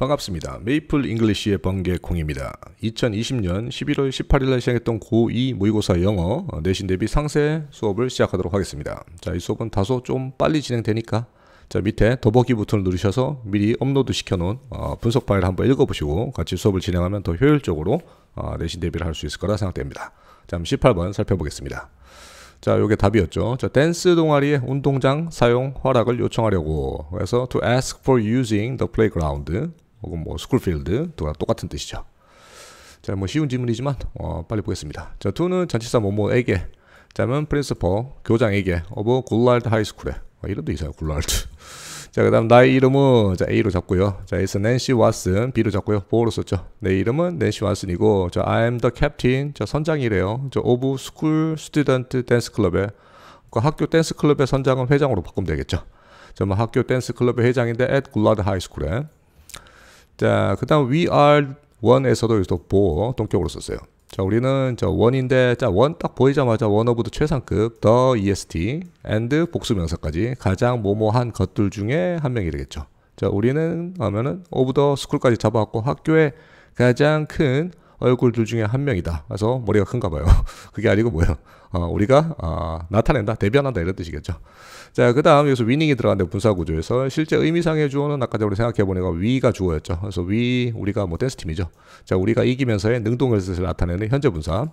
반갑습니다. 메이플 잉글리시의 번개콩입니다. 2020년 11월 18일날 시작했던 고2 모의고사 영어 내신 대비 상세 수업을 시작하도록 하겠습니다. 자, 이 수업은 다소 좀 빨리 진행되니까 자 밑에 더보기 버튼을 누르셔서 미리 업로드 시켜놓은 어, 분석 파일 을 한번 읽어보시고 같이 수업을 진행하면 더 효율적으로 어, 내신 대비를 할 수 있을 거라 생각됩니다. 자, 18번 살펴보겠습니다. 자, 요게 답이었죠. 자, 댄스 동아리의 운동장 사용 허락을 요청하려고. 그래서 to ask for using the playground. 혹은 뭐 스쿨필드 두 똑같은 뜻이죠. 자, 뭐 쉬운 질문이지만 어, 빨리 보겠습니다. 자, 투는 전치사 뭐뭐에게 자면 프린스퍼 교장에게 어버 굴랄드 하이스쿨에 어, 이름도 이상해 굴랄드 자그 다음 나의 이름은 자 A로 잡고요 자 A는 낸시 왓슨 B로 잡고요 보호로 썼죠 내 이름은 낸시 왓슨이고 저 I am the captain 저 선장이래요 저 오브 스쿨 스튜던트 댄스 클럽에 그 학교 댄스 클럽의 선장은 회장으로 바꾸면 되겠죠 저뭐 학교 댄스 클럽의 회장인데 at 굴랄드 하이스쿨에 자, 그 다음 we are one에서도 여기서 보어 동격으로 썼어요. 자, 우리는 저 원인데 자, 원 딱 보이자마자 원 오브드 최상급 the est and 복수명사까지 가장 모모한 것들 중에 한 명이 되겠죠. 자, 우리는 하면은 오브 더 스쿨까지 잡아왔고 학교에 가장 큰 얼굴들 중에 한 명이다. 그래서 머리가 큰가 봐요. 그게 아니고 뭐예요? 어, 우리가 어, 나타낸다, 대변한다 이런 뜻이겠죠. 자, 그 다음 여기서 위닝이 들어간데 분사구조에서 실제 의미상의 주어는 아까 전에 생각해보니까 위가 주어였죠. 그래서 위, 우리가 뭐 댄스팀이죠. 자, 우리가 이기면서의 능동을 나타내는 현재 분사.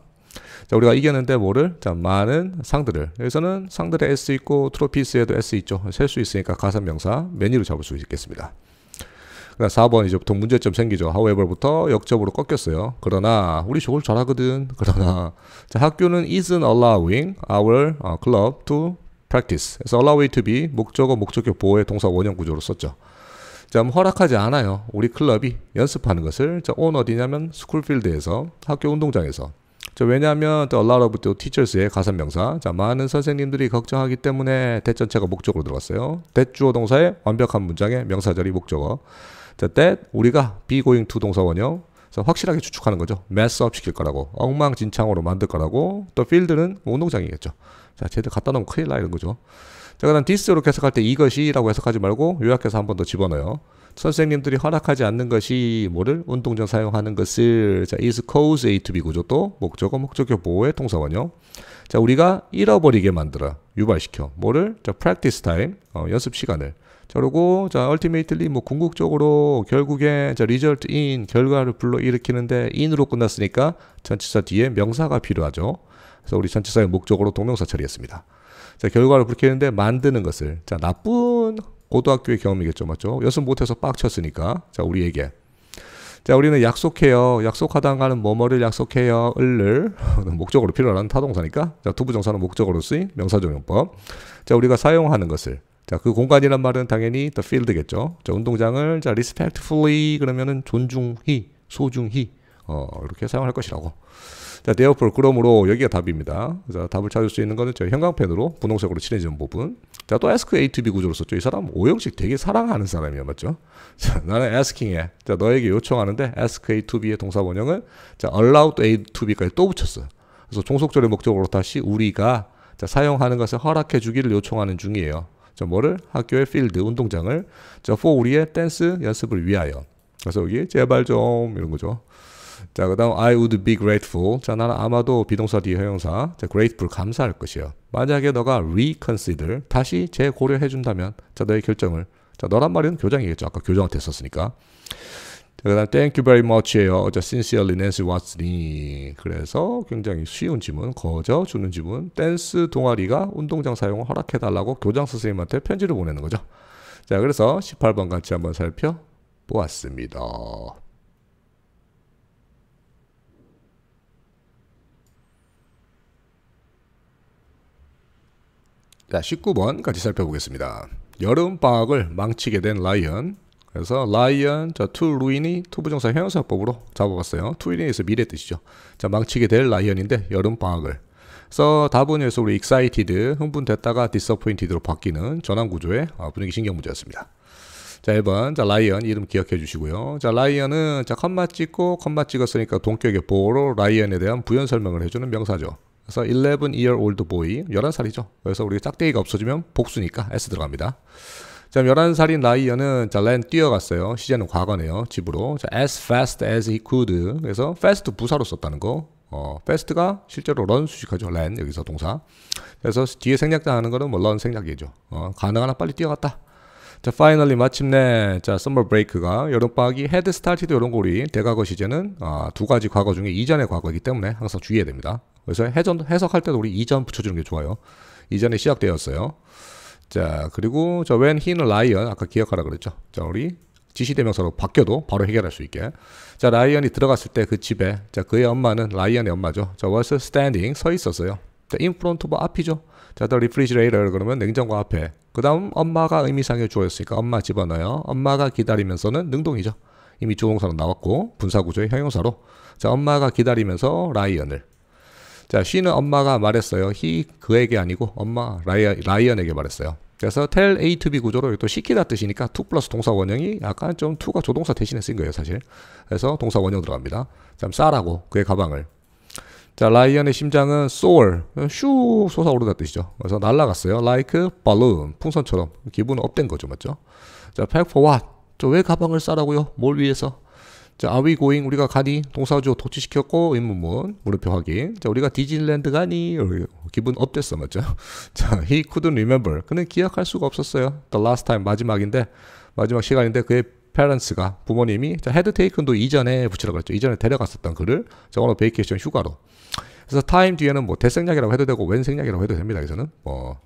자, 우리가 이겼는데 뭐를? 자, 많은 상들을. 여기서는 상들의 S 있고 트로피스에도 S 있죠. 셀 수 있으니까 가산명사 메뉴로 잡을 수 있겠습니다. 그러니까 4번 이제 부터 문제점 생기죠. however부터 역접으로 꺾였어요. 그러나 우리 저걸 잘하거든. 그러나 자, 학교는 isn't allowing our 어, club to practice. 그래서 allow to be 목적어 목적격 보호의 동사 원형 구조로 썼죠. 자, 뭐 허락하지 않아요. 우리 클럽이 연습하는 것을 자, o 어디냐면 스쿨필드에서 학교 운동장에서 자, 왜냐하면 또 a lot of teachers의 가산명사 자, 많은 선생님들이 걱정하기 때문에 대전체가 목적으로 들어갔어요. 대주어 동사의 완벽한 문장에 명사절이 목적어 자, that 우리가 be going to 동사 원형. 그래서 확실하게 추측하는 거죠. mess업 시킬 거라고. 엉망진창으로 만들 거라고. 또필드는 운동장이겠죠. 자, 쟤들 갖다 놓으면 큰일 나 이런 거죠. 자, 그다음 디스로 해석할 때 이것이라고 해석하지 말고 요약해서 한 번 더 집어넣어요. 선생님들이 허락하지 않는 것이 뭐를 운동장 사용하는 것을 자 is cause a to b 구조 또 목적어 목적격 보호의 동사원형 자 우리가 잃어버리게 만들어 유발시켜 뭐를 자 practice time 어, 연습 시간을 그러고자 ultimately 뭐 궁극적으로 결국에 자 result in 결과를 불러일으키는데 in으로 끝났으니까 전치사 뒤에 명사가 필요하죠. 그래서 우리 전치사의 목적으로 동명사 처리했습니다. 자 결과를 불키는데 만드는 것을 자 나쁜 고등학교의 경험이겠죠, 맞죠? 연습 못해서 빡쳤으니까 자 우리에게 자 우리는 약속해요. 약속하다가는 뭐뭐를 약속해요. 을을 목적으로 필요한 타동사니까 자 투부정사는 목적으로 쓰인 명사적용법자 우리가 사용하는 것을 자, 그 공간이란 말은 당연히 the field겠죠. 자, 운동장을 자, respectfully 그러면은 존중히, 소중히 어, 이렇게 사용할 것이라고. 자, therefore 그러므로 여기가 답입니다. 자, 답을 찾을 수 있는 거는 저 형광펜으로 분홍색으로 칠해진 부분. 자, 또 ask A to B 구조로 썼죠. 이 사람 오형식 되게 사랑하는 사람이야, 맞죠? 자, 나는 asking에 자, 너에게 요청하는데 ask A to B의 동사 원형은 자, allow A to B까지 또 붙였어. 그래서 종속절의 목적으로 다시 우리가 자, 사용하는 것을 허락해 주기를 요청하는 중이에요. 저 뭐를 학교의 필드 운동장을 저 f 우리의 댄스 연습을 위하여. 그래서 여기 제발 좀 이런 거죠. 자, 그다음 I would be grateful. 자, 나는 아마도 비동사 뒤에 형용사. 자, grateful 감사할 것이요. 만약에 너가 reconsider 다시 재고려해 준다면 자, 너의 결정을 자, 너란 말은 교장이겠죠. 아까 교장한테 썼으니까. 그 다음 thank you very much예요. 어제 sincerely Nancy w a t s o n 그래서 굉장히 쉬운 질문, 거저 주는 질문 댄스 동아리가 운동장 사용을 허락해달라고 교장 선생님한테 편지를 보내는 거죠. 자 그래서 18번 같이 한번 살펴보았습니다. 자, 19번 까지 살펴보겠습니다. 여름 방학을 망치게 된 라이언. 그래서 라이언, 자, to r 이 투부정사 형용사법으로 잡아봤어요. 투 o r u 에서 미래 뜻이죠. 자, 망치게 될 라이언인데 여름 방학을. 그래서 답은 여기서 우리 excited, 흥분됐다가 disappointed로 바뀌는 전환 구조의 어, 분위기 신경 문제였습니다. 자, 1번. 자, 라이언 이름 기억해 주시고요. 자, 라이언은 자, 컴마 찍고 컴마 찍었으니까 동격의 보호로 라이언에 대한 부연 설명을 해 주는 명사죠. 그래서 11 year old boy, 11살이죠. 그래서 우리 가 짝대기가 없어지면 복수니까 s 들어갑니다. 자, 11살인 라이언은 자, 렌 뛰어갔어요. 시제는 과거네요. 집으로. 자, as fast as he could. 그래서 fast 부사로 썼다는 거. 어, fast가 실제로 런 수식하죠. 랜 여기서 동사. 그래서 뒤에 생략당하는 거는 뭐런 생략이죠. 어, 가능하나 빨리 뛰어갔다. 자, finally 마침내 자, summer break가 여름 방학이 head started 이런 고리 대과거 시제는 아, 두 가지 과거 중에 이전의 과거이기 때문에 항상 주의해야 됩니다. 그래서 해전, 해석할 때도 우리 이전 붙여주는 게 좋아요. 이전에 시작되었어요. 자, 그리고 저 when he 라이언 아까 기억하라 그랬죠. 자, 우리 지시대명사로 바뀌어도 바로 해결할 수 있게. 자, 라이언이 들어갔을 때 그 집에 자, 그의 엄마는 라이언의 엄마죠. 자, was standing 서 있었어요. 자, in front of 앞이죠. 자, 더 h e refrigerator 그러면 냉장고 앞에. 그다음 엄마가 의미상의 주어였으니까 엄마 집어넣어요. 엄마가 기다리면서는 능동이죠. 이미 조공사로 나왔고 분사구조의 형용사로. 자, 엄마가 기다리면서 라이언을 자, 쉬는 엄마가 말했어요. 히 그에게 아니고 엄마 라이언, 라이언에게 말했어요. 그래서 tell A to B 구조로 또 시키다 뜻이니까 to 플러스 동사 원형이 약간 좀 to가 조동사 대신에 쓴 거예요, 사실. 그래서 동사 원형 들어갑니다. 자, 싸라고 그의 가방을. 자, 라이언의 심장은 soar, 슈 솟아오르다 뜻이죠. 그래서 날아갔어요. like balloon, 풍선처럼 기분 업된 거죠, 맞죠? 자, pack for what? 저왜 가방을 싸라고요? 뭘 위해서? 자, are we going? 우리가 가니? 동사주 도치시켰고, 의문문, 물음표 확인. 자, 우리가 디즈니랜드 가니? 기분 업됐어, 맞죠? 자, he couldn't remember. 그는 기억할 수가 없었어요. The last time, 마지막인데, 마지막 시간인데, 그의 페런스가 부모님이 자, 헤드 테이큰도 이전에 붙이라고 했죠. 이전에 데려갔었던 그를 자, 오늘 베이케이션 휴가로. 그래서 타임 뒤에는 뭐 대생략이라고 해도 되고 왼생략이라고 해도 됩니다. 그래서는 뭐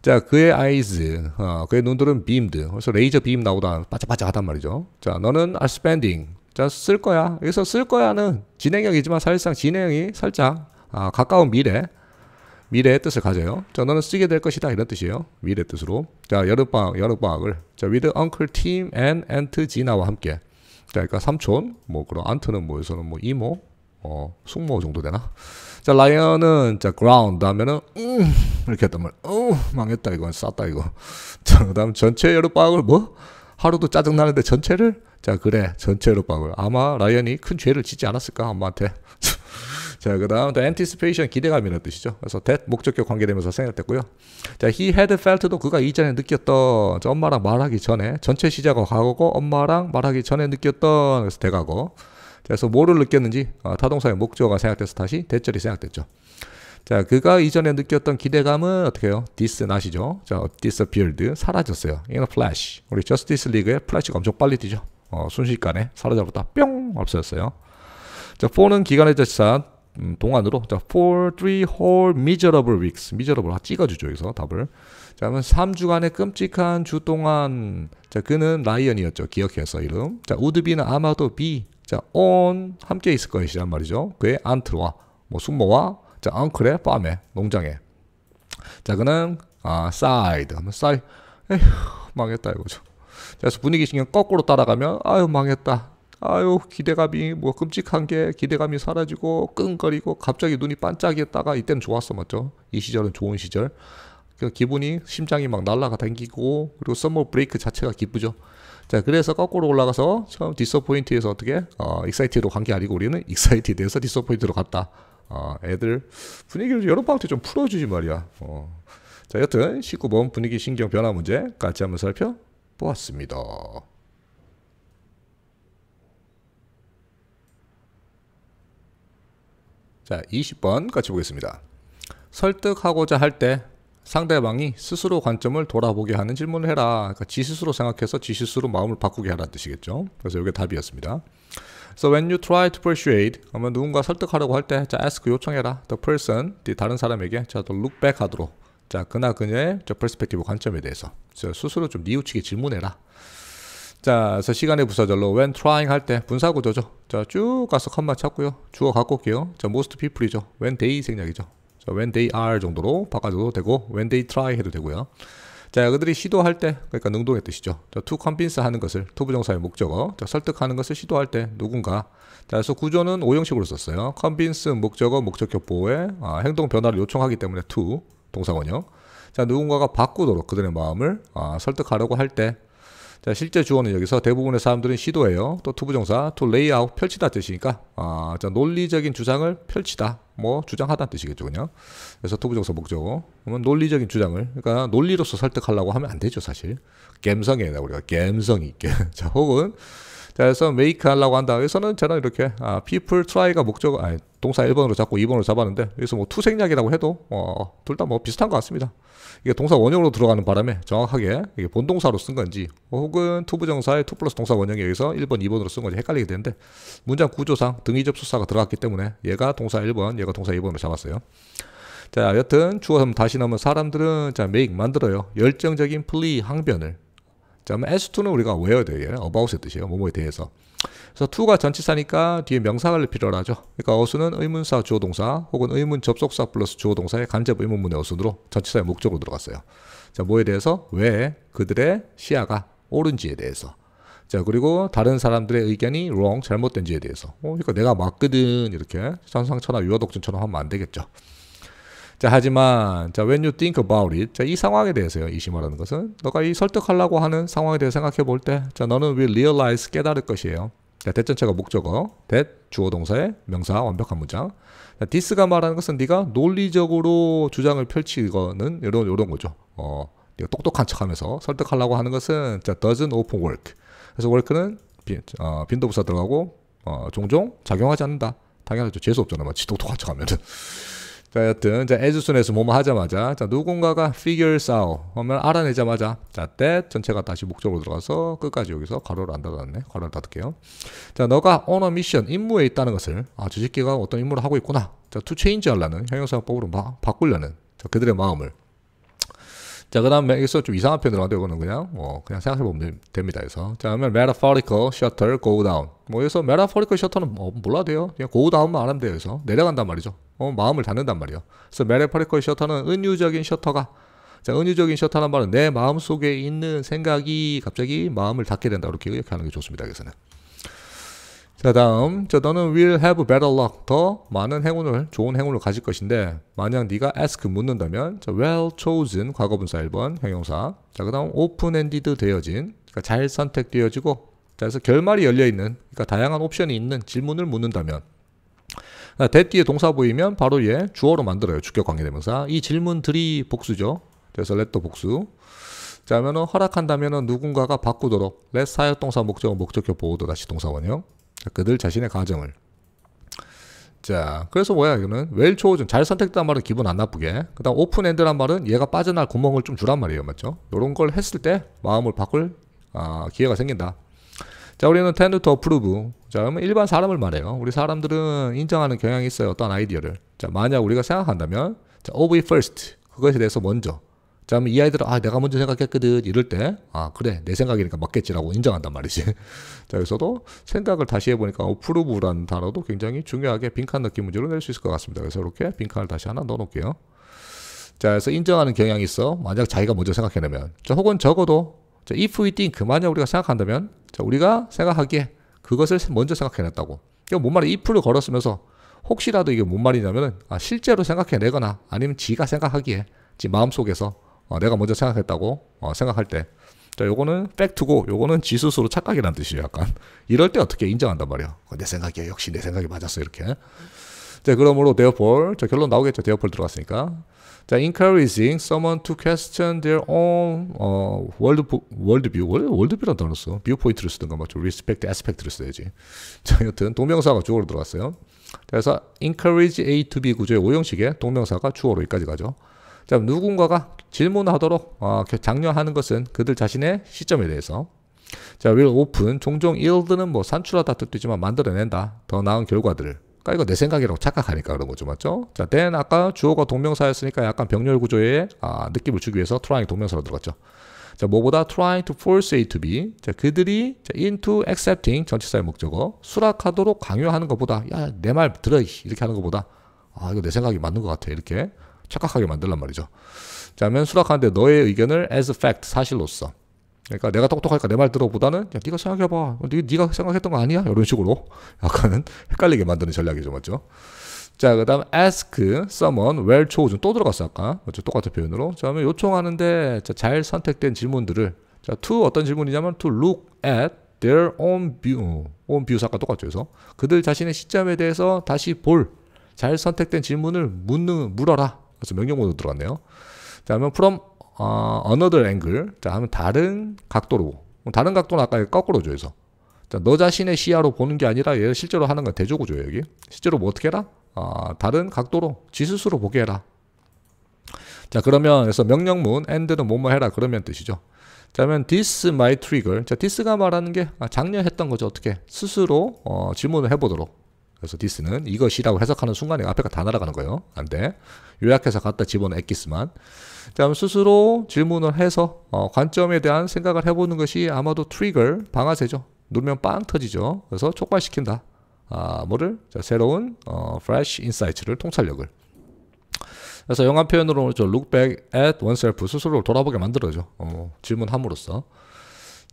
자, 그의 eyes, 어, 그의 눈들은 beamed. 그래서 레이저 빔 나오다 바짝바짝하단 말이죠. 자, 너는 are spending. 자, 쓸 거야. 여기서 쓸 거야는 진행형이지만 사실상 진행이 살짝 아, 가까운 미래, 미래의 뜻을 가져요. 자, 너는 쓰게 될 것이다 이런 뜻이에요. 미래 뜻으로. 자, 여름방학, 여름방학을 자, with uncle Tim and aunt Gina와 함께. 자, 그러니까 삼촌, 뭐 그런 aunt는 뭐여서는 뭐 이모, 어, 숙모 정도 되나? 자, 라이언은 자, g r o u n 하면은 음, 이렇게 했단 말이야. 어, 망했다 이건 쌌다 이거. 자, 그다음 전체 여름방학을 뭐 하루도 짜증 나는데 전체를 자, 그래. 전체 여름방학을 아마 라이언이 큰 죄를 짓지 않았을까 엄마한테. 자, 그다음 또 anticipation 기대감이라는 뜻이죠. 그래서 that 목적격 관계되면서 생략됐고요. 자, he had felt도 그가 이전에 느꼈던 엄마랑 말하기 전에 전체 시작어 과거고 엄마랑 말하기 전에 느꼈던 그래서 대가고 그래서 뭐를 느꼈는지 어, 타동사의 목적어가 생각돼서 다시 대절이 생각됐죠. 자, 그가 이전에 느꼈던 기대감은 어떻게 해요? 디스 나시죠? 자, disappeared. 사라졌어요. in a flash. 우리 저스티스 리그의 플래시가 엄청 빨리 뛰죠. 어, 순식간에 사라져버다 뿅! 없어졌어요. 자, for는 기간의 대사 음, 동안으로 자, for three whole miserable weeks. miserable 아, 찍어주죠. 여기서 답을. 자, 그러면 3주간의 끔찍한 주 동안 자, 그는 라이언이었죠. 기억해서 이름. 자, would be는 아마도 be 자, on 함께 있을 것이란 말이죠. 그의 안트와 뭐 숙모와 자, 언클의 밤에 농장에. 자, 그는 아, 사이드 하면 사이 에휴, 망했다 이거죠. 그래서 분위기 신경 거꾸로 따라가면 아유, 망했다. 아유, 기대감이 뭐 끔찍한 게 기대감이 사라지고 끙거리고 갑자기 눈이 반짝이었다가 이때는 좋았어 맞죠? 이 시절은 좋은 시절. 그러니까 기분이 심장이 막 날라가 당기고 그리고 썸머 브레이크 자체가 기쁘죠. 자, 그래서 거꾸로 올라가서 처음 디서포인트에서 어떻게 어, 익사이티로 간 게 아니고 우리는 익사이티드에서 디서포인트로 갔다. 어, 애들 분위기를 여러 방한테 좀 풀어주지 말이야. 어. 자, 여튼 19번 분위기 신경 변화 문제 같이 한번 살펴보았습니다. 자, 20번 같이 보겠습니다. 설득하고자 할때 상대방이 스스로 관점을 돌아보게 하는 질문을 해라. 그러니까 지 스스로 생각해서 지 스스로 마음을 바꾸게 하라는 뜻이겠죠. 그래서 이게 답이었습니다. So when you try to persuade, 아마 누군가 설득하려고 할 때, 자, ask 요청해라. The person, 다른 사람에게, 자, 또 look back 하도록. 자, 그나 그녀의 저 perspective 관점에 대해서 스스로 좀 뉘우치게 질문해라. 자, 그래서 시간의 부사절로 when trying 할때 분사 구조죠. 자, 쭉 가서 컴마 찾고요. 주어 갖고 올게요. 자, most people이죠. when they 생략이죠. when they are 정도로 바꿔줘도 되고 when they try 해도 되고요. 자, 그들이 시도할 때, 그러니까 능동의 뜻이죠. 자, to convince 하는 것을, to 부정사의 목적어, 자, 설득하는 것을 시도할 때 누군가. 자, 그래서 구조는 오형식으로 썼어요. convince 목적어 목적격보호에 아, 행동 변화를 요청하기 때문에 to 동사원형. 자, 누군가가 바꾸도록 그들의 마음을 아, 설득하려고 할때 자, 실제 주어는 여기서 대부분의 사람들은 시도해요또 투부정사, 또 레이아웃, 펼치다 뜻이니까 아, 자, 논리적인 주장을 펼치다, 뭐주장하다 뜻이겠죠, 그냥. 그래서 투부정사 목적 그러면 논리적인 주장을, 그러니까 논리로서 설득하려고 하면 안 되죠, 사실. 갬성이에 우리가 갬성 있게. 자, 혹은 자, 그래서 make 하려고 한다. 여기서는 저는 이렇게 아, people try가 목적, 아니, 동사 1번으로 잡고 2번으로 잡았는데 여기서 뭐 투생략이라고 해도 어, 뭐, 둘다 뭐 비슷한 것 같습니다. 이게 동사 원형으로 들어가는 바람에 정확하게 이게 본동사로 쓴 건지 혹은 투부정사의 투 플러스 동사 원형에 의해서 1번, 2번으로 쓴 건지 헷갈리게 되는데 문장 구조상 등위접수사가 들어갔기 때문에 얘가 동사 1번, 얘가 동사 2번으로 잡았어요. 자, 여튼 주어 서 다시 나오면 사람들은 자, make 만들어요. 열정적인 플리 항변을. 자, 그럼 as to는 우리가 외워야 돼요. about의 뜻이에요. 뭐뭐에 대해서. 그래서 투가 전치사니까 뒤에 명사를 필요로 하죠. 그러니까 어수는 의문사 주어동사 혹은 의문 접속사 플러스 주어동사의 간접 의문문의 어순으로 전치사의 목적으로 들어갔어요. 자, 뭐에 대해서 왜 그들의 시야가 옳은지에 대해서 자 그리고 다른 사람들의 의견이 wrong 잘못된지에 대해서 어, 그러니까 내가 맞거든 이렇게 산상천하 유화독전처럼 하면 안 되겠죠. 자, 하지만 자, when you think about it. 자, 이 상황에 대해서요. 이심화라는 것은 너가 이 설득하려고 하는 상황에 대해 생각해 볼때 자, 너는 will realize 깨달을 것이에요. 자, 대전체가 목적어, 대 주어 동사의 명사 완벽한 문장. 자, 디스가 말하는 것은 네가 논리적으로 주장을 펼치거는 이런 이런 거죠. 어, 네가 똑똑한 척하면서 설득하려고 하는 것은 자, doesn't often work. 그래서 work는 빈, 어, 빈도부사 들어가고 어, 종종 작용하지 않는다. 당연하죠. 재수 없잖아. 마치 똑똑한 척하면은. 자, 여튼 자, 에즈슨에서 뭐뭐 하자마자 자, 누군가가 figures out 하면 알아내자마자 자, 때 전체가 다시 목적으로 들어가서 끝까지 여기서 괄호를안 닫았네. 괄호를 닫을게요. 자, 너가 on a mission 임무에 있다는 것을 아, 주식기가 어떤 임무를 하고 있구나. 자, to change 하려는 형용사법으로 바꾸려는 자, 그들의 마음을 자, 그 다음에 여기서 좀 이상한 표현 으로가는요 이거는 그냥, 뭐, 그냥 생각해보면 됩니다. 그래서. 자, 그러면 metaphorical shutter go down. 뭐, 여기서 metaphorical shutter는 뭐, 몰라도 돼요. 그냥 go down만 하면 돼요. 그래서. 내려간단 말이죠. 어, 마음을 닫는단 말이에요. 그래서 metaphorical shutter는 은유적인 셔터가 자, 은유적인 셔터란 말은 내 마음 속에 있는 생각이 갑자기 마음을 닫게 된다. 이렇게 이렇 하는 게 좋습니다. 여기서는. 자 다음 저 너는 will have better luck 더 많은 행운을 좋은 행운을 가질 것인데 만약 네가 ask 묻는다면 저 well chosen 과거분사 1번 형용사 자그 다음 open ended 되어진 그러니까 잘 선택되어지고 자 그래서 결말이 열려있는 그러니까 다양한 옵션이 있는 질문을 묻는다면 자, that 뒤에 동사 보이면 바로 얘 주어로 만들어요 주격 관계대명사 이 질문들이 복수죠 그래서 let도 복수 자면은 허락한다면은 누군가가 바꾸도록 let 사역 동사 목적은 목적격 보호도 다시 동사 원형 자, 그들 자신의 가정을. 자, 그래서 뭐야, 이거는? 웰 초오준, 잘 선택된 말은 기분 안 나쁘게. 그 다음 오픈엔드란 말은 얘가 빠져날 구멍을 좀 주란 말이에요. 맞죠? 요런걸 했을 때 마음을 바꿀 아, 기회가 생긴다. 자, 우리는 텐 e n d t 브 자, 그러면 일반 사람을 말해요. 우리 사람들은 인정하는 경향이 있어요. 어떤 아이디어를. 자, 만약 우리가 생각한다면, 자, of it first. 그것에 대해서 먼저. 자, 그럼 이 아이들은, 아, 내가 먼저 생각했거든. 이럴 때, 아, 그래. 내 생각이니까 맞겠지라고 인정한단 말이지. 자, 여기서도 생각을 다시 해보니까, 어프로브라는 단어도 굉장히 중요하게 빈칸 느낌 문제로 낼 수 있을 것 같습니다. 그래서 이렇게 빈칸을 다시 하나 넣어놓을게요. 자, 그래서 인정하는 경향이 있어. 만약 자기가 먼저 생각해내면. 자, 혹은 적어도, 자, if we think, 만약 우리가 생각한다면, 자, 우리가 생각하기에 그것을 먼저 생각해냈다고. 그러니까 뭔 말이 if를 걸었으면서, 혹시라도 이게 뭔 말이냐면은, 아, 실제로 생각해내거나, 아니면 지가 생각하기에, 지 마음속에서, 어, 내가 먼저 생각했다고 어, 생각할 때. 자, 요거는 팩트고, 요거는 지스스로 착각이란 뜻이에요, 약간. 이럴 때 어떻게 인정한단 말이야. 어, 내 생각이야. 역시 내 생각이 맞았어, 이렇게. 자, 그러므로 therefore, 자, 결론 나오겠죠. therefore 들어갔으니까. 자, encouraging someone to question their own 어, world, world view, 원래 world view란 단어 써. viewpoint를 쓰든가 맞죠. respect aspect를 써야지. 자, 여튼 동명사가 주어로 들어갔어요. 그래서 encourage A to B 구조의 오형식에 동명사가 주어로 여기까지 가죠. 자, 누군가가 질문하도록 어, 장려하는 것은 그들 자신의 시점에 대해서 자, will open 종종 yield는 뭐 산출하다 뜻이지만 만들어낸다. 더 나은 결과들을. 그러니까 이거 내 생각이라고 착각하니까 그런 거죠, 맞죠? 자, then 아까 주어가 동명사였으니까 약간 병렬 구조의 아, 느낌을 주기 위해서 trying 동명사로 들어갔죠. 자, 뭐보다 trying to force A to B. 자, 그들이 자, into accepting 전치사의 목적어 수락하도록 강요하는 것보다 야, 내 말 들어 이렇게 하는 것보다 아, 이거 내 생각이 맞는 것 같아. 이렇게 착각하게 만들란 말이죠. 자면 수락하는데 너의 의견을 as fact 사실로서 그러니까 내가 똑똑하니까 내 말 들어보다는 야 네가 생각해봐 네, 네가 생각했던 거 아니야 이런 식으로 약간은 헷갈리게 만드는 전략이죠 맞죠 자 그다음 ask someone where chosen 또 들어갔어 아까 맞죠 똑같은 표현으로 자 그러면 요청하는데 자, 잘 선택된 질문들을 자 to 어떤 질문이냐면 to look at their own view own view 아까 똑같죠 그래서 그들 자신의 시점에 대해서 다시 볼 잘 선택된 질문을 묻는 물어라 그래서 명령어로 들어갔네요. 자, 그러면 from 어, another angle. 자, 하면 다른 각도로. 다른 각도는 아까 거꾸로 줘여서 자, 너 자신의 시야로 보는 게 아니라 얘 실제로 하는 건대조구조 여기. 실제로 뭐 어떻게 해라? 아, 다른 각도로, 지 스스로 보게 해라. 자, 그러면, 그래서 명령문, end는 뭐뭐 해라. 그러면 뜻이죠. 자, 그러면 this my trigger. 자, this가 말하는 게 아, 작년 했던 거죠, 어떻게. 스스로 어, 질문을 해보도록. 그래서 디스는 이것이라고 해석하는 순간에 앞에가 다 날아가는 거예요. 안 돼. 요약해서 갖다 집어넣 엑기스만. 자, 스스로 질문을 해서 어, 관점에 대한 생각을 해보는 것이 아마도 트리거 방아쇠죠. 누르면 빵 터지죠. 그래서 촉발시킨다. 아, 뭐를? 자, 새로운 어, fresh insight를 통찰력을. 그래서 영화 표현으로 look back at oneself 스스로를 돌아보게 만들어줘. 어, 질문함으로써.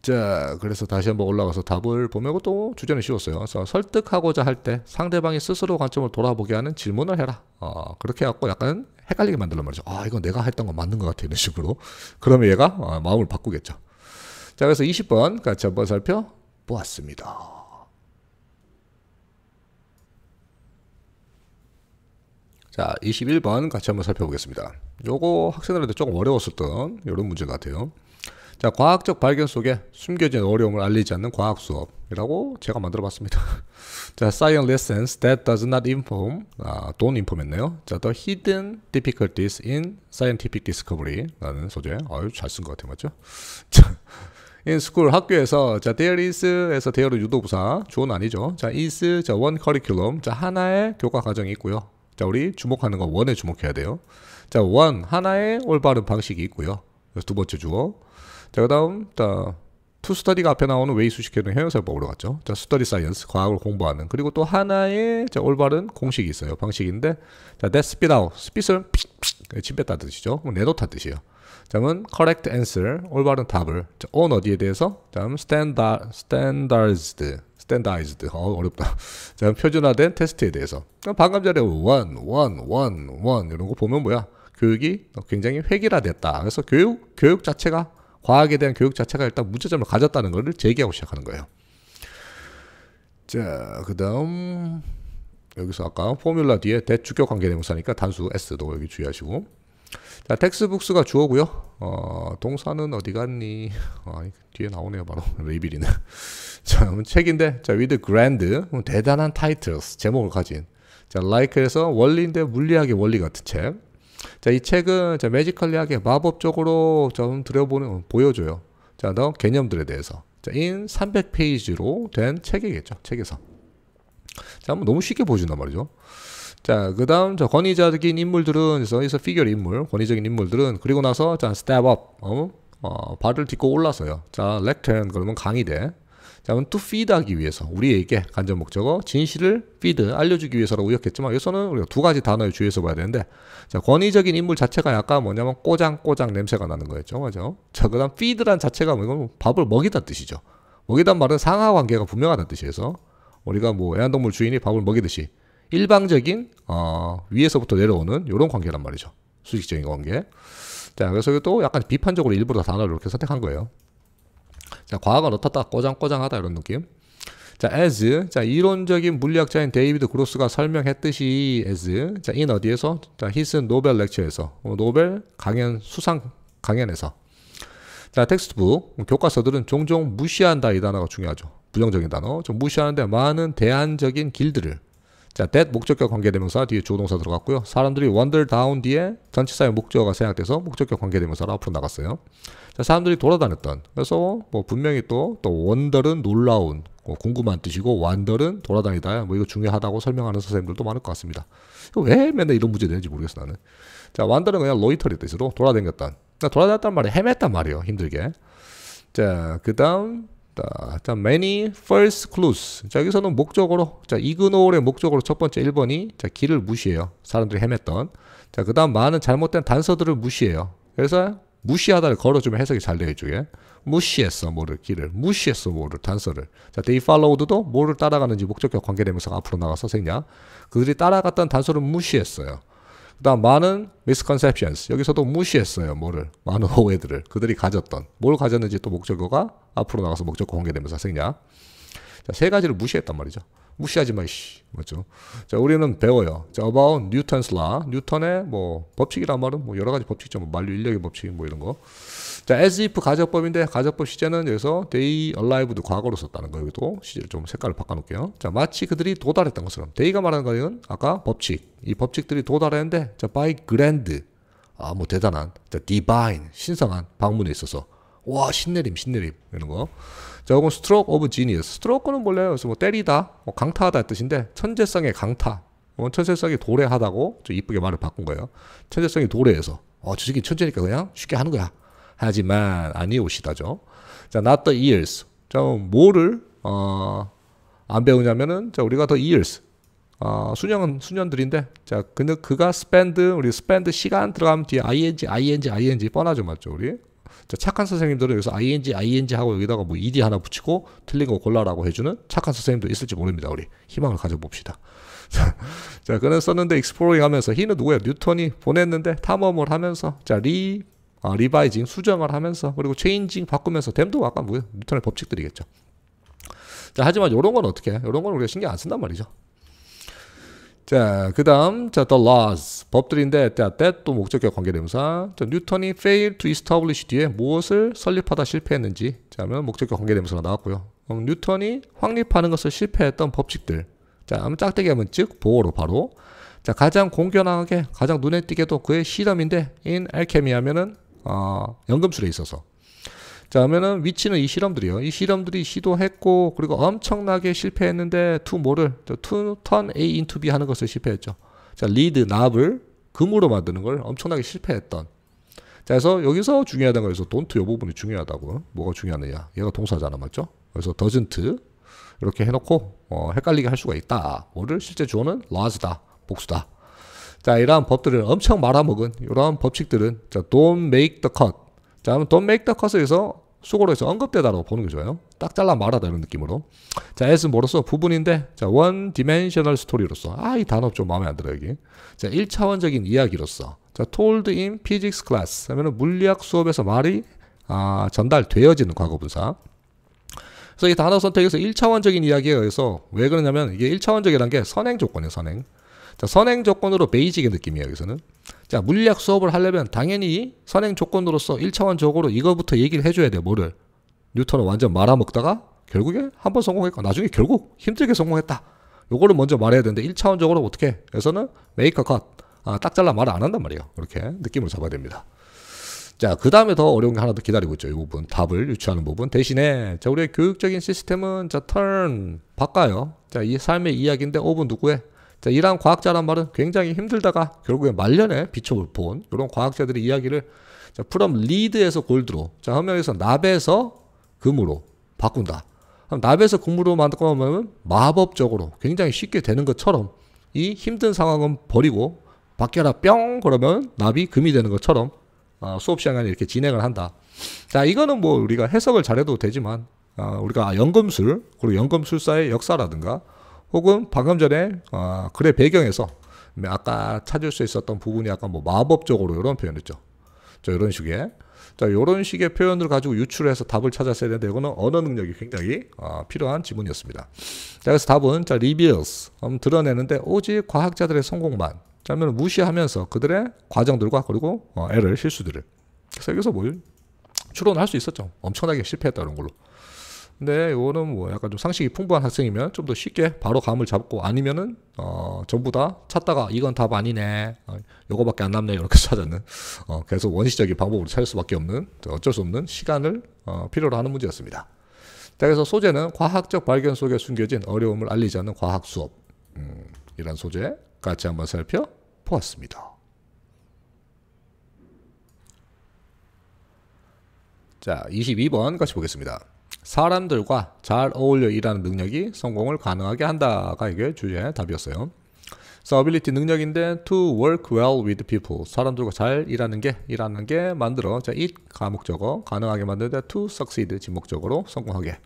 자, 그래서 다시 한번 올라가서 답을 보면 또 주제는 쉬웠어요. 그래서 설득하고자 할 때 상대방이 스스로 관점을 돌아보게 하는 질문을 해라. 어, 그렇게 해갖고 약간 헷갈리게 만들란 말이죠. 아, 이거 내가 했던 거 맞는 것 같아. 이런 식으로. 그러면 얘가 어, 마음을 바꾸겠죠. 자, 그래서 20번 같이 한번 살펴보았습니다. 자, 21번 같이 한번 살펴보겠습니다. 요거 학생들한테 조금 어려웠었던 이런 문제 같아요. 자, 과학적 발견 속에 숨겨진 어려움을 알리지 않는 과학 수업이라고 제가 만들어 봤습니다. 자, science lessons that does not inform, 아, don't inform 했네요. 자, the hidden difficulties in scientific discovery 라는 소재. 아유, 잘 쓴 것 같아요. 맞죠? 자, in school 학교에서 자, there is에서 there는 유도부사, 주어는 아니죠. 자, is, 자, one curriculum. 자, 하나의 교과 과정이 있고요. 자, 우리 주목하는 건 원에 주목해야 돼요. 자, 원, 하나의 올바른 방식이 있고요. 두 번째 주어. 자, 그 다음, 자, 투스터디가 앞에 나오는 웨이 수식회는 형용설법으로 갔죠. 자, 스터디 사이언스, 과학을 공부하는. 그리고 또 하나의 자, 올바른 공식이 있어요. 방식인데, 자, that spit out. spit은 침 뺐다 뜻이죠. 뭐 내놓다 뜻이에요. 다음은 correct answer, 올바른 답을. 자, on 어디에 대해서? 다음 standard, standardized, standardized. 어, 어렵다. 자, 표준화된 테스트에 대해서. 방금 전에 one, one, one, one 이런 거 보면 뭐야? 교육이 굉장히 획일화됐다. 그래서 교육, 교육 자체가 과학에 대한 교육 자체가 일단 문제점을 가졌다는 것을 제기하고 시작하는 거예요. 자, 그 다음 여기서 아까 포뮬라 뒤에 대주격 관계대명사니까 단수 S도 여기 주의하시고 자, 텍스북스가 주어고요. 어, 동사는 어디 갔니? 아, 뒤에 나오네요, 바로 레이블이네. 자, 책인데, 자, with grand, 대단한 타이틀스 제목을 가진. 자, like에서 원리인데 물리학의 원리 같은 책. 자, 이 책은 자, 매지컬리하게 마법적으로 좀 들여보는, 보여줘요. 자, 너 개념들에 대해서. 자, 인 300페이지로 된 책이겠죠. 책에서. 자, 한번 너무 쉽게 보여준단 말이죠. 자, 그 다음, 저 권위적인 인물들은, 여기서 피규어 인물, 권위적인 인물들은, 그리고 나서, 자, 스텝업, 어, 어, 발을 딛고 올라서요. 자, 렉텐, 그러면 강의대. 자은 to feed하기 위해서 우리에게 간접 목적어 진실을 feed 알려주기 위해서라고 읽했지만 여기서는 우리가 두 가지 단어를 주의해서 봐야 되는데 자 권위적인 인물 자체가 약간 뭐냐면 꼬장꼬장 냄새가 나는 거였죠 맞죠 자 그다음 feed란 자체가 뭐 밥을 먹이다 뜻이죠 먹이단 말은 상하 관계가 분명하다는 뜻이어서 우리가 뭐 애완동물 주인이 밥을 먹이듯이 일방적인 어, 위에서부터 내려오는 이런 관계란 말이죠 수직적인 관계 자 그래서 이또 약간 비판적으로 일부러 단어를 이렇게 선택한 거예요 자, 과학은 어떻다 꼬장꼬장하다 이런 느낌. 자, as 자 이론적인 물리학자인 데이비드 그로스가 설명했듯이 as 자 in 어디에서 자 히스 노벨 렉처에서 노벨 강연 수상 강연에서 자 텍스트북 교과서들은 종종 무시한다 이 단어가 중요하죠 부정적인 단어 좀 무시하는데 많은 대안적인 길들을 자, that 목적격 관계되면서 뒤에 조동사 들어갔고요. 사람들이 wander down 뒤에 전치사의 목적어가 생략돼서 목적격 관계되면서 앞으로 나갔어요. 자, 사람들이 돌아다녔던. 그래서 뭐 분명히 또또 또 wander은 놀라운, 뭐 궁금한 뜻이고 wander은 돌아다니다. 뭐 이거 중요하다고 설명하는 선생님들도 많을 것 같습니다. 왜 맨날 이런 문제 되는지 모르겠어 나는. 자, wander은 그냥 로이터리 뜻으로 돌아다녔던. 그러니까 돌아다녔단 말이에요. 헤맸단 말이에요. 힘들게. 자, 그다음 자, many false clues. 자, 여기서는 목적으로, 자, ignore의 목적으로 첫 번째 1번이, 자, 길을 무시해요. 사람들이 헤맸던. 자, 그 다음 많은 잘못된 단서들을 무시해요. 그래서 무시하다를 걸어주면 해석이 잘 돼요, 이쪽에. 무시했어, 뭐를, 길을. 무시했어, 뭐를, 단서를. 자, they followed도 뭐를 따라가는지 목적과관계되면서 앞으로 나가서 생략. 그들이 따라갔던 단서를 무시했어요. 그 다음 많은 misconceptions. 여기서도 무시했어요, 뭐를. 많은 오해들을. 그들이 가졌던. 뭘 가졌는지 또 목적어가 앞으로 나가서 목적 공개되면서 생략. 자, 세 가지를 무시했단 말이죠. 무시하지 마, 이씨. 맞죠? 자, 우리는 배워요. 자, about Newton's law. 뉴턴의 뭐, 법칙이란 말은 뭐, 여러 가지 법칙이죠. 뭐 만류 인력의 법칙, 뭐, 이런 거. 자, as if 가정법인데, 가정법 시제는 여기서 they alive도 과거로 썼다는 거 여기도. 시제를 좀 색깔을 바꿔놓을게요. 자, 마치 그들이 도달했던 것처럼. t h y 가 말하는 거는 아까 법칙. 이 법칙들이 도달했는데, 자, by grand. 아, 뭐, 대단한. 자, divine. 신성한 방문에 있어서. 와 신내림 신내림 이런 거. 자, 혹은 스트로크 오브 지니어스. 스트로크는 몰라요. 그래서 뭐 때리다, 뭐 강타하다 뜻인데 천재성의 강타. 뭐 천재성이 도래하다고 좀 이쁘게 말을 바꾼 거예요. 천재성이 도래해서 어, 아, 주식이 천재니까 그냥 쉽게 하는 거야. 하지만 아니오시다죠. 자, not the ears. 자, 뭐를 어, 안 배우냐면은 자, 우리가 더 years. 어, 아, 수년은 수년들인데 자, 근데 그가 spend 우리 spend 시간 들어가면 뒤에 ing ing ing 뻔하죠, 맞죠, 우리? 자, 착한 선생님들은 여기서 ing, ing 하고 여기다가 뭐 ed 하나 붙이고 틀린 거 골라라고 해주는 착한 선생님도 있을지 모릅니다. 우리 희망을 가져봅시다. 자, 그는 썼는데 exploring 하면서 히는 누구야? 뉴턴이 보냈는데 탐험을 하면서 자, 리 아, 리바이징 수정을 하면서 그리고 체인징 바꾸면서 댐도 아까 뭐 뉴턴의 법칙들이겠죠. 자, 하지만 요런건 어떻게? 요런건 우리가 신경 안 쓴단 말이죠. 자, 그 다음, 자, the laws. 법들인데, 때, 때, 또 목적격 관계대명사. 자, 뉴턴이 fail to establish 뒤에 무엇을 설립하다 실패했는지. 자, 하면 목적격 관계대명사가 나왔고요. 그럼 뉴턴이 확립하는 것을 실패했던 법칙들. 자, 하면 짝대기 하면 즉, 보호로 바로. 자, 가장 공견하게, 가장 눈에 띄게도 그의 실험인데, in alchemy 하면은, 어, 연금술에 있어서. 자, 그러면은 위치는 이 실험들이요. 이 실험들이 시도했고, 그리고 엄청나게 실패했는데, to 뭐를, 투 o turn A into B 하는 것을 실패했죠. 자, 리드, 납을 금으로 만드는 걸 엄청나게 실패했던. 자, 그래서 여기서 중요하다는 거에서 don't 요 부분이 중요하다고. 뭐가 중요하느냐. 얘가 동사잖아, 맞죠? 그래서 doesn't 이렇게 해놓고, 어, 헷갈리게 할 수가 있다. 뭐를 실제 주어는 large다. 복수다. 자, 이러한 법들을 엄청 말아먹은 이러한 법칙들은 자, don't make the cut. 자, 그럼 don't make the cut에서 수고로 해서 언급되다라고 보는 게 좋아요. 딱 잘라 말하다 이런 느낌으로. 자, as 뭐로서 부분인데, 자, one dimensional story로서. 아, 이 단어 좀 마음에 안 들어, 여기. 자, 1차원적인 이야기로서. 자, told in physics class. 하면 물리학 수업에서 말이, 아, 전달되어지는 과거분사. 그래서 이 단어 선택에서 1차원적인 이야기에 의해서 왜 그러냐면 이게 1차원적이라는 게 선행 조건이에요, 선행. 자, 선행 조건으로 베이직의 느낌이에요, 여기서는. 자, 물리학 수업을 하려면 당연히 선행 조건으로서 1차원적으로 이거부터 얘기를 해줘야 돼, 뭐를. 뉴턴은 완전 말아먹다가 결국에 한번 성공했고, 나중에 결국 힘들게 성공했다. 요거를 먼저 말해야 되는데 1차원적으로 어떻게 해? 그래서는 메이커 컷. 아, 딱 잘라 말을안 한단 말이에요. 이렇게 느낌을 잡아야 됩니다. 자, 그 다음에 더 어려운 게 하나 더 기다리고 있죠. 이 부분. 답을 유추하는 부분. 대신에, 자, 우리의 교육적인 시스템은, 자, 턴, 바꿔요. 자, 이 삶의 이야기인데 5분 누구의 자, 이러한 과학자란 말은 굉장히 힘들다가 결국에 말년에 비춰볼 본 이런 과학자들의 이야기를 자, 프롬 리드에서 골드로 자, 한명에서 베에서 금으로 바꾼다. 그럼 납에서 금으로 만들면 마법적으로 굉장히 쉽게 되는 것처럼 이 힘든 상황은 버리고 바뀌어라 뿅 그러면 납이 금이 되는 것처럼 어, 수업 시간에 이렇게 진행을 한다. 자 이거는 뭐 우리가 해석을 잘해도 되지만 어, 우리가 연금술 그리고 연금술사의 역사라든가 혹은 방금 전에 어, 글의 배경에서 아까 찾을 수 있었던 부분이 약간 뭐 마법적으로 이런 표현했죠. 자, 이런 식의 자, 이런 식의 표현을 가지고 유출해서 답을 찾았어야 되는데 이거는 언어 능력이 굉장히 어, 필요한 지문이었습니다. 자, 그래서 답은 자, reveals 음, 드러내는데 오직 과학자들의 성공만 자면 무시하면서 그들의 과정들과 그리고 어, 에러 실수들을 그래서 여기서 뭘 뭐 추론할 수 있었죠. 엄청나게 실패했다는 걸로. 근데 네, 이거는 뭐 약간 좀 상식이 풍부한 학생이면 좀 더 쉽게 바로 감을 잡고 아니면은 어 전부 다 찾다가 이건 답 아니네 어, 요거밖에 안 남네 이렇게 찾는 어 계속 원시적인 방법으로 찾을 수밖에 없는 어쩔 수 없는 시간을 어, 필요로 하는 문제였습니다. 자, 그래서 소재는 과학적 발견 속에 숨겨진 어려움을 알리자는 과학 수업 음, 이란 소재 같이 한번 살펴보았습니다. 자, 22번 같이 보겠습니다. 사람들과 잘 어울려 일하는 능력이 성공을 가능하게 한다가 이게 주제의 답이었어요. 그래 ability 능력인데 to work well with people 사람들과 잘 일하는 게 일하는 게 만들어 자 it 가목적어 가능하게 만드는데 to succeed 지목적으로 성공하게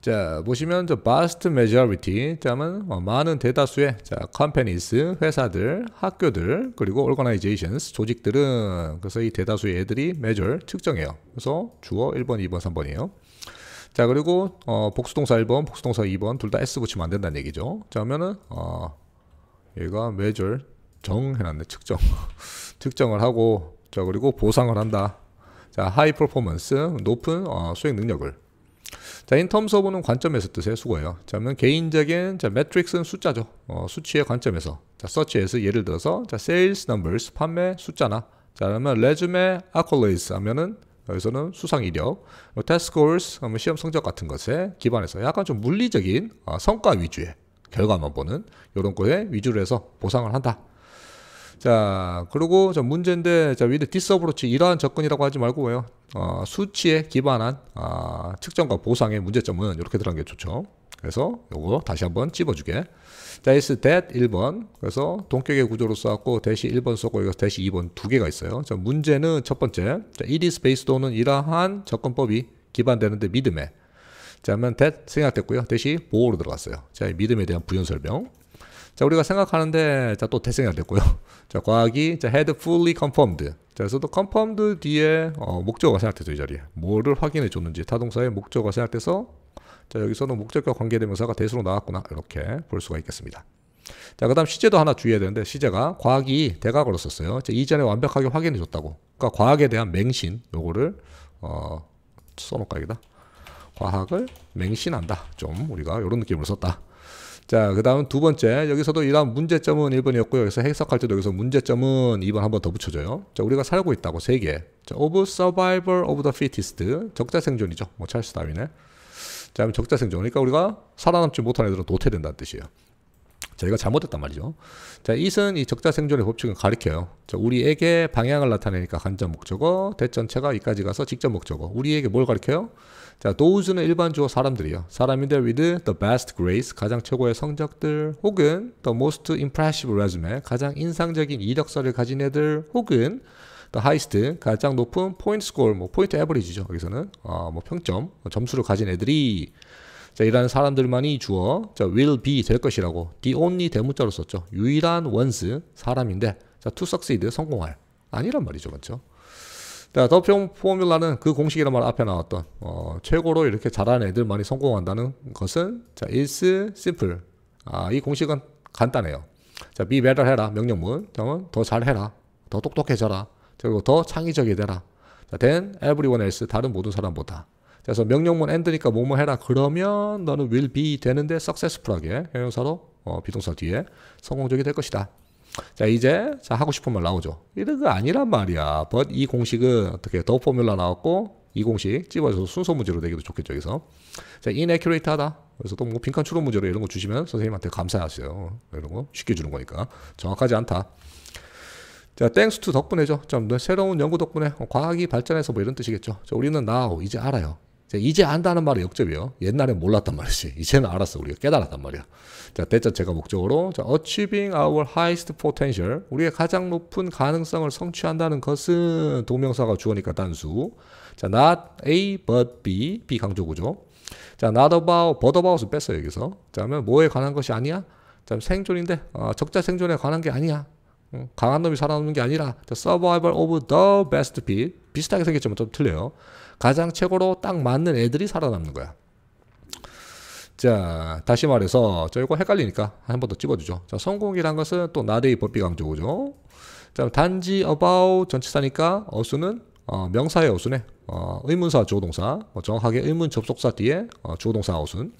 자 보시면 t vast majority 자면 뭐 많은 대다수의 자 companies 회사들 학교들 그리고 organizations 조직들은 그래서 이 대다수의 애들이 major 측정해요 그래서 주어 1번 2번 3번이에요 자 그리고 어, 복수동사 1번, 복수동사 2번 둘 다 s 붙이면 안 된다는 얘기죠. 자 그러면은 어, 얘가 measure 정 해놨네 측정 측정을 하고 자 그리고 보상을 한다. 자 하이 퍼포먼스 높은 어, 수행 능력을 자, 인텀서브는 관점에서 뜻의 수고예요. 자, 그러면 개인적인 자, 매트릭스는 숫자죠. 어, 수치의 관점에서. 자, 서치에서 예를 들어서 자, 세일 l 넘 s n 판매 숫자나 자, 그러면 레즈메 아콜레이스 하면은 여기서는 수상 이력, 테스트 s c o 면 시험 성적 같은 것에 기반해서 약간 좀 물리적인 아, 성과 위주의 결과만 보는 이런 거에 위주로 해서 보상을 한다. 자, 그리고 저 문제인데 자, 위드 디서브로치 스 이러한 접근이라고 하지 말고요. 어, 수치에 기반한 어, 아, 측정과 보상의 문제점은 이렇게 들어간 게 좋죠. 그래서 요거 다시 한번 찝어주게. 다이스 that 1번. 그래서 동격의 구조로 써갖고 대시 1번 썼고 여기서 대시 2번 두 개가 있어요. 자, 문제는 첫 번째. 자, 이디 스페이스 또는 이러한 접근법이 기반되는데 믿음에. 자, 그러면 that 생략됐고요. 대시 보호로 들어갔어요. 자, 믿음에 대한 부연 설명. 자, 우리가 생각하는데 자, 또 대생이 됐고요. 자, 과학이 자, had fully confirmed. 자, 그래서도 confirmed 뒤에 어, 목적어가 생각돼서 이 자리에 뭐를 확인해 줬는지 타동사의 목적어가 생각돼서 자, 여기서는 목적과 관계대명사가 대수로 나왔구나. 이렇게 볼 수가 있겠습니다. 자, 그 다음 시제도 하나 주의해야 되는데, 시제가 과학이 대각으로 썼어요. 자, 이전에 완벽하게 확인해 줬다고. 그러니까 과학에 대한 맹신, 요거를, 어, 써놓을까, 여기다. 과학을 맹신한다. 좀 우리가 이런 느낌으로 썼다. 자, 그 다음 두 번째. 여기서도 이런 문제점은 1번이었고요. 여기서 해석할 때도 여기서 문제점은 2번 한번더 붙여줘요. 자, 우리가 살고 있다고 세 개. 자, of survivor of the fittest. 적자 생존이죠. 뭐, 찰스 다윈의. 그다 적자 생존. 그러니까 우리가 살아남지 못한 애들은 도태된다는 뜻이에요. 저희가 잘못했단 말이죠. 자, 이은 이 적자 생존의 법칙을 가리켜요. 자, 우리에게 방향을 나타내니까 간접 목적어, 대전체가 이까지 가서 직접 목적어. 우리에게 뭘 가리켜요? 자, t h o 는 일반 주어 사람들이요. 사람인데 with the best g r a d e 가장 최고의 성적들, 혹은 the most impressive resume, 가장 인상적인 이력서를 가진 애들, 혹은 하이스트 가장 높은 포인트 스코어 뭐 포인트 에버리지죠 여기서는 어, 뭐 평점 뭐 점수를 가진 애들이 자, 이러한 사람들만이 주어 자, will be 될 것이라고 the only 대문자로 썼죠 유일한 o n e 사람인데 자, to succeed 성공할 아니란 말이죠 맞죠 자, 더 포뮬라는 그 공식이란 말 앞에 나왔던 어, 최고로 이렇게 잘한 애들만이 성공한다는 것은 자, is simple 아, 이 공식은 간단해요 자, be better 해라 명령문 다음은 더 잘해라 더 똑똑해져라 그리고 더 창의적이 되라. 자, then everyone else 다른 모든 사람보다. 그래서 명령문 end니까 뭐뭐 해라. 그러면 너는 will be 되는데 successful하게 형용사로 어, 비동사 뒤에 성공적이 될 것이다. 자 이제 자 하고 싶은 말 나오죠. 이런 거 아니란 말이야. but 이 공식은 어떻게 더 포뮬라 나왔고 이 공식 찝어서 순서 문제로 내기도 좋겠죠. 여기서 자 inaccurate하다. 그래서 또 뭐 빈칸 추론 문제로 이런 거 주시면 선생님한테 감사하세요. 이런 거 쉽게 주는 거니까 정확하지 않다. 자, 땡스 투 덕분에죠. 좀 새로운 연구 덕분에 과학이 발전해서 뭐 이런 뜻이겠죠. 자, 우리는 나 o w 이제 알아요. 자, 이제 안다는 말은 역접이요 옛날에 몰랐단 말이지. 이제는 알았어. 우리가 깨달았단 말이야. 자, 대자제가 목적으로 자, achieving our highest potential 우리의 가장 높은 가능성을 성취한다는 것은 동명사가 주어니까 단수. 자, not A but B B 강조구죠. 자, not about but about을 뺐어요 여기서. 자면 뭐에 관한 것이 아니야? 자, 생존인데 어, 적자 생존에 관한 게 아니야. 강한 놈이 살아남는 게 아니라 서바이벌 오브 더 베스트 핏 비슷하게 생겼지만 좀 틀려요. 가장 최고로 딱 맞는 애들이 살아남는 거야. 자, 다시 말해서 저 이거 헷갈리니까 한 번더 찍어주죠. 자, 성공이란 것은 또 나대의 법비 강조죠. 자, 단지 about 전치사니까 어수는 어, 명사의 어순에 어, 의문사 주동사 어, 뭐 정확하게 의문 접속사 뒤에 어, 주동사 어순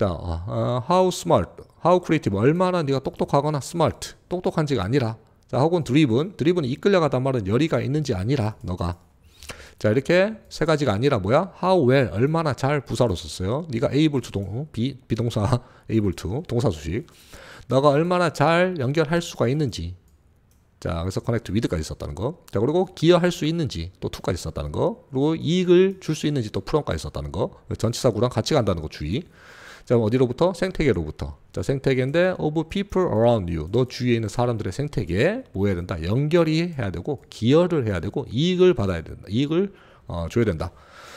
자, 어, how smart, how creative, 얼마나 네가 똑똑하거나 smart, 똑똑한지가 아니라 자, 혹은 driven, driven이 이끌려가다 말은 열의가 있는지 아니라 너가 자 이렇게 세 가지가 아니라 뭐야? how well 얼마나 잘 부사로 썼어요. 네가 able to 동 비, 어, 비동사 able to 동사 수식. 너가 얼마나 잘 연결할 수가 있는지. 자 그래서 connect with까지 썼다는 거. 자 그리고 기여할 수 있는지 또 to까지 썼다는 거. 그리고 이익을 줄 수 있는지 또 from까지 썼다는 거. 전치사구랑 같이 간다는 거 주의. 자, 어디로부터? 생태계로부터. 자, 생태계인데 of people around you. 너 주위에 있는 사람들의 생태계에 뭐 해야 된다? 연결이 해야 되고 기여를 해야 되고 이익을 받아야 된다. 이익을 어, 줘야 된다.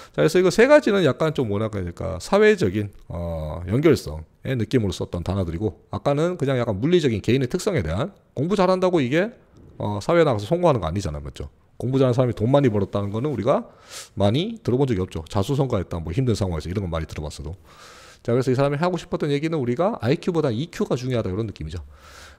자, 그래서 이거 세 가지는 약간 좀 뭐랄까, 그러니까 사회적인, 어, 연결성의 느낌으로 썼던 단어들이고, 아까는 그냥 약간 물리적인 개인의 특성에 대한 공부 잘한다고 이게, 어, 사회에 나가서 성공하는 거 아니잖아요. 맞죠? 공부 잘하는 사람이 돈 많이 벌었다는 거는 우리가 많이 들어본 적이 없죠. 자수성가했다, 뭐 힘든 상황에서 이런 거 많이 들어봤어도. 자, 그래서 이 사람이 하고 싶었던 얘기는 우리가 IQ보다 EQ가 중요하다 이런 느낌이죠.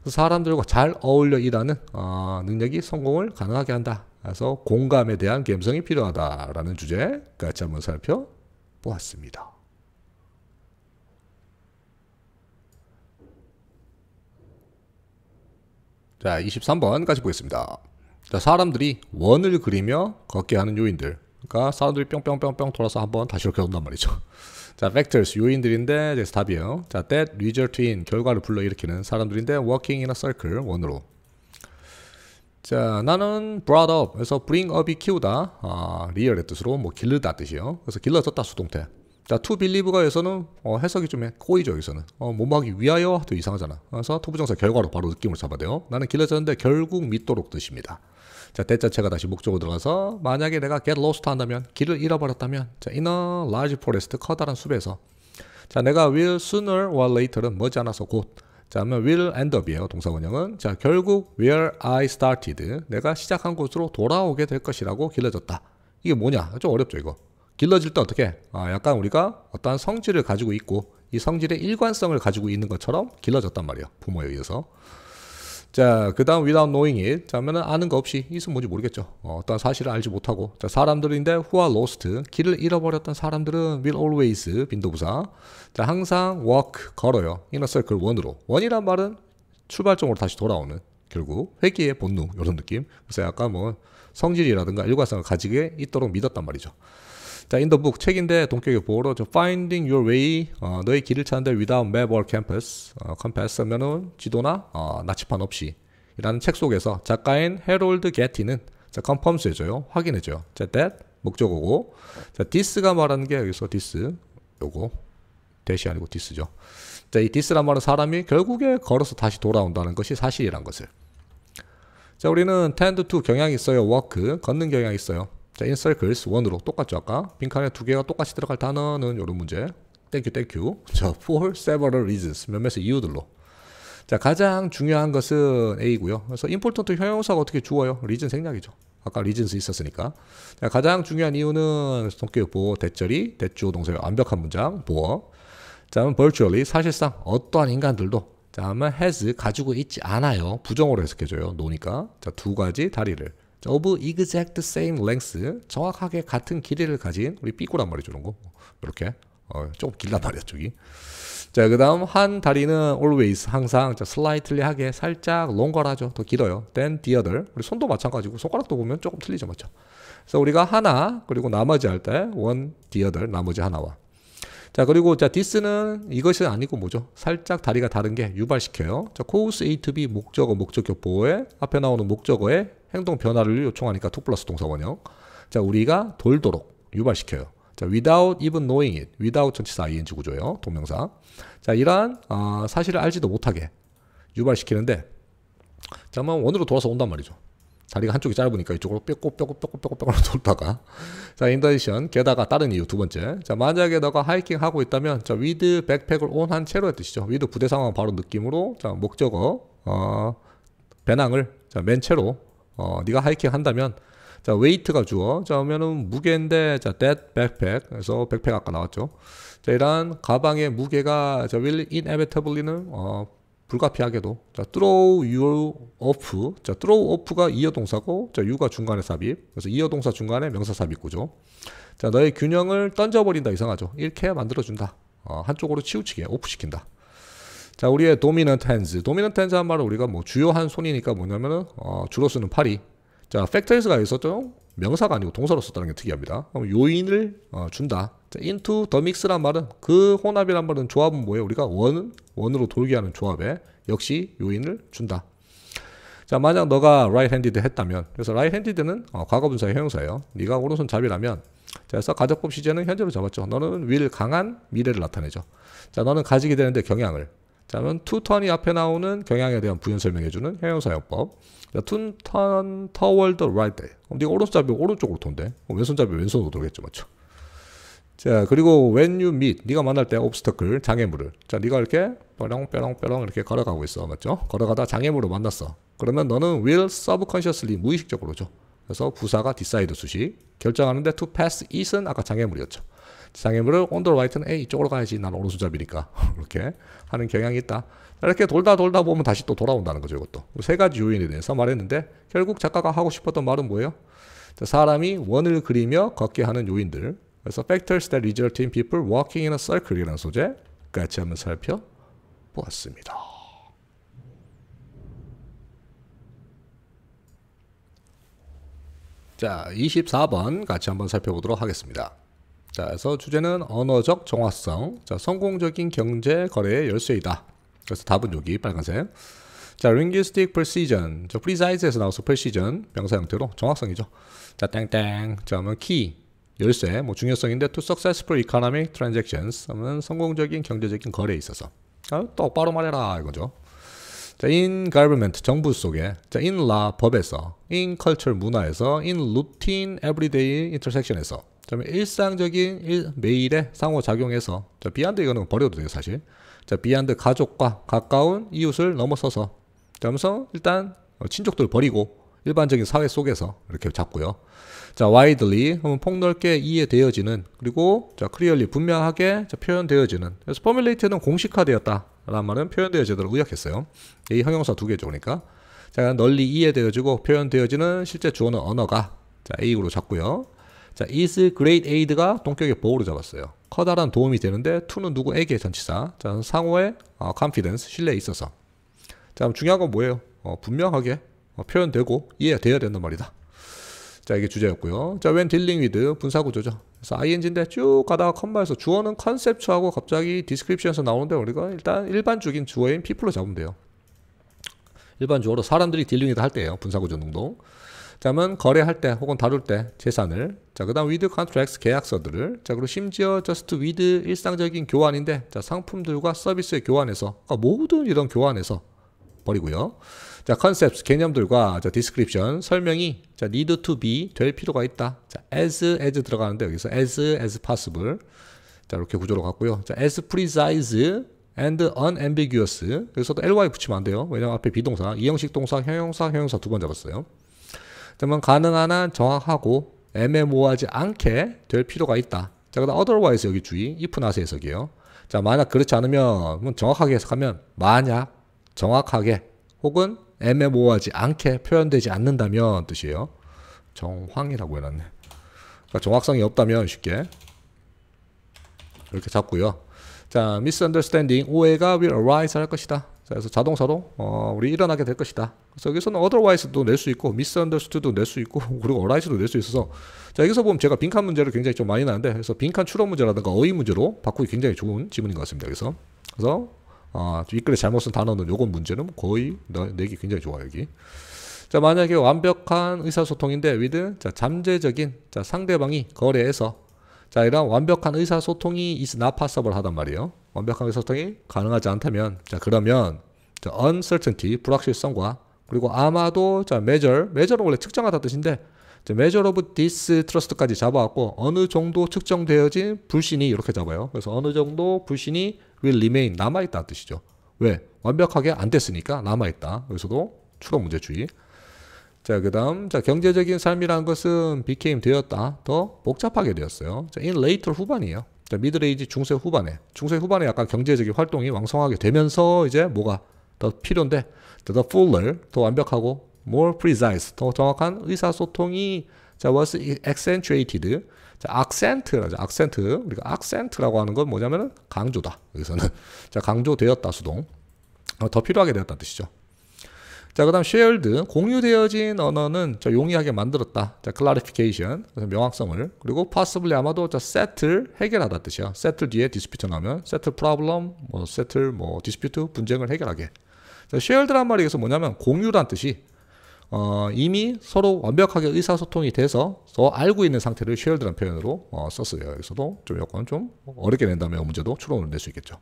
그래서 사람들과 잘 어울려 일하는 어, 능력이 성공을 가능하게 한다. 그래서 공감에 대한 감성이 필요하다라는 주제 같이 한번 살펴보았습니다. 자, 23번까지 보겠습니다. 자, 사람들이 원을 그리며 걷게 하는 요인들. 그러니까 사람들이 뿅뿅뿅뿅 돌아서 한번 다시 이렇게 온단 말이죠. 자, factors 요인들인데 이제 답이에요. 자, that result in 결과를 불러일으키는 사람들인데 working in a circle 원으로. 자, 나는 brought up 그래서 bring up이 키우다. 아, 리얼의 뜻으로 뭐 길르다 뜻이요. 에 그래서 길러졌다 수동태. 자, to believe가 에서는 어, 해석이 좀 꼬이죠, 여기서는. 어, 몸하기 위하여 또 이상하잖아. 그래서 토부정사 결과로 바로 느낌을 잡아대요. 나는 길러졌는데 결국 믿도록 뜻입니다. 자, 대자체가 다시 목적으로 들어가서 만약에 내가 get lost 한다면 길을 잃어버렸다면 자, in a large forest 커다란 숲에서 자, 내가 will sooner or later는 머지않아서 곧 자, 하면 will end up이에요. 동사원형은. 자, 결국 where I started. 내가 시작한 곳으로 돌아오게 될 것이라고 길러졌다. 이게 뭐냐? 좀 어렵죠, 이거. 길러질 때 어떻게? 아, 약간 우리가 어떠한 성질을 가지고 있고 이 성질의 일관성을 가지고 있는 것처럼 길러졌단 말이에요. 부모에 의해서. 자, 그 다음 without knowing it. 자면은 아는 거 없이 있으면 뭔지 모르겠죠. 어, 떤 사실을 알지 못하고. 자, 사람들인데 who are lost. 길을 잃어버렸던 사람들은 will always 빈도부사. 자, 항상 walk 걸어요. inner circle 원으로. 원이란 말은 출발점으로 다시 돌아오는 결국 회귀의 본능 이런 느낌. 그래서 약간 뭐 성질이라든가 일관성을 가지게 있도록 믿었단 말이죠. 자, 인 n 북 책인데 동격의 보호로 저 finding your way 어, 너의 길을 찾는데 without map or compass 어, compass 하면은 지도나 어, 나치판 없이 이라는 책 속에서 작가인 헤롤드 게티는 자, confirms 해줘요. 확인해줘요. 자, that 목적어고 자, this가 말하는 게 여기서 this 요거 대시 아니고 디스죠. 자, 이 디스란 말은 사람이 결국에 걸어서 다시 돌아온다는 것이 사실이란 것을. 자, 우리는 tend to 경향이 있어요. walk 걷는 경향이 있어요. 자, 인서클스 1으로 똑같죠, 아까? 빈칸에 두 개가 똑같이 들어갈 단어는 이런 문제. 땡큐, 땡큐. 자, for several reasons. 몇몇의 이유들로. 자, 가장 중요한 것은 A고요. 그래서 important 형용사가 어떻게 주어요? 리즌 생략이죠. 아까 리즌스 있었으니까. 자, 가장 중요한 이유는 성격 보호, 대절이, 대주 동사의 완벽한 문장, 보어. 자, 그럼 virtually 사실상 어떠한 인간들도 자, 아마 has 가지고 있지 않아요. 부정으로 해석해줘요. 노니까. 자, 두 가지 다리를. of exact same length 정확하게 같은 길이를 가진 우리 삐꼬란 말이죠 이런 거 이렇게 어, 조금 길단 말이야 저기 자그 다음 한 다리는 always 항상 자, slightly 하게 살짝 longer 하죠 더 길어요 then the other 우리 손도 마찬가지고 손가락도 보면 조금 틀리죠 맞죠 그래서 우리가 하나 그리고 나머지 할 때 one the other 나머지 하나와 자, 그리고 자, 디스는 이것은 아니고 뭐죠? 살짝 다리가 다른 게 유발시켜요. 자, 코우스 A to B 목적어 목적격보호에 앞에 나오는 목적어에 행동 변화를 요청하니까 톡 플러스 동사 원형. 자, 우리가 돌도록 유발시켜요. 자, without even knowing it. without 전치사 ing 구조예요. 동명사. 자, 이러한 어, 사실을 알지도 못하게 유발시키는데 자만 원으로 돌아서 온단 말이죠. 다리가 한쪽이 짧으니까 이쪽으로 뼈고 뼈고 뼈고 뼈고 뼈고 돌다가 자 인더디션 게다가 다른 이유 두 번째 자 만약에 너가 하이킹 하고 있다면 자 위드 백팩을 온 한 채로 뜻이죠 위드 부대 상황 바로 느낌으로 자 목적어 어 배낭을 자맨 채로 어 네가 하이킹 한다면 자 웨이트가 주어 자 그러면은 무게인데 자 that 백팩 그래서 백팩 아까 나왔죠 자 이러한 가방의 무게가 자 will inevitably는 어 불가피하게도 자, throw you off 자, throw off가 이어 동사고 자, you가 중간에 삽입 그래서 이어 동사 중간에 명사 삽입 구조 자, 너의 균형을 던져버린다 이상하죠 이렇게 만들어준다 어, 한쪽으로 치우치게 오프시킨다 자, 우리의 dominant hands dominant hands 한 말은 우리가 뭐 주요한 손이니까 뭐냐면은 어, 주로 쓰는 팔이 자, factors가 있었죠 명사가 아니고 동사로 썼다는 게 특이합니다 그럼 요인을 어, 준다 자, into the 란 말은 그 혼합이란 말은 조합은 뭐예요? 우리가 원, 원으로 돌게 하는 조합에 역시 요인을 준다. 자, 만약 너가 right handed 했다면, 그래서 right handed는 어, 과거 분사의 형용사예요. 네가 오른손 잡이라면, 자, 그래서 가정법 시제는 현재로 잡았죠. 너는 will 강한 미래를 나타내죠. 자, 너는 가지게 되는데 경향을. 자, 그러면 to turn이 앞에 나오는 경향에 대한 부연 설명해주는 형용사 형법. 자, to turn toward the right. 그럼 네 오른손잡이 오른쪽으로 돈대. 왼손잡이 왼손으로 돌겠죠, 맞죠? 자, 그리고 when you meet, 네가 만날 때 obstacle, 장애물을. 자, 네가 이렇게 뾰렁뾰렁뾰렁 이렇게 걸어가고 있어. 맞죠? 걸어가다 장애물을 만났어. 그러면 너는 will subconsciously, 무의식적으로죠. 그래서 부사가 decide 수식. 결정하는데 to pass is은 아까 장애물이었죠. 장애물을 on the right는 A 이쪽으로 가야지. 난 오른손잡이니까. 이렇게 하는 경향이 있다. 이렇게 돌다 돌다 보면 다시 또 돌아온다는 거죠. 이것도. 세 가지 요인에 대해서 말했는데 결국 작가가 하고 싶었던 말은 뭐예요? 사람이 원을 그리며 걷게 하는 요인들 그래서 Factors that result in people walking in a circle 이라는 소재까지 한번 살펴보았습니다. 자, 24번 같이 한번 살펴보도록 하겠습니다. 자, 그래서 주제는 언어적 정확성, 자, 성공적인 경제 거래의 열쇠이다. 그래서 답은 여기 빨간색. 자, linguistic precision, 저 precise에서 나와서 precision 명사 형태로 정확성이죠. 자, 땡땡. 자, 하면 key. 열쇠, 뭐 중요성인데 to successful economic transactions 하면 성공적인 경제적인 거래에 있어서 아, 똑바로 말해라 이거죠. 자, in government 정부 속에, 자, in law 법에서, in culture 문화에서, in routine everyday intersection에서, 자, 일상적인 일, 매일의 상호작용에서, 자, 비안드 이거는 버려도 돼요 사실. 자, 비안드 가족과 가까운 이웃을 넘어서서, 자, 하면서 일단 친족들 버리고 일반적인 사회 속에서 이렇게 잡고요. 자, widely 하면 폭넓게 이해되어지는 그리고 자, clearly 분명하게 자, 표현되어지는. 그래서 formulate는 공식화되었다. 라는 말은 표현되어지도록 의역했어요. 이 형용사 두 개죠. 그러니까 자, 널리 이해되어지고 표현되어지는 실제 주어는 언어가 자, a로 잡고요. 자, is great aid가 동격의 보호로 잡았어요. 커다란 도움이 되는데 to는 누구에게 전치사. 자, 상호의 어, confidence, 신뢰에 있어서. 자, 중요한 건 뭐예요? 어, 분명하게 어, 표현되고 이해되어야 된단 말이다. 자, 이게 주제였고요. 자, 웬 딜링 위드 분사구조죠. 그래서 ing인데 쭉 가다가 컴마에서 주어는 컨셉츠하고 갑자기 디스크립션에서 나오는데 우리가 일단 일반적인 주어인 people로 잡으면 돼요. 일반 주어로 사람들이 딜링 위드 할 때예요. 분사구조 능동. 자면 거래할 때 혹은 다룰 때 재산을 자 그다음 위드 컨트랙트 계약서들을 자 그리고 심지어 저스트 위드 일상적인 교환인데 자 상품들과 서비스의 교환에서 그러니까 모든 이런 교환에서 버리고요. 자, 컨셉트 개념들과 자, 디스크립션 설명이 자, need to be 될 필요가 있다. 자, as as 들어가는데 여기서 as as possible. 자, 이렇게 구조로 갔고요. 자, as precise and unambiguous. 여기서도 ly 붙이면 안 돼요. 왜냐면 앞에 비동사, 이형식 동사, 형용사, 형용사 두 번 잡았어요. 그러면 가능한 한 정확하고 애매모호하지 않게 될 필요가 있다. 자, 그다음 otherwise 여기 주의, if n o 해석이에요. 자, 만약 그렇지 않으면 정확하게 해석하면 만약 정확하게 혹은 애매모호하지 않게 표현되지 않는다면 뜻이에요. 정황이라고 해놨네. 그러니까 정확성이 없다면 쉽게 이렇게 잡고요. 자, misunderstanding 오해가 will arise 할 것이다. 자, 그래서 자동사로 어, 우리 일어나게 될 것이다. 그래서 여기서는 otherwise도 낼 수 있고 misunderstood도 낼 수 있고 그리고 arise도 낼 수 있어서 자, 여기서 보면 제가 빈칸 문제를 굉장히 좀 많이 나는데 그래서 빈칸 추론 문제라든가 어휘 문제로 바꾸기 굉장히 좋은 지문인 것 같습니다. 여기서 그래서 어, 아, 이끌에 잘못 쓴 단어는 요건 문제는 거의 내기 굉장히 좋아 요 여기. 자, 만약에 완벽한 의사소통인데 위드, 자, 잠재적인 자, 상대방이 거래해서 자, 이런 완벽한 의사소통이 is not possible 하단 말이에요. 완벽한 의사소통이 가능하지 않다면 자, 그러면 자, uncertainty 불확실성과 그리고 아마도 자, measure measure는 원래 측정하다 뜻인데 measure of this trust까지 잡아왔고 어느 정도 측정되어진 불신이 이렇게 잡아요. 그래서 어느 정도 불신이 will remain 남아있다 뜻이죠. 왜? 완벽하게 안 됐으니까 남아있다. 여기서도 추가 문제주의. 자, 그 다음, 자, 경제적인 삶이라는 것은 became 되었다. 더 복잡하게 되었어요. 자, in later 후반이에요. 자, 미드레이지 중세 후반에. 중세 후반에 약간 경제적인 활동이 왕성하게 되면서 이제 뭐가 더 필요인데, 더 fuller, 더 완벽하고 more precise, 더 정확한 의사소통이 자, was accentuated. 자, accent, accent. 우리가 accent라고 하는 건 뭐냐면은 강조다. 여기서는. 자, 강조되었다, 수동. 어, 더 필요하게 되었다 뜻이죠. 자, 그 다음 shared, 공유되어진 언어는 자, 용이하게 만들었다. 자, clarification, 그래서 명확성을. 그리고 possibly 아마도 자, settle, 해결하다 뜻이야. settle 뒤에 dispute 나오면 settle problem, 뭐 settle, 뭐 dispute, 분쟁을 해결하게. 자, shared란 말이 여기서 뭐냐면 공유란 뜻이 어, 이미 서로 완벽하게 의사소통이 돼서 더 알고 있는 상태를 쉐어드란 표현으로 어, 썼어요. 여기서도 좀 여건 좀 어렵게 낸다면 문제도 추론을 낼 수 있겠죠.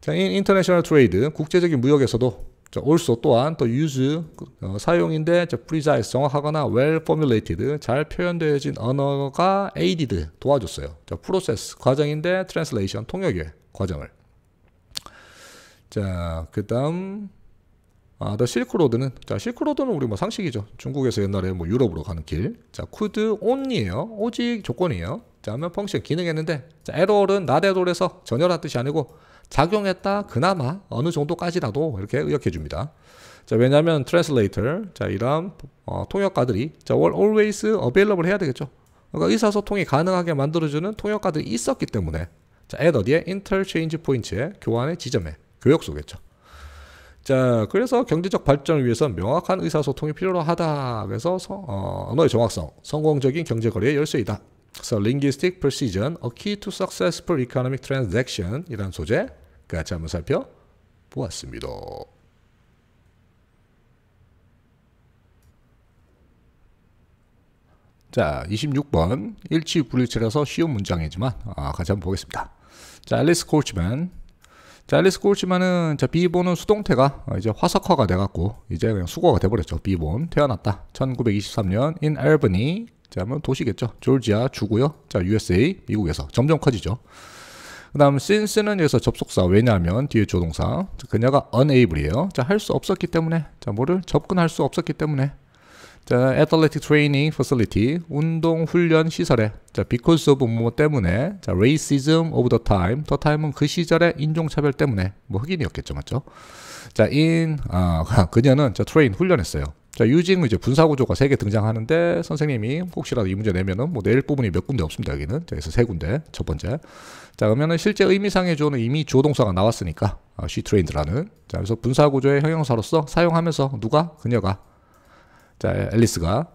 자, 인 인터내셔널 트레이드 국제적인 무역에서도 자, also 또한 또 use 어, 사용인데 자, precise 정확하거나 well formulated 잘 표현되어진 언어가 aided 도와줬어요. 자, process 과정인데 translation 통역의 과정을 자, 그다음 아, 더 실크로드는 자 실크로드는 우리 뭐 상식이죠. 중국에서 옛날에 뭐 유럽으로 가는 길. 자 쿠드 온이에요. 오직 조건이에요. 자 하면 펑션 기능했는데 자 에러는 나대돌에서 전혀란 뜻이 아니고 작용했다 그나마 어느 정도까지라도 이렇게 의역해 줍니다. 자 왜냐하면 트랜슬레이터 자 이런 어, 통역가들이 자 월, always available 해야 되겠죠. 그러니까 의사소통이 가능하게 만들어주는 통역가들이 있었기 때문에 자 에러 뒤에 인터체인지 포인트에 교환의 지점에 교역 소겠죠. 자, 그래서 경제적 발전을 위해서 명확한 의사소통이 필요로 하다. 그래서 어, 언어의 정확성, 성공적인 경제거래의 열쇠이다. 그래 Linguistic Precision, A Key to Successful Economic Transaction 이라 소재까지 한번 살펴보았습니다. 자, 26번 일치불일치라서 쉬운 문장이지만 아, 같이 한번 보겠습니다. 자, 앨리스 코치맨 자, 앨리스 꼴치만은 자, 비본은 수동태가 어, 이제 화석화가 돼갖고 이제 그냥 수거가 돼버렸죠. 비본 태어났다. 1923년 인 엘버니 자, 뭐 도시겠죠. 졸지아 주고요. 자, USA 미국에서 점점 커지죠. 그다음 since는 여기서 접속사 왜냐하면 뒤에 조동사 그녀가 unable이에요. 자, 할 수 없었기 때문에 자, 뭐를 접근할 수 없었기 때문에 자, athletic training facility 운동 훈련 시설에 자, because of 뭐 때문에 자, racism of the time the time은 그 시절의 인종차별 때문에 뭐 흑인이었겠죠 맞죠? 자, in 아, 그녀는 자, train 훈련했어요. 자, 유징 이제 분사 구조가 세 개 등장하는데 선생님이 혹시라도 이 문제 내면은 뭐 내일 부분이 몇 군데 없습니다 여기는 자, 그래서 세 군데 첫 번째 자 그러면은 실제 의미상의 조는 이미 조동사가 나왔으니까 아, she trained라는 자 그래서 분사 구조의 형용사로서 사용하면서 누가 그녀가 자, 앨리스가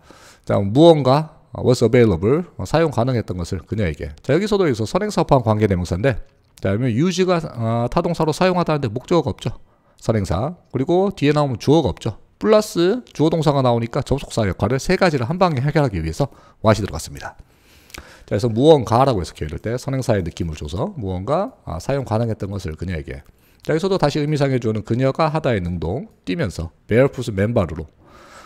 자, 무언가 was available 어, 사용 가능했던 것을 그녀에게. 자, 여기서도 여기서 선행사업한 관계 대명사인데 자, 그러면 use가 어, 타동사로 사용하다는데 목적어가 없죠. 선행사. 그리고 뒤에 나오면 주어가 없죠. 플러스 주어 동사가 나오니까 접속사 역할을 세 가지를 한 방에 해결하기 위해서 와시 들어갔습니다. 자, 그래서 무언가라고 해서해요이때 선행사의 느낌을 줘서 무언가 아, 사용 가능했던 것을 그녀에게. 자, 여기서도 다시 의미상해 주는 그녀가 하다의 능동 뛰면서 베어풋은 맨발로 으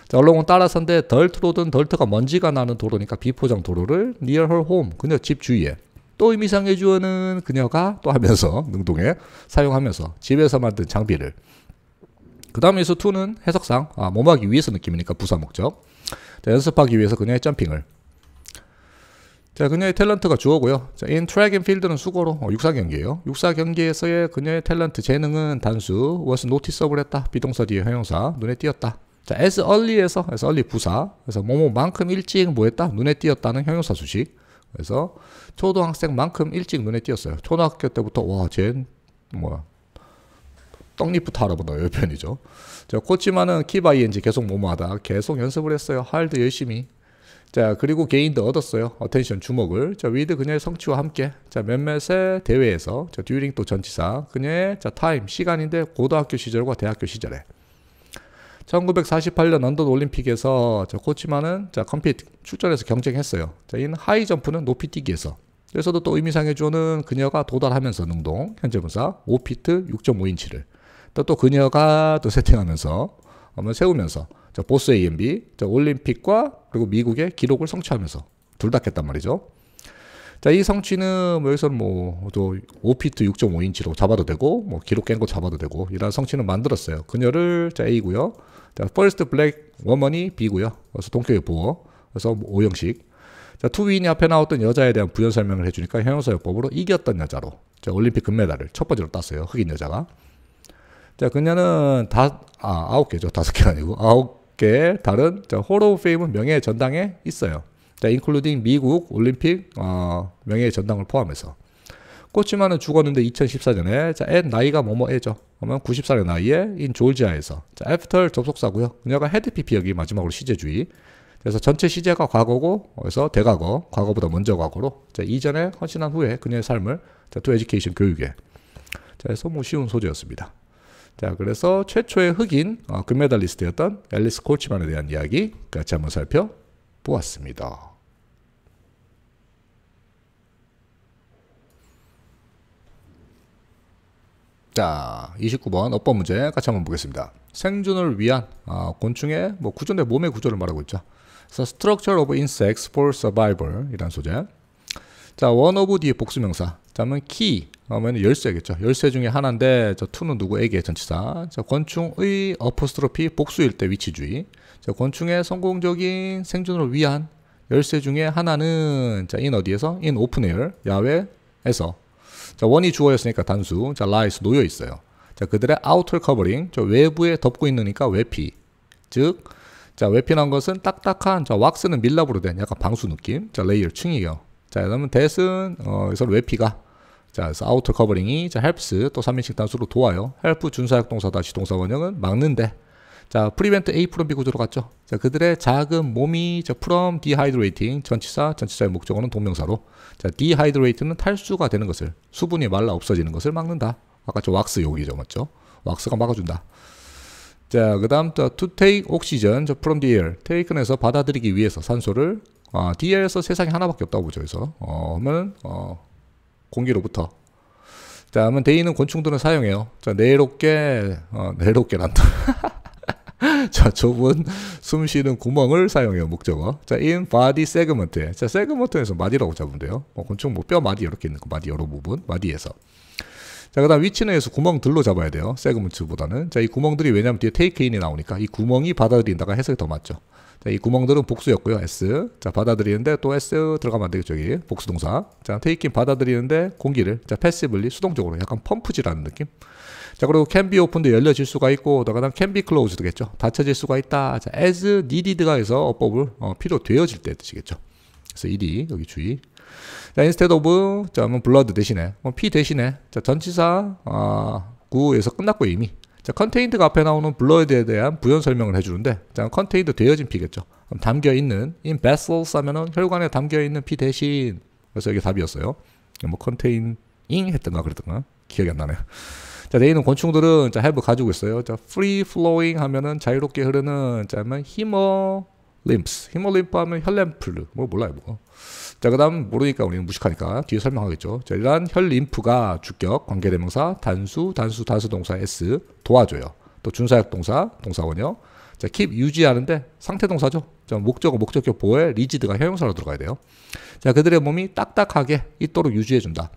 자, 얼렁은 따라서인데 덜트로든 덜트가 먼지가 나는 도로니까 비포장 도로를 near her home, 그녀 집 주위에 또 의미상의 주어는 그녀가 또 하면서 능동에 사용하면서 집에서 만든 장비를 그 다음에서 to는 해석상 아, 몸하기 위해서 느낌이니까 부사 목적 자, 연습하기 위해서 그녀의 점핑을 자, 그녀의 탤런트가 주어고요. 자, in track and field는 수고로 어, 육사 경기예요. 육사 경기에서의 그녀의 탤런트 재능은 단수 was noticeable 했다. 비동사 뒤에 형용사 눈에 띄었다. 자, as early에서 as early 부사. 그래서 뭐뭐만큼 일찍 뭐했다? 눈에 띄었다는 형용사 수식. 그래서 초등학생만큼 일찍 눈에 띄었어요. 초등학교 때부터 와쟨 뭐야 떡잎부터 알아본다 이 편이죠. 자 코치만은 키바 이엔지 계속 뭐뭐하다 계속 연습을 했어요. 할드 열심히. 자 그리고 개인도 얻었어요. 어텐션 주목을. 자 위드 그녀의 성취와 함께 자 몇몇의 대회에서 자 듀링 또 전치사 그녀의 자 타임 시간인데 고등학교 시절과 대학교 시절에 1948년 런던 올림픽에서 저 코치만은 자 컴핏 출전해서 경쟁했어요. 자, 이 하이 점프는 높이 뛰기에서. 그래서도 또 의미상해 주는 그녀가 도달하면서 능동 현재 분사 5피트 6.5인치를 또, 또 그녀가 또 세팅하면서 한번 세우면서 저 보스 AMB 저 올림픽과 그리고 미국의 기록을 성취하면서 둘 다 깼단 말이죠. 자, 이 성취는 뭐 여기서 뭐또 5피트 6.5인치로 잡아도 되고 뭐 기록 깬 거 잡아도 되고 이런 성취는 만들었어요. 그녀를 자 A고요. 자, first black woman이 B고요. 그래서 동격의 보어. 그래서 뭐 5형식. 자, 투위인이 앞에 나왔던 여자에 대한 부연 설명을 해주니까 형용사요법으로 이겼던 여자로 자, 올림픽 금메달을 첫 번째로 땄어요. 흑인 여자가. 자, 그녀는 다, 아, 아홉 개죠. 다섯 개가 아니고. 아홉 개 다른, 자, 호로 페임은 명예의 전당에 있어요. 네, including 미국 올림픽 어, 명예 전당을 포함해서 꼬치마는 죽었는데 2014년에 자, a 나이가 뭐뭐 애죠. 그러면 90살의 나이에 인 조지아에서 자, after 접속사고요. 그녀가 헤드 피피 여기 마지막으로 시제주의. 그래서 전체 시제가 과거고 그래서 대과거, 과거보다 먼저 과거로 자, 이전에 헌신한 후에 그녀의 삶을 자, to education 교육에 자, 그래서 뭐 쉬운 소재였습니다. 자, 그래서 최초의 흑인 어, 금메달리스트였던 앨리스 콜치만에 대한 이야기 같이 한번 살펴보았습니다. 자, 29번 어법 문제 같이 한번 보겠습니다. 생존을 위한 아, 곤충의 뭐 구조인데 몸의 구조를 말하고 있죠. 그래서 Structure of Insects for Survival 이란 소재. 자, one of 뒤에 복수명사. 자면 키 하면 열쇠겠죠. 열쇠 중에 하나인데 저 투는 누구에게 전치사. 자, 곤충의 어포스트로피 복수일 때 위치주의. 자, 곤충의 성공적인 생존을 위한 열쇠 중에 하나는 자, i 어디에서? i 오픈 에어 야외에서 자, 원이 주어였으니까 단수. 자, l i e 놓여 있어요. 자, 그들의 아우터 커버링. 저 외부에 덮고 있는니까 외피. 즉, 자, 외피란 것은 딱딱한, 자, 왁스는 밀랍으로 된 약간 방수 느낌. 자, 레이어 층이에요. 자, 그러면 대은 어, 여기서 외피가 자, 그래서 아우터 커버링이 자, 헬프스 또 3인칭 단수로 도와요. 헬프 준사역 동사 다시 동사 원형은 막는데 자, 프리벤트 A 프롬 B 구조로 갔죠. 자, 그들의 작은 몸이 저 프롬 디하이드 h 이팅 전치사 전치사의 목적어는 동명사로. 자, 디하이드 d 이트는 탈수가 되는 것을 수분이 말라 없어지는 것을 막는다. 아까 저 왁스 여기죠, 맞죠? 왁스가 막아준다. 자, 그다음 또 to take oxygen 저 from the air take에서 받아들이기 위해서 산소를 아, d 에서 세상에 하나밖에 없다고 보죠. 그래서 어, 그러면 어, 공기로부터 자, 하면 데이는 곤충들을 사용해요. 자, 내롭게 어, 내롭게 난다. 자, 좁은 숨 쉬는 구멍을 사용해요, 목적어. 자, in body segment. 자, segment에서 마디라고 잡으면 돼요. 뭐, 곤충 뭐뼈 마디 이렇게 있는 거, 그 마디 여러 부분, 마디에서. 자, 그 다음 위치는에서 구멍들로 잡아야 돼요. 세그먼트보다는. 자, 이 구멍들이 왜냐면 뒤에 테이크인이 나오니까 이 구멍이 받아들인다가 해석이 더 맞죠. 자, 이 구멍들은 복수였고요. S. 자, 받아들이는데 또 S 들어가면 안 되겠죠. 여기 복수동사. 자, 테이크인 받아들이는데 공기를. 자, 패시블리 수동적으로 약간 펌프질하는 느낌. 자, 그리고 can be open도 열려질 수가 있고, 그다음 can be closed겠죠. 닫혀질 수가 있다. 자, as needed가 해서 어법을 어, 필요되어질 때 뜻이겠죠. 그래서 ed 여기 주의. 자, instead of 자, 뭐 blood 대신에 뭐 p 대신에 자, 전치사 아, 구에서 끝났고 이미. 자, 컨테인트가 앞에 나오는 블러드에 대한 부연 설명을 해주는데, 자, 컨테인트 되어진 피겠죠. 담겨 있는 in vessels 하면은 혈관에 담겨 있는 피 대신. 그래서 이게 답이었어요. 뭐 컨테인 잉 했던가 그랬던가 기억이 안 나네요. 자, 내에 있 곤충들은 자, have 가지고 있어요. 자, free flowing 하면은 자유롭게 흐르는 자면 히머 림스. 히머 림프 하면 혈램플. 루뭐 몰라요, 뭐. 자, 그다음 모르니까 우리는 무식하니까 뒤에 설명하겠죠. 자, 이러 혈림프가 주격 관계대명사 단수 단수 단수 동사 s 도와줘요. 또 준사역 동사 동사 원요 자, keep 유지하는데 상태 동사죠. 자, 목적어 목적격 보호에 리지드가 형용사로 들어가야 돼요. 자, 그들의 몸이 딱딱하게 있도록 유지해 준다.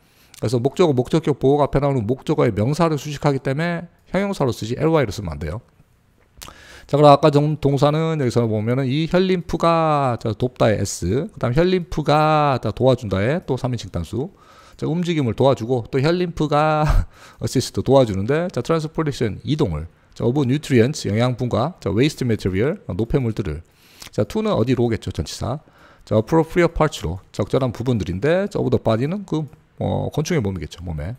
그래서 목적어 목적격 보호가 앞에 나오는 목적어의 명사를 수식하기 때문에 형용사로 쓰지 l y 로 쓰면 안 돼요. 자 그럼 아까 정, 동사는 여기서 보면은 이 현림프가 자, 돕다의 s 그다음 현림프가 도와준다의 또 3인칭 단수 자, 움직임을 도와주고 또 현림프가 어시스트 도와주는데 자 트랜스포레이션 이동을 자, 오브 뉴트리언츠 영양분과 자, 웨이스트 매트리얼 노폐물들을 자, 투는 어디로 오겠죠 전치사 자, a p p r o p r 로 적절한 부분들인데 자, 오브 더 바디는 그 어, 건축의 몸이겠죠, 몸에.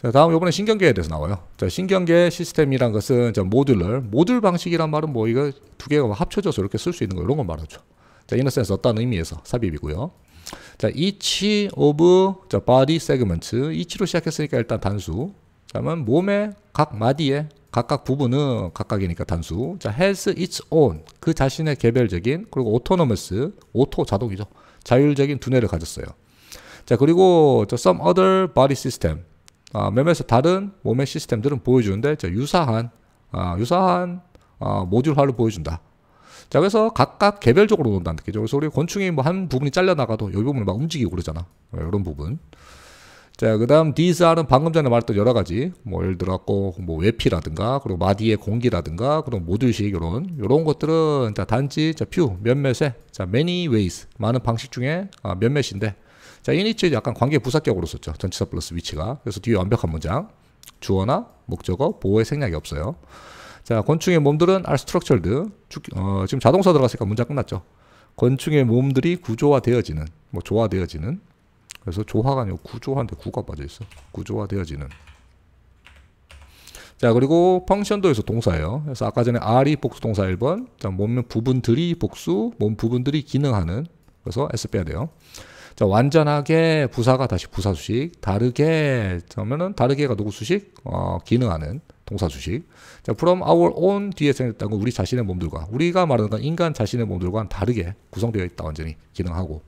자, 다음 요번에 신경계에 대해서 나와요. 자, 신경계 시스템이란 것은 자, 모듈을 모듈 방식이란 말은 뭐 이거 두 개가 뭐 합쳐져서 이렇게 쓸 수 있는 거 이런 걸 말하죠. 자, 이너센스 어떤 의미에서 삽입이고요. 자, each of 자, body segments each로 시작했으니까 일단 단수. 그음면 몸의 각 마디에 각각 부분은 각각이니까 단수. 자, has its own 그 자신의 개별적인 그리고 autonomous 오토 자동이죠. 자율적인 두뇌를 가졌어요. 자, 그리고 저 some other body system. 아, 몇몇의 다른 몸의 시스템들은 보여주는데 저 유사한 아, 유사한 아, 모듈화를 보여준다. 자, 그래서 각각 개별적으로 논다는 느낌이죠. 그래서 우리 곤충이 뭐 한 부분이 잘려나가도 이부분을막 움직이고 그러잖아. 이런 어, 부분. 자, 그 다음 디스 e s 는 방금 전에 말했던 여러 가지, 뭐 예를 들어갖고 뭐 외피라든가, 그리고 마디의 공기라든가, 그런 모듈식 요런요런 것들은 자 단지 자 f 몇몇의 자 many ways 많은 방식 중에 아, 몇몇인데 자, 인이츠 약간 관계 부사격으로 썼죠. 전치사 플러스 위치가. 그래서 뒤에 완벽한 문장. 주어나 목적어, 보호의 생략이 없어요. 자, 곤충의 몸들은 are structured. 주, 어, 지금 자동사 들어갔으니까 문장 끝났죠. 곤충의 몸들이 구조화되어지는, 뭐 조화되어지는. 그래서 조화가 아니고 구조화인데 구가 빠져있어. 구조화되어지는. 자, 그리고 펑션도에서 동사예요. 그래서 아까 전에 r이 복수 동사 1번. 자, 몸 부분들이 복수, 몸 부분들이 기능하는. 그래서 s 빼야 돼요. 자, 완전하게 부사가 다시 부사 수식, 다르게 그러면은 다르게가 누구 수식? 어, 기능하는 동사 수식. 자, from our own 뒤에 생겼다는 건 우리 자신의 몸들과 우리가 말하는 건 인간 자신의 몸들과는 다르게 구성되어 있다 완전히 기능하고.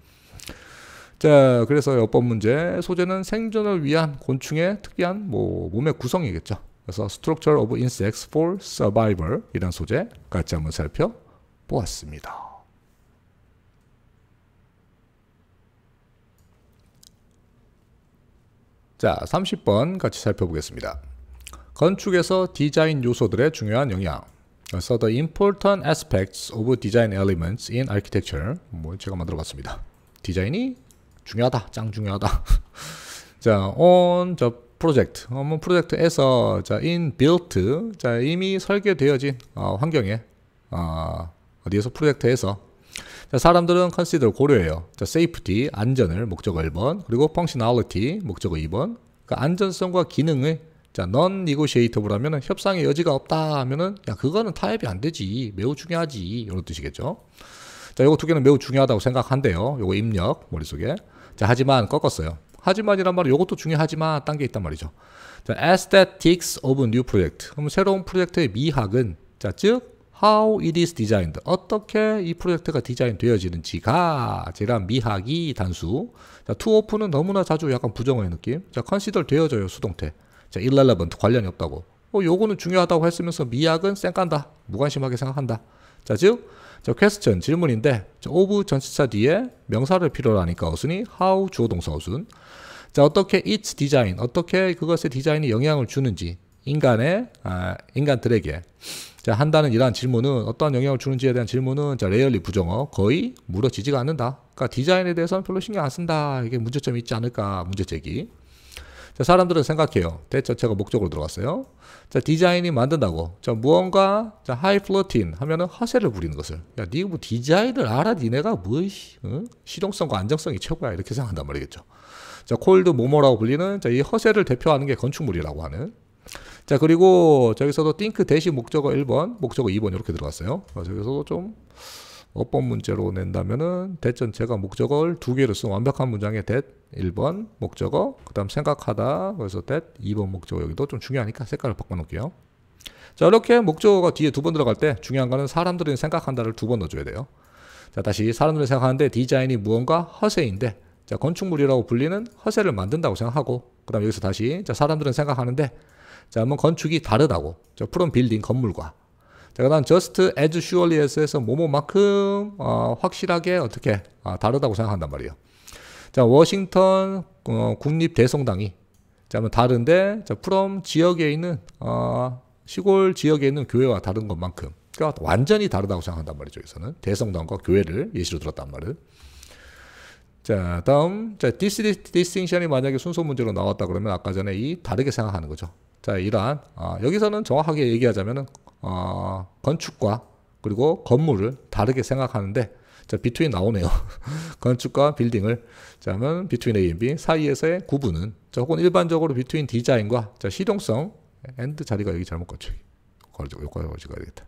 자, 그래서 여번 문제 소재는 생존을 위한 곤충의 특이한 뭐 몸의 구성이겠죠. 그래서 Structure of Insects for Survival 이란 소재 같이 한번 살펴보았습니다. 자, 30번 같이 살펴보겠습니다. 건축에서 디자인 요소들의 중요한 영향. 그래 the important aspects of design elements in architecture. 뭐 제가 만들어봤습니다. 디자인이 중요하다, 짱 중요하다. 자, on the project, 어, 뭐 프로젝트에서 자 in built, 자 이미 설계되어진 어, 환경에 어, 어디에서 프로젝트에서 자, 사람들은 컨시드 고려해요. 자, safety 안전을 목적어 1번, 그리고 functionality 목적어 2번. 그 그러니까 안전성과 기능의 자, non negotiable 하면은 협상의 여지가 없다 하면은 그거는 타협이 안 되지. 매우 중요하지. 이런 뜻이겠죠. 자, 이거두 개는 매우 중요하다고 생각한대요. 이거 입력 머릿속에. 자, 하지만 꺾었어요. 하지만이란 말은 요것도 중요하지만 딴 게 있단 말이죠. 자, aesthetics of new project. 그럼 새로운 프로젝트의 미학은 자, 즉 how it is designed 어떻게 이 프로젝트가 디자인 되어지는지가 제란 미학이 단수 자, to off는 너무나 자주 약간 부정어의 느낌 자, consider 되어져요 수동태 자, irrelevant 관련이 없다고 어, 요거는 중요하다고 했으면서 미학은 쌩깐다 무관심하게 생각한다 자, 즉 자, question 질문인데 자, of 전치사 뒤에 명사를 필요로 하니까 어순이 how 주어 동사 어순 자, 어떻게 its 디자인 어떻게 그것의 디자인이 영향을 주는지 인간의 아, 인간들에게 자, 한다는 이러한 질문은 어떤 영향을 주는지에 대한 질문은 자, 레이얼리 부정어 거의 물어지지가 않는다. 그러니까 디자인에 대해서는 별로 신경 안 쓴다. 이게 문제점이 있지 않을까 문제 제기. 자, 사람들은 생각해요. 대체 제가 목적으로 들어갔어요. 자, 디자인이 만든다고. 자, 무언가 자, 하이 플로틴 하면은 허세를 부리는 것을. 야, 니가 뭐 디자인을 알아? 니네가 뭐 응? 실용성과 안정성이 최고야. 이렇게 생각한단 말이겠죠. 자, 콜드 모모라고 불리는 자, 이 허세를 대표하는 게 건축물이라고 하는 자, 그리고 저기서도 think 대시 목적어 1번, 목적어 2번 이렇게 들어갔어요. 어, 저기서도 좀 어법 문제로 낸다면은 대 전체가 목적어를 두 개로 쓴 완벽한 문장의 대 1번 목적어, 그다음 생각하다. 그래서 대 2번 목적어 여기도 좀 중요하니까 색깔을 바꿔 놓을게요. 자, 이렇게 목적어가 뒤에 두 번 들어갈 때 중요한 거는 사람들은 생각한다를 두 번 넣어 줘야 돼요. 자, 다시 사람들은 생각하는데 디자인이 무언가 허세인데 자, 건축물이라고 불리는 허세를 만든다고 생각하고 그다음 여기서 다시 자, 사람들은 생각하는데 자, 한번 건축이 다르다고. 저 프롬 빌딩 건물과. 자, 그 다음 just as surely에서 해서 뭐뭐만큼 어, 확실하게 어떻게 아, 다르다고 생각한단 말이에요. 자, 워싱턴 어, 국립 대성당이 자, 뭐 다른데 자, 프롬 지역에 있는 어, 시골 지역에 있는 교회와 다른 것만큼 그러니까 완전히 다르다고 생각한단 말이죠. 여기서는 대성당과 교회를 예시로 들었단 말은. 자, 다음 자, 디스 디스팅션이 만약에 순서 문제로 나왔다 그러면 아까 전에 이 다르게 생각하는 거죠. 자, 이러한 어, 여기서는 정확하게 얘기하자면 어, 건축과 그리고 건물을 다르게 생각하는데 자, 비트윈 나오네요. 건축과 빌딩을 자면 비트윈 A a n B 사이에서의 구분은 자, 혹은 일반적으로 비트윈 디자인과 자, 실용성 엔드 자리가 여기 잘못 갔죠. 걸죠. 요거 가야 지 되겠다.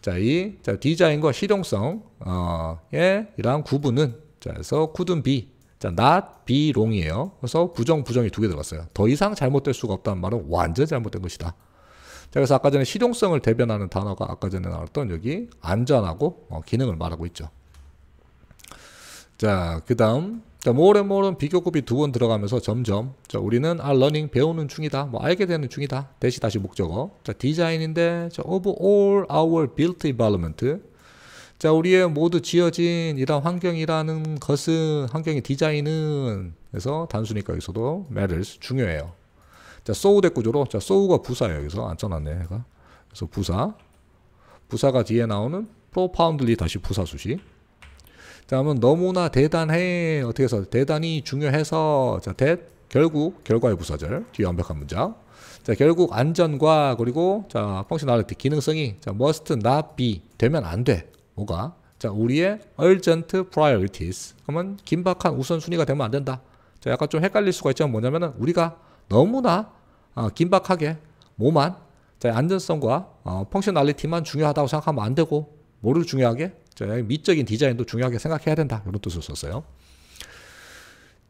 자, 이 자, 디자인과 실용성의 어, 이러한 구분은 자, 그래서 쿠든 B 자, not be wrong이에요. 그래서 부정, 부정이 두 개 들어갔어요. 더 이상 잘못될 수가 없다는 말은 완전 잘못된 것이다. 자, 그래서 아까 전에 실용성을 대변하는 단어가 아까 전에 나왔던 여기 안전하고 어, 기능을 말하고 있죠. 자, 그 다음. 자, more and 비교급이 두 번 들어가면서 점점. 자, 우리는 are 아, learning, 배우는 중이다. 뭐, 알게 되는 중이다. 대시 다시 목적어. 자, 디자인인데, 자, of all our built environment. 자, 우리의 모두 지어진 이런 환경이라는 것은 환경의 디자인은 그래서 단순히거기서도 matters 중요해요. 자, so 대 구조로 자, so가 부사예요. 여기서 안 써놨네. 얘가. 그래서 부사 부사가 뒤에 나오는 profoundly 다시 부사 수시 자, 그러면 너무나 대단해. 어떻게 해서 대단히 중요해서 자, that 결국 결과의 부사절 뒤에 완벽한 문장. 자, 결국 안전과 그리고 자, 펑셔널리티 기능성이 자, must not be 되면 안 돼. 뭐가? 자, 우리의 urgent priorities. 그러면 긴박한 우선순위가 되면 안 된다. 자, 약간 좀 헷갈릴 수가 있지만 뭐냐면은 우리가 너무나 어, 긴박하게 뭐만 자, 안전성과 어, 펑셔널리티만 중요하다고 생각하면 안 되고 뭐를 중요하게? 자, 미적인 디자인도 중요하게 생각해야 된다. 이런 뜻을 썼어요.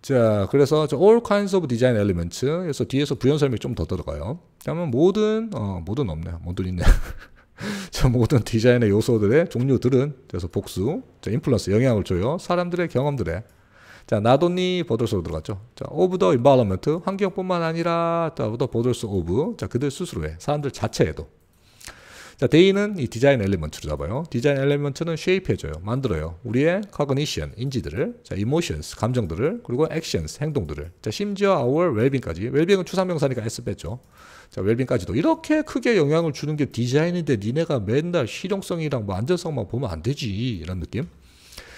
자, 그래서 all kinds of design elements. 그래서 뒤에서 부연 설명이 좀 더 들어가요. 그러면 모든 어, 모든 없네요. 모든 있네요. 저 모든 디자인의 요소들의 종류들은 그래서 복수, 자, 인플루언스 영향을 줘요. 사람들의 경험들에. 자, 나돈니 보더스로 들어갔죠. 자, 오브 더 인바이러먼트 환경뿐만 아니라 더 보더스 오브 자, 그들 스스로의 사람들 자체에도. 자, 데이는 이 디자인 엘리먼트를 잡아요. 디자인 엘리먼트는 쉐입해 줘요. 만들어요. 우리의 cognitian 인지들을, 자, emotions 감정들을, 그리고 actions 행동들을. 자, 심지어 our wellbeing까지. wellbeing은 추상명사니까 s 뺐죠. 자, 웰빙까지도 이렇게 크게 영향을 주는 게 디자인인데 니네가 맨날 실용성이랑 뭐 안전성만 보면 안 되지 이런 느낌.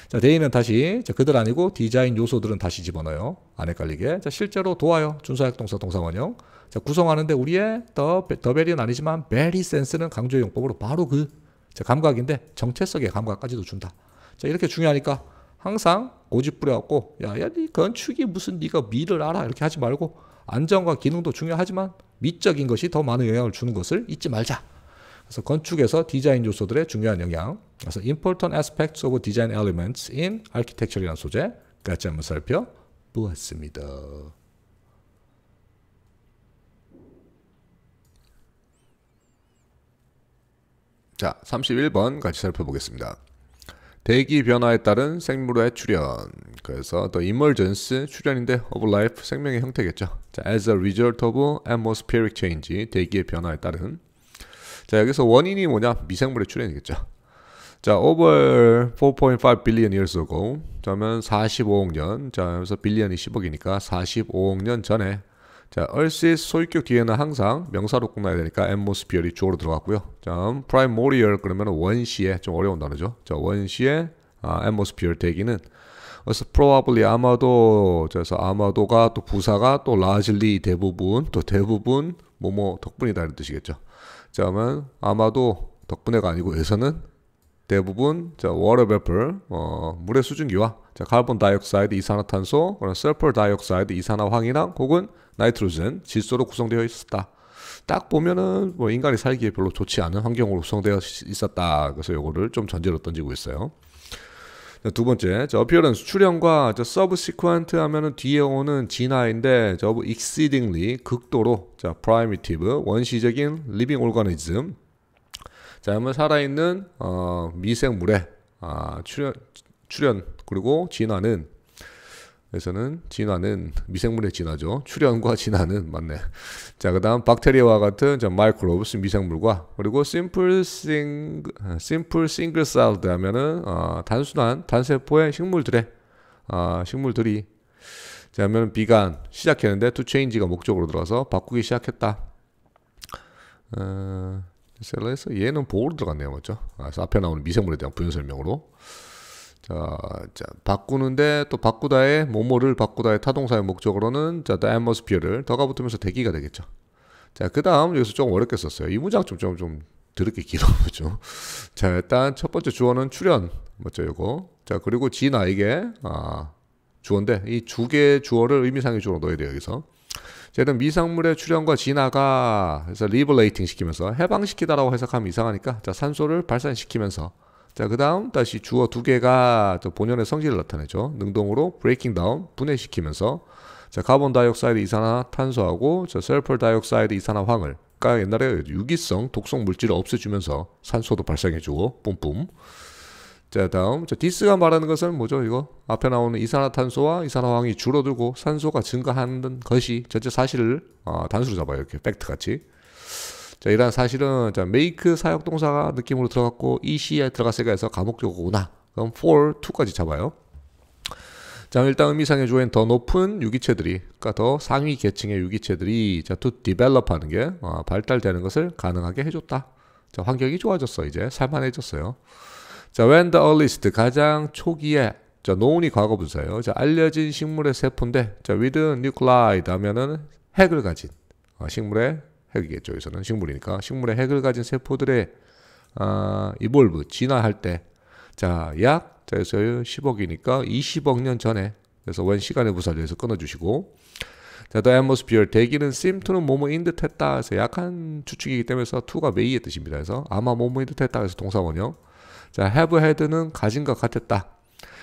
자, 데이는 다시 자, 그들 아니고 디자인 요소들은 다시 집어넣어요. 안 헷갈리게. 자, 실제로 도와요. 준사역 동사 동사원형. 자, 구성하는데 우리의 더, 베리는 아니지만 베리 센스는 강조 용법으로 바로 그 자, 감각인데 정체성의 감각까지도 준다. 자, 이렇게 중요하니까 항상 고집 부려갖고 야, 야, 네 건축이 무슨 네가 미를 알아 이렇게 하지 말고 안전과 기능도 중요하지만 미적인 것이 더 많은 영향을 주는 것을 잊지 말자. 그래서 건축에서 디자인 요소들의 중요한 영향. 그래서 important aspects of design elements in a r c h i t e c t u r e 라는 소재까지 한번 살펴보았습니다. 자, 31번 같이 살펴보겠습니다. 대기 변화에 따른 생물의 출현. 그래서 또 h e emergence 출현인데 of life 생명의 형태겠죠. 자, as a result of atmospheric change 대기의 변화에 따른. 자, 여기서 원인이 뭐냐? 미생물의 출현이겠죠. 자, over 4.5 billion years ago. 그러면 45억 년. 자, 여기서 빌리언이 10억이니까 45억 년 전에 자, l 얼의 소유격 뒤에는 항상 명사로 끝 나야 되니까 atmosphere이 주어로 들어갔고요. 자, primordial 그러면 원시에좀 어려운 단어죠. 자, 원시에 아, atmosphere 대기는 그래서 probably 아마도 그래서 아마도가 또 부사가 또 largely 대부분 또 대부분 뭐뭐 덕분이다 이런 뜻이겠죠. 자, 그러면 아마도 덕분에가 아니고 에서는 대부분 자, water vapor, 어, 물의 수증기와 자, 카본 다이옥사이드, 이산화탄소, 그런 설퍼 다이옥사이드, 이산화황이랑 혹은 나이트로젠, 질소로 구성되어 있었다. 딱 보면은 뭐 인간이 살기에 별로 좋지 않은 환경으로 구성되어 있었다. 그래서 요거를 좀 전제로 던지고 있어요. 두 번째, 저 appearance 출현과 저 subsequent 하면은 뒤에 오는 진화인데 저 exceedingly 극도로 자 primitive 원시적인 living organism 자, 그러면 살아있는 어, 미생물의 아, 출현, 출현 그리고 진화는 그서는 진화는 미생물의 진화죠. 출현과 진화는 맞네. 자, 그다음 박테리아와 같은 저 마이크로브스 미생물과 그리고 심플 싱 심플 싱글 셀드 하면은 어, 단순한 단세포의 식물들의 어, 식물들이 자, 하면 비간 시작했는데 투체인지가 목적으로 들어서 바꾸기 시작했다. 어, 셀러에서 얘는 보호로 들어갔네요. 맞죠? 아, 그래서 앞에 나오는 미생물에 대한 부연 설명으로 자, 자 바꾸는데 또 바꾸다의 모모를 바꾸다의 타동사의 목적으로는 자, 다이머스피어를 더가 붙으면서 대기가 되겠죠. 자, 그 다음 여기서 조금 어렵게 썼어요. 이 문장 좀, 좀, 좀 드럽게 길어 보죠. 자, 일단 첫 번째 주어는 출연. 맞죠, 요거. 자, 그리고 진아에게, 아, 주어인데, 이두개 주어를 의미상의 주어로 넣어야 돼요, 여기서. 쟤는 미생물의 출현과 진화가 그래서 리블레이팅 시키면서 해방시키다라고 해석하면 이상하니까 자 산소를 발산시키면서 자 그다음 다시 주어 두 개가 또 본연의 성질을 나타내죠. 능동으로 브레이킹 다운 분해시키면서 자 카본 다이옥사이드 이산화탄소하고 저셀펄 다이옥사이드 이산화황을 그러니까 옛날에 유기성 독성 물질을 없애주면서 산소도 발생해주고 뿜뿜 자 다음 자, 디스가 말하는 것은 뭐죠 이거 앞에 나오는 이산화탄소와 이산화황이 줄어들고 산소가 증가하는 것이 전체 사실을 아, 단수로 잡아요 이렇게 팩트 같이 자 이러한 사실은 자 m a k 사역 동사가 느낌으로 들어갔고 ec에 들어갔으니까 해서 감옥적으로구나 그럼 for to까지 잡아요 자 일단 의미상의 조엔 더 높은 유기체들이 그러니까 더 상위 계층의 유기체들이 자 to develop 하는 게 아, 발달되는 것을 가능하게 해줬다 자 환경이 좋아졌어 이제 살만해졌어요 자, when the earliest 가장 초기에 자, 노운이 과거 분사예요. 자, 알려진 식물의 세포인데 자, with nuclei 하면은 핵을 가진 아, 식물의 핵이겠죠. 여기서는 식물이니까 식물의 핵을 가진 세포들의 아, 이볼브 진화할 때 자, 약 자, 여기서 10억이니까 20억 년 전에 그래서 원 시간의 부사를 해서 끊어 주시고 자, the atmosphere 대기는 seemto는 몸무인 듯했다. 그래서 약한 추측이기 때문에 투가 메이 y 의 뜻입니다. 그래서 아마 몸무인 듯했다. 그래서 동사 원형 자, have had는 가진 것 같았다.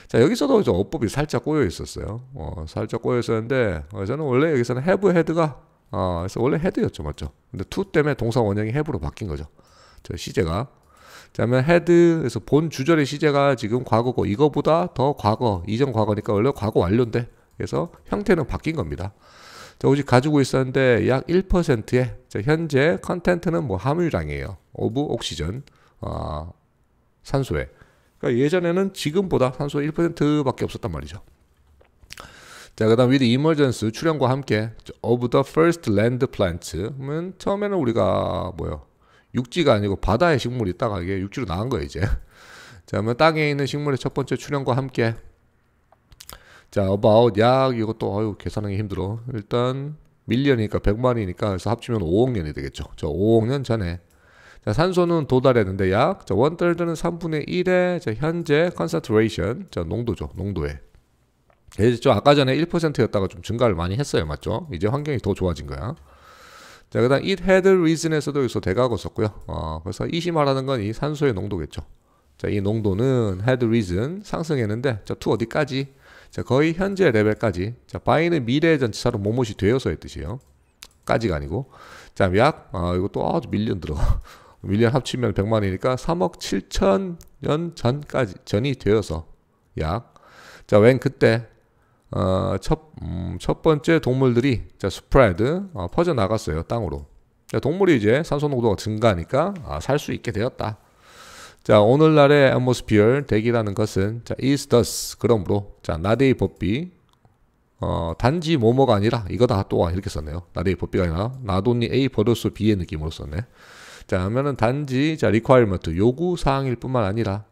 자, 여기서도 이제 어법이 살짝 꼬여 있었어요. 어, 살짝 꼬여 있었는데, 어, 저는 원래 여기서는 have had가, 어, 그래서 원래 had였죠, 맞죠? 근데 to 때문에 동사 원형이 have로 바뀐 거죠. 저 시제가. 자, 그러면 had, 에서본 주절의 시제가 지금 과거고, 이거보다 더 과거, 이전 과거니까 원래 과거 완료인데, 그래서 형태는 바뀐 겁니다. 자, 오직 가지고 있었는데 약 1%의 현재 컨텐트는 뭐 함유량이에요. 오브 옥시전. 어, 산소에. 그러니까 예전에는 지금보다 산소 1%밖에 없었단 말이죠. 자, 그다음 with emergence 출현과 함께 of the first land plants는 처음에는 우리가 뭐요? 육지가 아니고 바다의 식물이 있다가 이게 육지로 나간 거예요, 이제. 자, 그러면 땅에 있는 식물의 첫 번째 출현과 함께 자, about 약 이것도 어유 계산하기 힘들어. 일단 밀리언이니까 100만이니까 그래서 합치면 5억 년이 되겠죠. 저 5억 년 전에 자, 산소는 도달했는데 약 자, 원달드는 3분의 1의 자, 현재 컨센트레이션 자, 농도죠. 농도에. 좀 예, 아까 전에 1%였다가 좀 증가를 많이 했어요. 맞죠? 이제 환경이 더 좋아진 거야. 자, 그 다음 it had a reason에서도 여기서 대가하고 썼고요. 어, 그래서 이시 말하는 건 이 산소의 농도겠죠. 자, 이 농도는 had reason 상승했는데 자, to 어디까지? 자, 거의 현재 레벨까지. 자, 바이는 미래의 전치사로 몸못이 되어서의 뜻이에요. 까지가 아니고. 자, 약, 아, 어, 이거 또, 아, 주 밀리언 들어 리년 합치면 100만이니까 3억 7천 년 전까지 전이 되어서 약 자, 웬 그때 어, 첫, 음, 첫 번째 동물들이 자, 스프레드 어, 퍼져 나갔어요 땅으로. 자, 동물이 이제 산소 농도가 증가하니까 아, 살 수 있게 되었다. 자 오늘날의 atmosphere 대기라는 것은 자 is thus 그러므로 자 나대의 법비 어 단지 뭐뭐가 아니라 이거다 또 이렇게 썼네요. 나대의 법비가 아니라 나돈니 a 버러스 b의 느낌으로 썼네. 자, 하면은 단지 자, requirement 요구 사항일 뿐만 아니라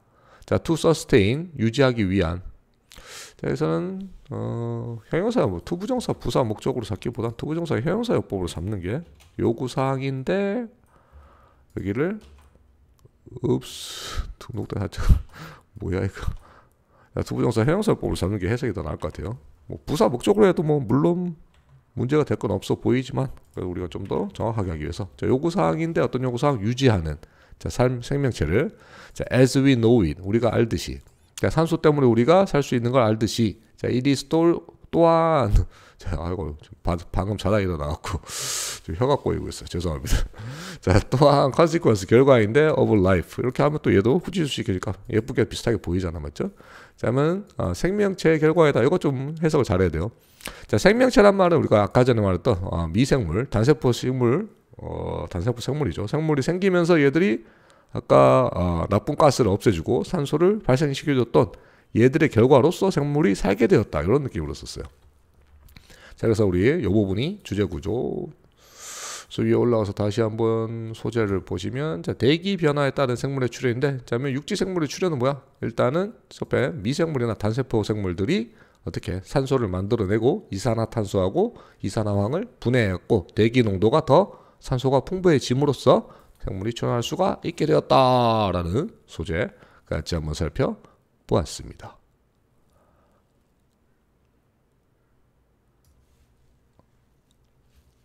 자, to sustain 유지하기 위한 자, 여기서는 어, 형용사 뭐 투부정사 부사 목적으로 잡기보단 투부정사 형용사 요법으로 잡는 게 요구 사항인데 여기를 읍스 등록된 하자 뭐야 이거 야, 투부정사 형용사 요법으로 잡는 게 해석이 더 나을 것 같아요. 뭐 부사 목적으로 해도 뭐 물론 문제가 될 건 없어 보이지만 우리가 좀 더 정확하게 하기 위해서 자, 요구사항인데 어떤 요구사항 유지하는 자, 삶 생명체를 자, as we know it 우리가 알듯이 자, 그러니까 산소 때문에 우리가 살 수 있는 걸 알듯이 자, it is 또, 또한 자, 아이고 방금 자다 일어나갖고 혀가 꼬이고 있어요 죄송합니다 자 또한 consequence 결과인데 of life 이렇게 하면 또 얘도 후지수 시키니까 예쁘게 비슷하게 보이잖아 맞죠? 자면 어, 아, 생명체의 결과에다 이것 좀 해석을 잘해야 돼요 자, 생명체란 말은 우리가 아까 전에 말했던 어, 미생물, 단세포 식물, 어, 단세포 생물이죠. 생물이 생기면서 얘들이 아까 어, 나쁜 가스를 없애주고 산소를 발생시켜줬던 얘들의 결과로서 생물이 살게 되었다 이런 느낌으로 썼어요. 자, 그래서 우리 이 부분이 주제 구조. 그 위에 올라와서 다시 한번 소재를 보시면 자, 대기 변화에 따른 생물의 출현인데 자면 육지 생물의 출현은 뭐야? 일단은 섭에 미생물이나 단세포 생물들이 어떻게 산소를 만들어내고 이산화탄소하고 이산화황을 분해했고 대기 농도가 더 산소가 풍부해짐으로써 생물이 출현할 수가 있게 되었다라는 소재까지 한번 살펴보았습니다.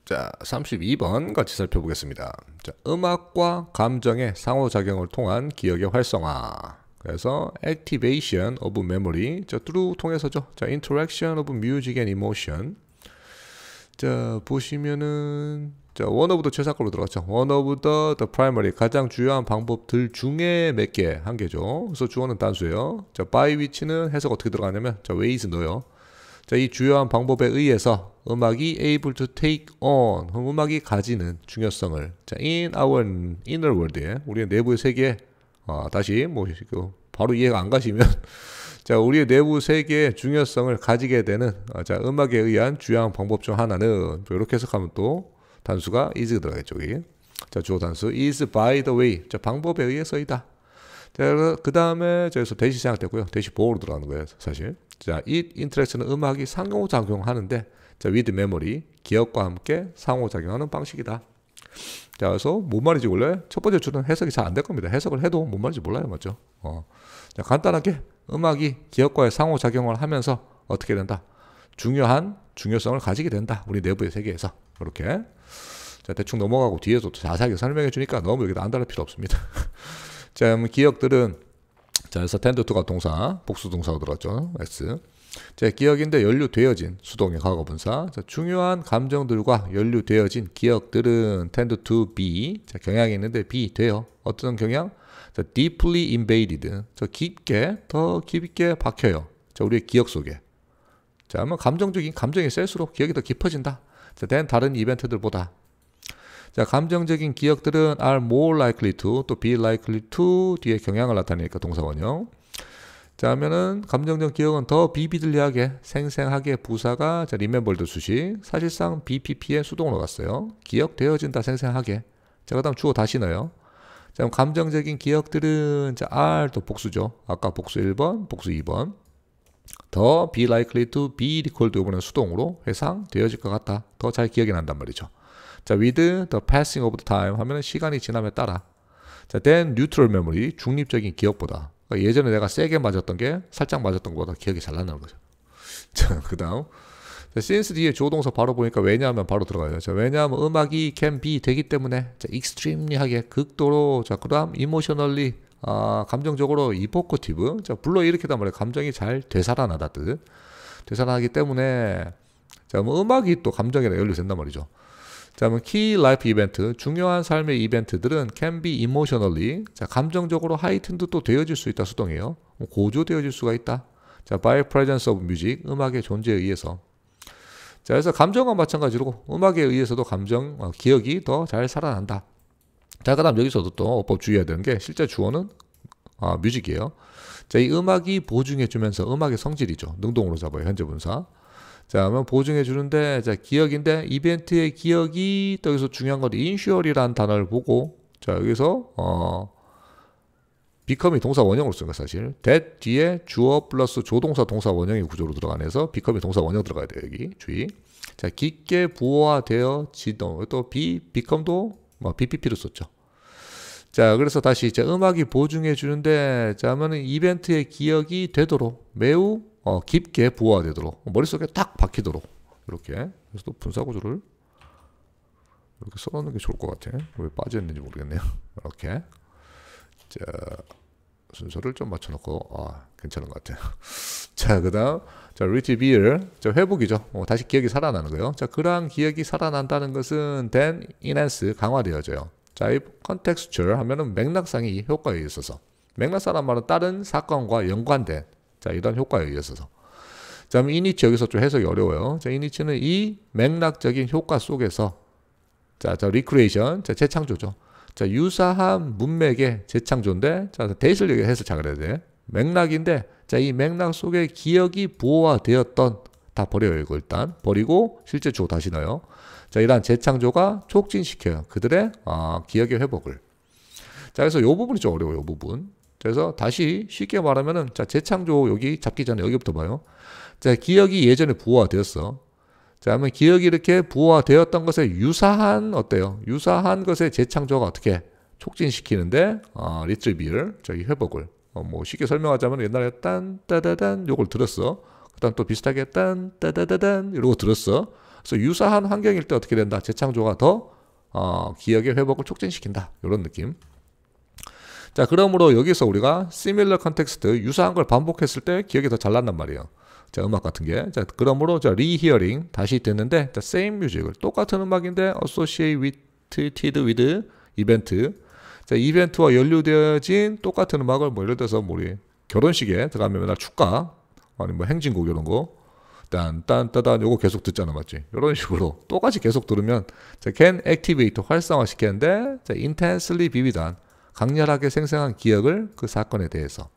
자, 32번 같이 살펴보겠습니다. 자, 음악과 감정의 상호작용을 통한 기억의 활성화. 그래서 activation of memory 저 through 통해서죠. 자 interaction of music and emotion 자 보시면은 자 one of the 최상급으로 들어갔죠. one of the, the primary 가장 주요한 방법들 중에 몇 개 한 개죠. 그래서 주어는 단수예요. 자 by which는 해석 어떻게 들어가냐면 자 ways 넣어요. 자, 이 주요한 방법에 의해서 음악이 able to take on, 음악이 가지는 중요성을 자, in our inner world에, 우리의 내부의 세계에 어, 다시 뭐시 바로 이해가 안 가시면 자 우리의 내부 세계의 중요성을 가지게 되는 어, 자 음악에 의한 주요한 방법 중 하나는 이렇게 해석하면 또 단수가 is 들어가겠죠. 여기. 자 주어 단수 is by the way 자 방법에 의해서이다. 자그 다음에 저기서 대시 시작됐고요. 대시 보호로 들어가는 거예요. 사실 자 it interact는 음악이 상호작용하는데 자 with memory 기억과 함께 상호작용하는 방식이다. 자, 그래서 뭔 말인지 원래 첫 번째 줄은 해석이 잘 안 될 겁니다. 해석을 해도 뭔 말인지 몰라요, 맞죠? 어. 자, 간단하게 음악이 기억과의 상호작용을 하면서 어떻게 된다? 중요한 중요성을 가지게 된다. 우리 내부의 세계에서. 그렇게. 자, 대충 넘어가고 뒤에서 자세하게 설명해 주니까 너무 여기다 안달할 필요 없습니다. 자, 기억들은 자, 그래서 텐드 투가 동사, 복수 동사로 들어갔죠. S. 제 기억인데 연루되어진 수동의 과거분사 중요한 감정들과 연루되어진 기억들은 tend to be 자, 경향이 있는데 be 돼요 어떤 경향? 자, deeply e m b e d e d 저 깊게 더 깊게 박혀요 자, 우리의 기억 속에 자, 아마 감정적인 감정이 셀수록 기억이 더 깊어진다 자, 다른 이벤트들보다 자, 감정적인 기억들은 are more likely to 또 be likely to 뒤에 경향을 나타내니까 동사원형 자 하면은 감정적 기억은 더 비비들리하게 생생하게 부사가 자리멤벌드 수식 사실상 BPP의 수동으로 갔어요. 기억되어진다 생생하게. 자 그다음 주어 다시 넣어요. 자 감정적인 기억들은 자 R 도 복수죠. 아까 복수 1번, 복수 2번. 더 be likely to be recalled 이번엔 수동으로 회상되어질 것 같다. 더 잘 기억이 난단 말이죠. 자, with the passing of the time 하면은 시간이 지남에 따라. 자, then neutral memory 중립적인 기억보다 그러니까 예전에 내가 세게 맞았던 게 살짝 맞았던 것보다 기억이 잘 난다는 거죠. 자, 그 다음. since 뒤에 조동사 바로 보니까 왜냐하면 바로 들어가요. 자, 왜냐하면 음악이 can be 되기 때문에 자, extremely하게 극도로 자, 그다음 emotionally 아, 감정적으로 evocative 자, 불러 일으키단 말이에요. 감정이 잘 되살아나다 뜻. 되살아나기 때문에 자, 뭐 음악이 또 감정이랑 연결된단 말이죠. 자, 그럼 key life event 중요한 삶의 이벤트들은 can be emotionally 자, 감정적으로 하이튼도 또 되어질 수 있다 수동이에요. 뭐 고조되어질 수가 있다. 자, by presence of music 음악의 존재에 의해서 자, 그래서 감정과 마찬가지로 음악에 의해서도 감정 어, 기억이 더 잘 살아난다. 자, 그다음 여기서도 또 어법 주의해야 되는 게 실제 주어는 아, 뮤직이에요. 자, 이 음악이 보증해 주면서 음악의 성질이죠. 능동으로 잡아요. 현재 분사. 자, 그러면 보증해 주는데 자, 기억인데 이벤트의 기억이 또 여기서 중요한 건인슈얼이라는 단어를 보고 자, 여기서 어 비컴이 동사 원형으로 쓰는 거 사실. t 뒤에 주어 플러스 조동사 동사 원형이 구조로 들어가면서 비컴이 동사 원형 들어가야 돼요, 여기. 주의. 자, 깊게 부어화되어 지동. 또 비, 비컴도 뭐 BPP로 썼죠. 자, 그래서 다시 이제 음악이 보증해 주는데 자, 하면 이벤트의 기억이 되도록 매우 어, 깊게 부화되도록 머릿속에 딱 박히도록 이렇게 그래서 또 분사구조를 이렇게 써놓는 게 좋을 것 같아. 왜 빠져있는지 모르겠네요. 이렇게 자 순서를 좀 맞춰놓고 아 괜찮은 것 같아요. 자 그다음 자 r e 비 r 자 회복이죠. 어, 다시 기억이 살아나는 거예요. 자 그러한 기억이 살아난다는 것은 then enhance 강화되어져요. 자 이 컨텍스 t e 하면은 맥락상의 효과에 있어서 맥락사란 말은 다른 사건과 연관된 자, 이러한 효과에 의해서서. 자, 그럼 이니치 여기서 좀 해석이 어려워요. 자, 이니치는 이 맥락적인 효과 속에서 자, 자, 리크레이션, 자, 재창조죠. 자, 유사한 문맥의 재창조인데, 자, 데이트를 얘기해서 잘 그래야 돼. 맥락인데, 자, 이 맥락 속에 기억이 부호화되었던, 다 버려요, 이거 일단. 버리고, 실제 주어 다시 넣어요. 자, 이러한 재창조가 촉진시켜요. 그들의, 아, 기억의 회복을. 자, 그래서 요 부분이 좀 어려워요, 요 부분. 그래서 다시 쉽게 말하면은 자 재창조 여기 잡기 전에 여기부터 봐요. 자 기억이 예전에 부화되었어. 자 그러면 기억이 이렇게 부화되었던 것에 유사한 어때요? 유사한 것의 재창조가 어떻게 촉진시키는데 어, 아, 리트비를 저기 회복을 어, 뭐 쉽게 설명하자면 옛날에 딴 따다단 요걸 들었어. 그다음 또 비슷하게 딴 따다다단 이러고 들었어. 그래서 유사한 환경일 때 어떻게 된다? 재창조가 더 어, 기억의 회복을 촉진시킨다. 이런 느낌. 자, 그러므로 여기서 우리가 similar context 유사한 걸 반복했을 때 기억이 더 잘 난단 말이에요. 자, 음악 같은 게. 자, 그러므로 자, rehearing 다시 듣는데 자, same music을 똑같은 음악인데 associate with tid w t 이벤트. 자, 이벤트와 연루되어진 똑같은 음악을 뭐 예를 들어서 뭐 우리 결혼식에 들어가면 맨날 축가 아니 뭐 행진곡 이런 거 딴딴따단 요거 계속 듣잖아 맞지? 이런 식으로 똑같이 계속 들으면 자, can activate 활성화시키는데 자, intensely 비비단 강렬하게 생생한 기억을 그 사건에 대해서.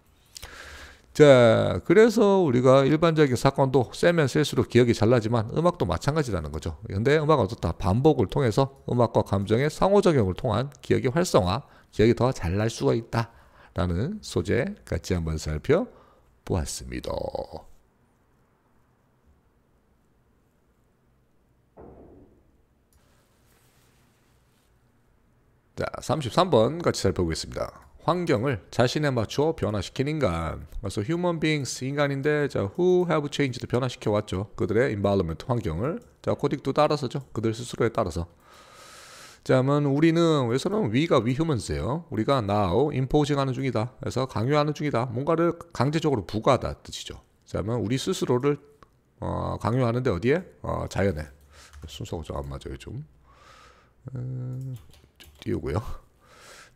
자, 그래서 우리가 일반적인 사건도 세면 셀수록 기억이 잘 나지만 음악도 마찬가지라는 거죠. 근데 음악은 어떻다? 반복을 통해서 음악과 감정의 상호작용을 통한 기억의 활성화, 기억이 더 잘 날 수가 있다. 라는 소재까지 한번 살펴보았습니다. 자, 33번 같이 살펴보겠습니다. 환경을 자신에 맞춰 변화시킨 인간. 그래서 human beings 인간인데 자, who have changed 변화시켜 왔죠. 그들의 environment 환경을 자, 코딕도 따라서죠. 그들 스스로에 따라서. 자, 면 우리는 왜서는 위가 위 휴먼스예요. 우리가 now imposing하는 중이다. 그래서 강요하는 중이다. 뭔가를 강제적으로 부과하다 뜻이죠. 자, 면 우리 스스로를 어, 강요하는데 어디에? 어, 자연에. 순서가 좀 안 맞아요, 좀. 음, 띄우고요.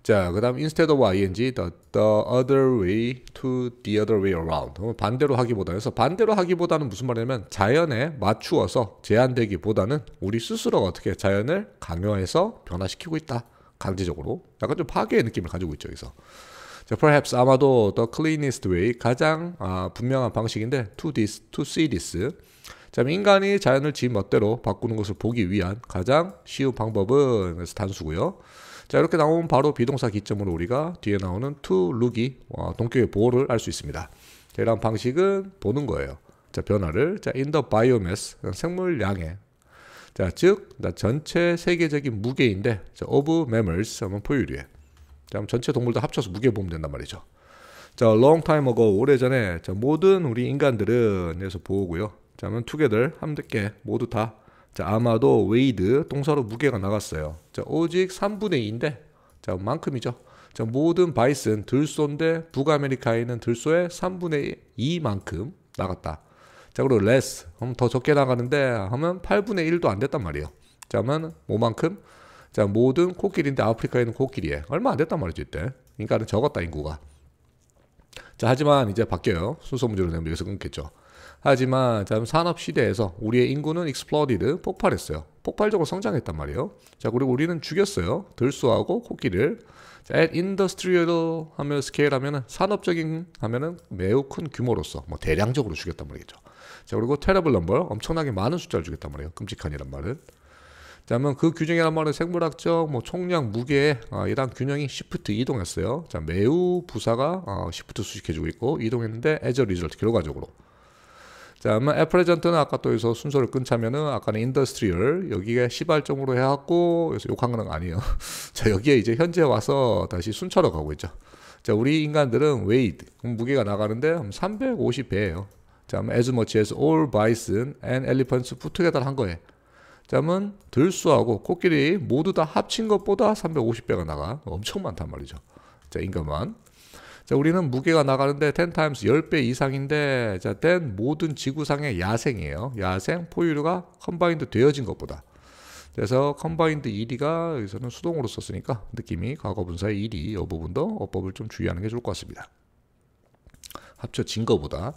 자, 그 다음 instead of ing, the, the other way to the other way around. 어, 반대로 하기보다 해서 반대로 하기보다는 무슨 말이냐면 자연에 맞추어서 제한되기보다는 우리 스스로가 어떻게 자연을 강요해서 변화시키고 있다. 강제적으로. 약간 좀 파괴의 느낌을 가지고 있죠, 여기서. 자, perhaps 아마도 the cleanest way 가장 아, 분명한 방식인데 to this, to see this. 자, 인간이 자연을 지 멋대로 바꾸는 것을 보기 위한 가장 쉬운 방법은 그래서 단수고요. 자 이렇게 나오면 바로 비동사 기점으로 우리가 뒤에 나오는 to look이 어, 동격의 보호를 알 수 있습니다. 자, 이런 방식은 보는 거예요. 자 변화를 자 in the biomass 생물 양의 자, 즉, 전체 세계적인 무게인데, 자, of mammals 하면 포유류에. 자, 전체 동물도 합쳐서 무게 보면 된단 말이죠. 자, long time ago, 오래전에, 자, 모든 우리 인간들은, 해서 보고요. 자, 하면 together, 함께, 모두 다, 자, 아마도 웨이드 동사로 무게가 나갔어요. 자, 오직 3분의 2인데 자, 만큼이죠. 자, 모든 바이슨 들소인데 북아메리카에는 들소의 3분의 2만큼 나갔다. 자, 그리고 less 하면 더 적게 나가는데 하면 8분의 1도 안 됐단 말이에요. 자면 뭐만큼? 자, 모든 코끼리인데 아프리카에는 코끼리에 얼마 안 됐단 말이죠, 이때. 그러니까 적었다 인구가. 자, 하지만 이제 바뀌어요. 순서 문제로 되면 여기서 끊겠죠. 하지만 산업 시대에서 우리의 인구는 익스플로디드 폭발했어요. 폭발적으로 성장했단 말이에요. 자, 그리고 우리는 죽였어요. 들소하고 코끼를 리 at industrial 하면 스케일 하면은 산업적인 하면은 매우 큰 규모로서 뭐 대량적으로 주겠단 말이겠죠. 자 그리고 테러블 넘버 엄청나게 많은 숫자를 주겠단 말이에요. 끔찍한이란 말은. 자면 그규정이란 말은 생물학적 뭐 총량 무게 어, 아, 이런 균형이 시프트 이동했어요. 자 매우 부사가 어, 시프트 수식해주고 있고 이동했는데 as a result 결과적으로 자, 아마 애프레전트는 아까 또 여기서 순서를 끊자면은 아까는 인더스트리얼 여기가 시발점으로 해왔고 여기서 욕한 건 아니에요. 자, 여기에 이제 현재 와서 다시 순차로 가고 있죠. 자, 우리 인간들은 웨이드 무게가 나가는데 350배예요. 자, 아마 as much as all bison and elephants put together 한 거예요. 자면 들수하고 코끼리 모두 다 합친 것보다 350배가 나가 엄청 많단 말이죠. 자, 인간만. 자, 우리는 무게가 나가는데 10 times 10배 이상인데 자, 된 모든 지구상의 야생이에요. 야생 포유류가 컴바인드 되어진 것보다. 그래서 컴바인드 1위가 여기서는 수동으로 썼으니까 느낌이 과거 분사의 1위 이 부분도 어법을 좀 주의하는 게 좋을 것 같습니다. 합쳐진 것보다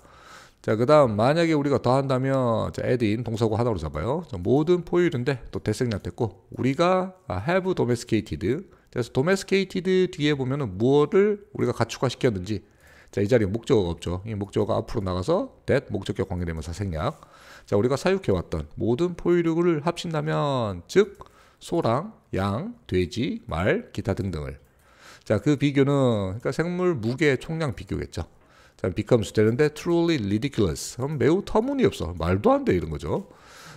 자, 그 다음, 만약에 우리가 더 한다면, 자, add인 동사고 하나로 잡아요. 자, 모든 포유류인데, 또 대생략 됐고, 우리가 아, have domesticated, 그래서 도메스케이티드 뒤에 보면은 무엇을 우리가 가축화 시켰는지 자, 이 자리에 목적어가 없죠. 이 목적어가 앞으로 나가서 that 목적격 관계되면서 생략. 자, 우리가 사육해 왔던 모든 포유류를 합친다면 즉 소랑 양, 돼지, 말, 기타 등등을. 자, 그 비교는 그러니까 생물 무게 총량 비교겠죠. 자, b e c o m e 되는데 truly ridiculous. 그럼 매우 터무니없어. 말도 안 돼 이런 거죠.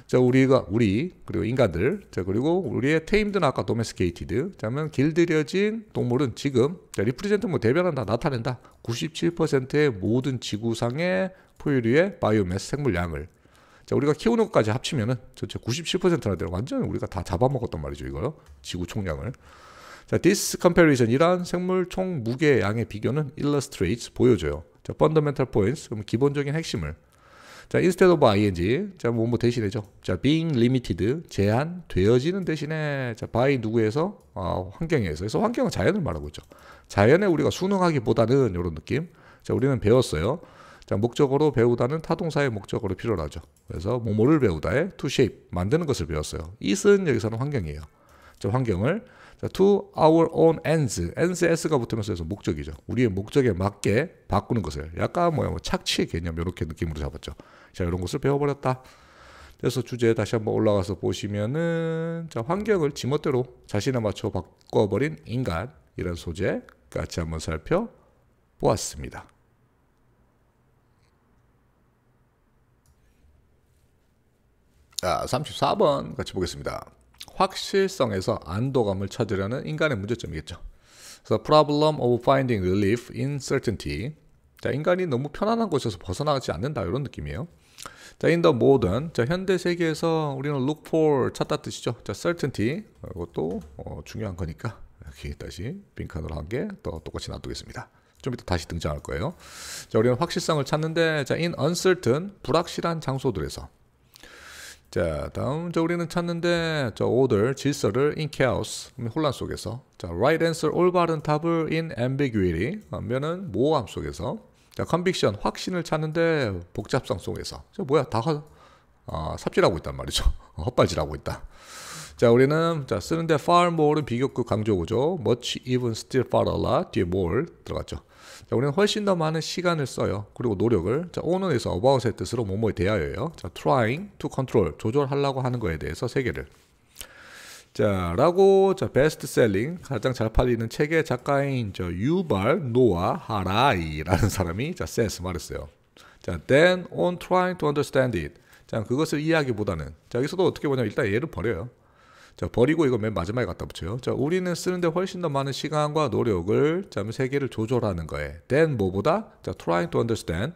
자, 우리가 우리 그리고 인간들 자, 그리고 우리의 테임드나 아까 도메스케이티드 자면 길들여진 동물은 지금 자, 리프리젠트 뭐 대변한다 나타낸다 97%의 모든 지구상의 포유류의 바이오매스 생물량을 자, 우리가 키우는 것까지 합치면은 전체 97%나 되는 완전 우리가 다 잡아먹었단 말이죠, 이거요. 지구 총량을. 자, 디스 컴패리 o m p 이란 생물 총 무게 양의 비교는 illustrates 보여줘요. 자, 펀더멘 d 포인트 n t a 그럼 기본적인 핵심을 자, instead of ing. 자, 뭐, 뭐 대신해죠. 자, being limited. 제한, 되어지는 대신에, 자, by 누구에서, 어, 환경에서. 그래서 환경은 자연을 말하고 있죠. 자연에 우리가 순응하기보다는, 이런 느낌. 자, 우리는 배웠어요. 자, 목적으로 배우다는 타동사의 목적으로 필요하죠. 그래서, 뭐, 뭐를 배우다에 to shape. 만드는 것을 배웠어요. is은 여기서는 환경이에요. 자, 환경을. 자, to our own ends. ends s가 붙으면서 해서 목적이죠. 우리의 목적에 맞게 바꾸는 것을 약간 뭐야 뭐 착취 개념 이렇게 느낌으로 잡았죠. 자, 이런 것을 배워버렸다. 그래서 주제에 다시 한번 올라가서 보시면은 자, 환경을 지멋대로 자신에 맞춰 바꿔버린 인간이런 소재 같이 한번 살펴보았습니다. 자, 34번 같이 보겠습니다. 확실성에서 안도감을 찾으려는 인간의 문제점이겠죠. 그래서 problem of finding relief in certainty. 자, 인간이 너무 편안한 곳에서 벗어나지 않는다 이런 느낌이에요. 자, in the modern, 자, 현대 세계에서 우리는 look for 찾다 뜻이죠. 자, certainty 이것도 어, 중요한 거니까 여기 다시 빈칸으로 한게또 똑같이 놔두겠습니다. 좀 이따 다시 등장할 거예요. 자, 우리는 확실성을 찾는데 자, in uncertain 불확실한 장소들에서 자, 다음 자 우리는 찾는데 자 order 질서를 in chaos 혼란 속에서 자 right answer 올바른 답을 in ambiguity 하면은 모함 속에서 자 conviction 확신을 찾는데 복잡성 속에서 자 뭐야 다 아, 삽질하고 있단 말이죠 헛발질하고 있다. 자 우리는 자 쓰는데 far more은 비교급 강조구조 much even still far a lot 뒤에 more 들어갔죠. 자, 우리는 훨씬 더 많은 시간을 써요. 그리고 노력을. 자, 오늘에서 about의 뜻으로 뭐뭐에 대하여요. 자, trying to control 조절하려고 하는 거에 대해서 세 개를. 자, 라고 자, 베스트셀링 가장 잘 팔리는 책의 작가인 저 유발 노아 하라이라는 사람이 자, 센스 말했어요. 자, then on trying to understand it. 자, 그것을 이해하기보다는 자, 여기서도 어떻게 보냐면 일단 얘를 버려요. 자, 버리고 이거 맨 마지막에 갖다 붙여요. 자, 우리는 쓰는데 훨씬 더 많은 시간과 노력을 자, 세계를 조절하는 거에 than 뭐보다 자, trying to understand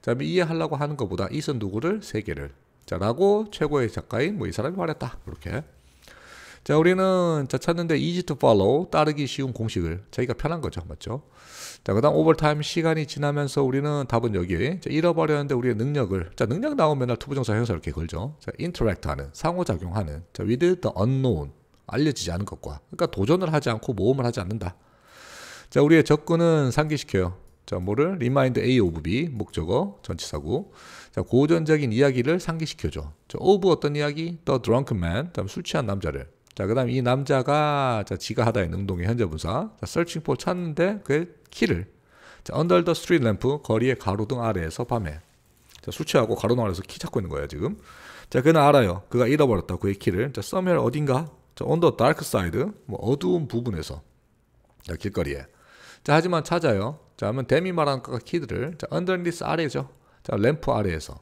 자, 이해하려고 하는 것보다 이선 누구를 세계를 자라고 최고의 작가인 뭐이 사람이 말했다. 이렇게. 자, 우리는 자, 찾는데 easy to follow 따르기 쉬운 공식을 자기가 편한 거죠. 맞죠? 자, 그 다음 오버타임 시간이 지나면서 우리는 답은 여기에 잃어버렸는데 우리의 능력을 자, 능력 나오면 투부정사 형사 이렇게 걸죠. 자, 인터랙트하는, 상호작용하는 자, with the unknown, 알려지지 않은 것과 그러니까 도전을 하지 않고 모험을 하지 않는다. 자, 우리의 접근은 상기시켜요. 자, 뭐를? 리마인드 A 오브 B, 목적어, 전치사고. 자, 고전적인 이야기를 상기시켜줘. 자, 오브 어떤 이야기? The drunk man, 술 취한 남자를. 자, 그 다음에 이 남자가, 자, 지가 하다의 능동의 현재 분사. 자, searching for 찾는데 그 키를. 자, under the street lamp, 거리의 가로등 아래에서 밤에. 자, 수채하고 가로등 아래에서 키 찾고 있는 거예요, 지금. 자, 그는 알아요. 그가 잃어버렸다, 그의 키를. 자, somewhere 어딘가. 자, on the dark side, 뭐 어두운 부분에서. 자, 길거리에. 자, 하지만 찾아요. 자, 하면 데미 말한 그 키들을. 자, underneath 아래죠. 자, 램프 아래에서.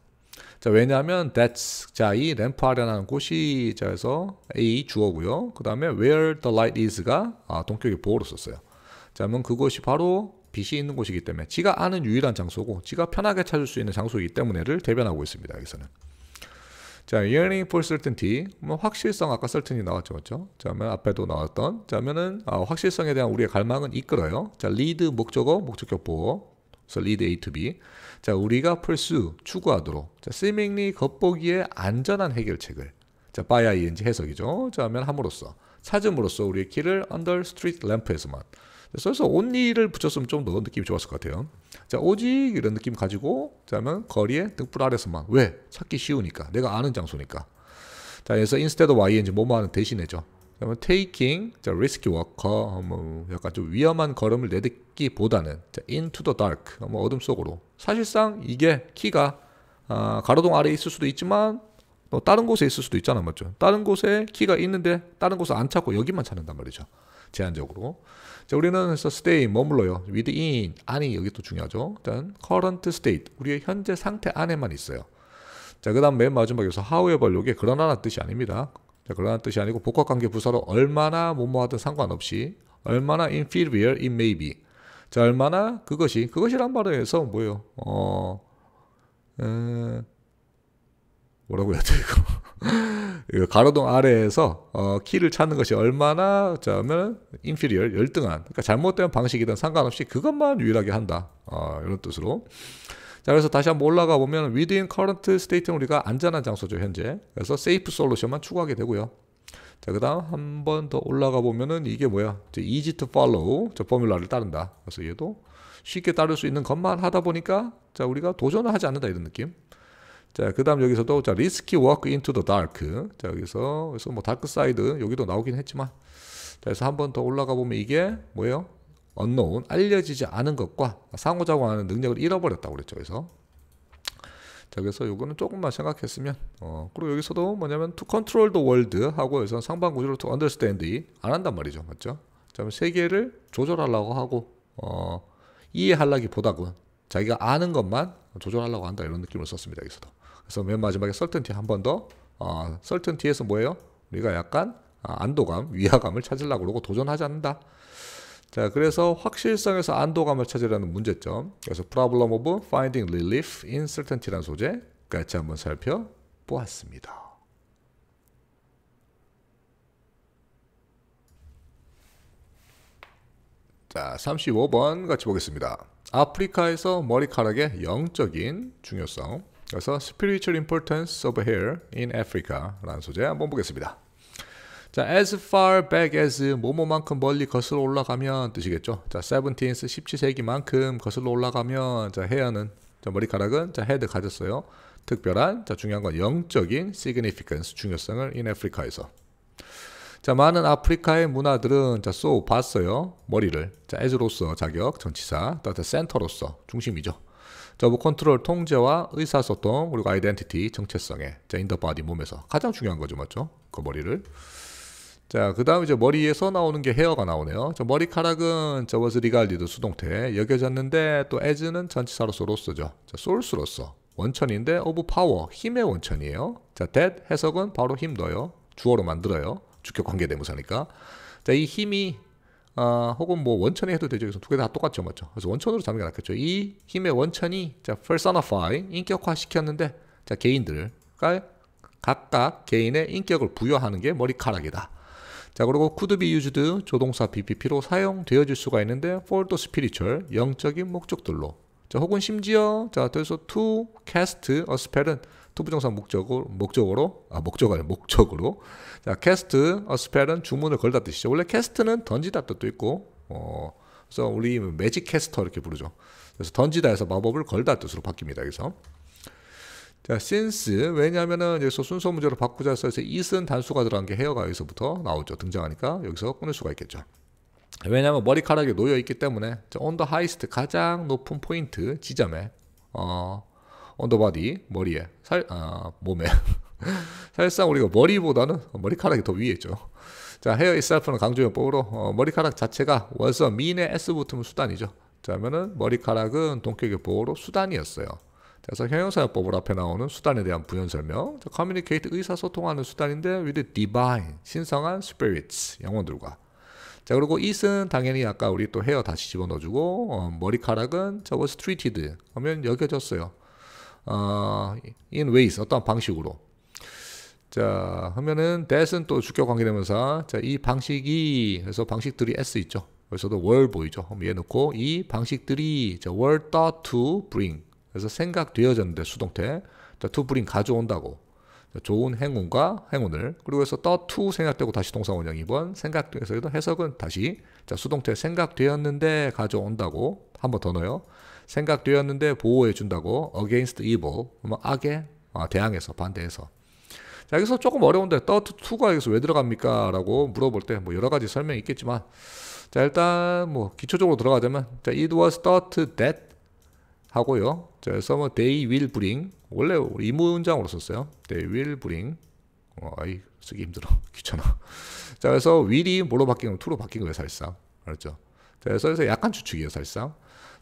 자, 왜냐하면 that's 자, 이 램파드라는 곳이 자에서 a 주어고요. 그다음에 where the light is가 아, 동격이 보호로 썼어요. 자, 그러면 그곳이 바로 빛이 있는 곳이기 때문에 지가 아는 유일한 장소고 지가 편하게 찾을 수 있는 장소이기 때문에를 대변하고 있습니다. 여기서는. 자, yearning for certainty. 뭐 확실성 아까 certainty 나왔죠, 맞죠? 자면 앞에도 나왔던. 자면은 아, 확실성에 대한 우리의 갈망은 이끌어요. 자, lead 목적어 목적격 보어 그래서 lead A to B. 자, 우리가 풀 수 추구하도록 자, seemingly 겉보기에 안전한 해결책을 자, by ing 해석이죠. 자면 하 함으로써 찾음으로써 우리의 길을 under street lamp에서만 그래서 only를 붙였으면 좀 더 느낌이 좋았을 것 같아요. 자, 오직 이런 느낌 가지고 자면 거리에 등불 아래서만 왜 찾기 쉬우니까 내가 아는 장소니까. 자, 그래서 instead of ing 뭐뭐 하는 대신에죠 그다음에 taking, 자, risky walker, 뭐 약간 좀 위험한 걸음을 내딛기보다는 자, into the dark, 뭐 어둠 속으로. 사실상 이게 키가 아, 가로등 아래에 있을 수도 있지만 또 다른 곳에 있을 수도 있잖아, 맞죠? 다른 곳에 키가 있는데 다른 곳을 안 찾고 여기만 찾는단 말이죠. 제한적으로. 자, 우리는 그래서 stay 머물러요. within 안이 여기 또 중요하죠. 일단 current state 우리의 현재 상태 안에만 있어요. 자, 그다음 맨 마지막에서 how에버 이게 그러나라 뜻이 아닙니다. 자, 그러한 뜻이 아니고 복합 관계 부사로 얼마나 뭐뭐하든 상관없이 얼마나 inferior it may be. 자, 얼마나 그것이 그것이란 말을해서 뭐예요? 어 에, 뭐라고 해야 돼이 가로등 아래에서 어, 키를 찾는 것이 얼마나 자면 inferior 열등한 그러니까 잘못된 방식이든 상관없이 그것만 유일하게 한다. 어, 이런 뜻으로. 자, 그래서 다시 한번 올라가 보면 within current state는 우리가 안전한 장소죠, 현재. 그래서 safe solution만 추가하게 되고요. 자, 그다음 한 번 더 올라가 보면은 이게 뭐야? 이제 easy to follow 저 포뮬라를 따른다. 그래서 얘도 쉽게 따를 수 있는 것만 하다 보니까 자, 우리가 도전을 하지 않는다 이런 느낌. 자, 그다음 여기서도 자, risky walk into the dark. 자, 여기서 그래서 뭐 다크 사이드 여기도 나오긴 했지만 자, 그래서 한 번 더 올라가 보면 이게 뭐예요? 언노운 알려지지 않은 것과 상호작용하는 능력을 잃어버렸다고 그랬죠. 그래서 자, 그래서 요거는 조금만 생각했으면 어, 그리고 여기서도 뭐냐면 to control the world 하고 여기서 상반 구조로 to understand 안 한단 말이죠. 맞죠? 자, 세계를 조절하려고 하고 어, 이해하려기보다는 자기가 아는 것만 조절하려고 한다 이런 느낌을 썼습니다. 여기서도. 그래서 맨 마지막에 썰턴티 한 번 더. 썰턴티에서 어, 뭐예요? 우리가 약간 아, 안도감, 위화감을 찾으려고 그러고 도전하지 않는다. 자, 그래서 확실성에서 안도감을 찾으라는 문제점. 그래서 Problem of Finding Relief in Certainty라는 소재 같이 한번 살펴보았습니다. 자, 35번 같이 보겠습니다. 아프리카에서 머리카락의 영적인 중요성. 그래서 Spiritual Importance of Hair in Africa라는 소재 한번 보겠습니다. 자, as far back as 뭐뭐만큼 멀리 거슬러 올라가면 뜻이겠죠. 자, 17th 17세기만큼 거슬러 올라가면 자, 헤어는 자, 머리카락은 자, 헤드 가졌어요. 특별한 자, 중요한 건 영적인 significance 중요성을 in Africa에서 자, 많은 아프리카의 문화들은 자, so 봤어요. 머리를. 자, as로서 자격, 정치사, 또 센터로서 중심이죠. 자, 뭐 컨트롤 통제와 의사소통, 그리고 아이덴티티, 정체성에 자, 인더바디 몸에서 가장 중요한 거죠. 맞죠? 그 머리를. 자, 그 다음에 저 머리에서 나오는 게 헤어가 나오네요. 저 머리카락은 저것을리갈리드 수동태 여겨졌는데 또 에즈는 전치사로서 로서죠. 자, 솔스로서 원천인데 오브 파워 힘의 원천이에요. 자, that 해석은 바로 힘 넣어요. 주어로 만들어요. 주격 관계대무사니까 자, 이 힘이 어, 혹은 뭐 원천이 해도 되죠. 그래서 두 개 다 똑같죠, 맞죠? 그래서 원천으로 잡는 게 낫겠죠. 이 힘의 원천이 자 personify 인격화 시켰는데 자개인들 각각 개인의 인격을 부여하는 게 머리카락이다. 자 그리고 could be used 조동사 BPP로 사용되어질 수가 있는데 for the spiritual 영적인 목적들로 자 혹은 심지어 자 그래서 to cast a spell은 투부정사 목적으로 목적으로 아 목적 아니 목적으로 자 cast a spell은 주문을 걸다 뜻이죠 원래 cast는 던지다 뜻도 있고 어 그래서 우리 매직 캐스터 이렇게 부르죠 그래서 던지다 에서 마법을 걸다 뜻으로 바뀝니다 그래서 자, since 왜냐하면은 여기서 순서 문제로 바꾸자 해서 is는 단수가 들어간 게 헤어가 여기서부터 나오죠. 등장하니까 여기서 끊을 수가 있겠죠. 왜냐하면 머리카락이 놓여 있기 때문에 온더 하이스트 가장 높은 포인트 지점에 어 언더바디 머리에 살 아, 몸에 사실상 우리가 머리보다는 머리카락이 더 위에 있죠. 자 헤어 itself는 강조요법으로 어, 머리카락 자체가 원서 mean의 s 붙으면 수단이죠. 자면은 머리카락은 동격의 보호로 수단이었어요. 그래서 형용사용법을 앞에 나오는 수단에 대한 부연 설명. 커뮤니케이트 의사소통하는 수단인데 with divine 신성한 spirits 영혼들과. 자 그리고 i s 은 당연히 아까 우리 또 헤어 다시 집어넣어주고 어, 머리카락은 저거 treated 하면 여겨졌어요. 어, in ways 어떤 방식으로. 자 하면은 that은 또 주격 관계되면서 자이 방식이 그래서 방식들이 s 있죠. 그래서도 월 보이죠. 위에 놓고이 방식들이 저 were thought to bring 그래서 생각되어졌는데 수동태. 투 to 가져온다고. 좋은 행운과 행운을. 그리고 해서 떠투 생각되고 다시 동사 원형 2번. 생각돼서 해석은 다시. 자, 수동태 생각되었는데 가져온다고. 한번더 넣어요. 생각되었는데 보호해 준다고. against evil. 뭐 악에 아, 대항해서 반대해서. 자, 여기서 조금 어려운데 떠투 e 가 여기서 왜 들어갑니까? 라고 물어볼 때 뭐 여러 가지 설명이 있겠지만 자, 일단 뭐 기초적으로 들어가자면 자, it was thought that 하고요. 그래서 뭐 they will bring 원래 이 문장으로 썼어요. they will bring 어, 아이 쓰기 힘들어 귀찮아. 자 그래서 will이 뭐로 바뀐 거, to로 바뀐 거예요 사실상 알았죠 자, 그래서, 그래서 약간 추측이에요 사실상.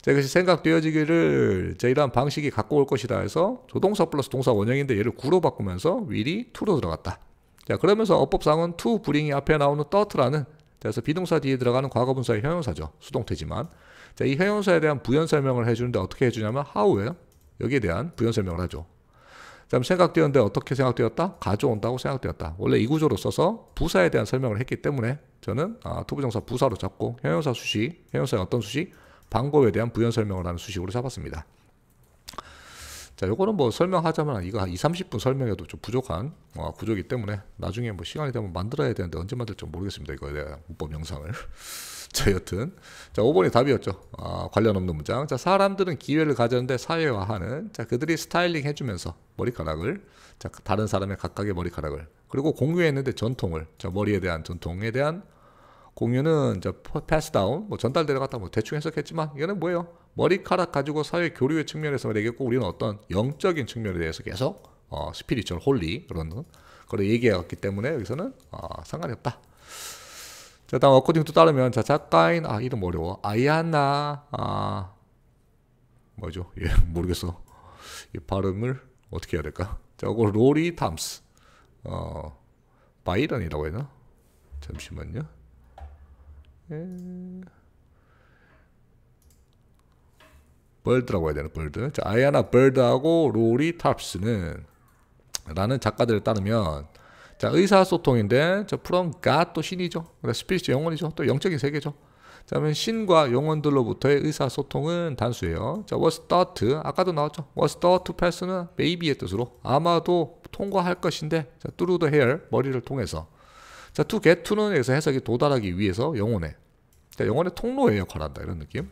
자 이것이 생각되어지기를 자 이러한 방식이 갖고 올 것이라 해서 조동사 플러스 동사 원형인데 얘를 구로 바꾸면서 will이 to로 들어갔다. 자 그러면서 어법상은 to bring이 앞에 나오는 더트라는 그래서 비동사 뒤에 들어가는 과거분사의 형용사죠 수동태지만 자, 이 형용사에 대한 부연 설명을 해주는데 어떻게 해주냐면 how예요. 여기에 대한 부연 설명을 하죠. 그 다음 생각되었는데 어떻게 생각되었다? 가져온다고 생각되었다. 원래 이 구조로 써서 부사에 대한 설명을 했기 때문에 저는 아, 투부정사 부사로 잡고 형용사 수식, 형용사의 어떤 수식? 방법에 대한 부연 설명을 하는 수식으로 잡았습니다. 자, 요거는 뭐 설명하자면 이거 한 2, 30분 설명해도 좀 부족한 어, 구조이기 때문에 나중에 뭐 시간이 되면 만들어야 되는데 언제 만들지 모르겠습니다. 이거에 대한 문법 영상을. 자, 여튼. 자, 5번이 답이었죠. 아, 관련 없는 문장. 자, 사람들은 기회를 가졌는데 사회화하는. 자, 그들이 스타일링 해주면서 머리카락을. 자, 다른 사람의 각각의 머리카락을. 그리고 공유했는데 전통을. 자, 머리에 대한 전통에 대한 공유는 저 패스다운, 뭐전달되려것다뭐 대충 해석했지만 이거는 뭐예요? 머리카락 가지고 사회 교류의 측면에서 얘기했고 우리는 어떤 영적인 측면에 대해서 계속 어, 스피리추얼 홀리 그런 그 얘기해왔기 때문에 여기서는 어, 상관이 없다. 자, 다음 어코딩 또 따르면 자 작가인 아 이름 어려워 아이아나 아 뭐죠? 예 모르겠어 이 발음을 어떻게 해야 될까? 저거 로리 탐스 어 바이런이라고 해나? 잠시만요. 벌드라고 해야 되나 벌드 자, 아이아나 벌드하고 로리 탑스는 라는 작가들에 따르면 자 의사소통인데 저 f r o 또 신이죠 스피릿 그러니까 영혼이죠 또 영적인 세계죠 자면 신과 영혼들로부터의 의사소통은 단수예요 자 was thought 아까도 나왔죠 was thought to pass는 maybe의 뜻으로 아마도 통과할 것인데 자 through the hair 머리를 통해서 자, to get to는 여기서 해석이 도달하기 위해서 영혼에. 자, 영혼의 통로에 역할한다 이런 느낌.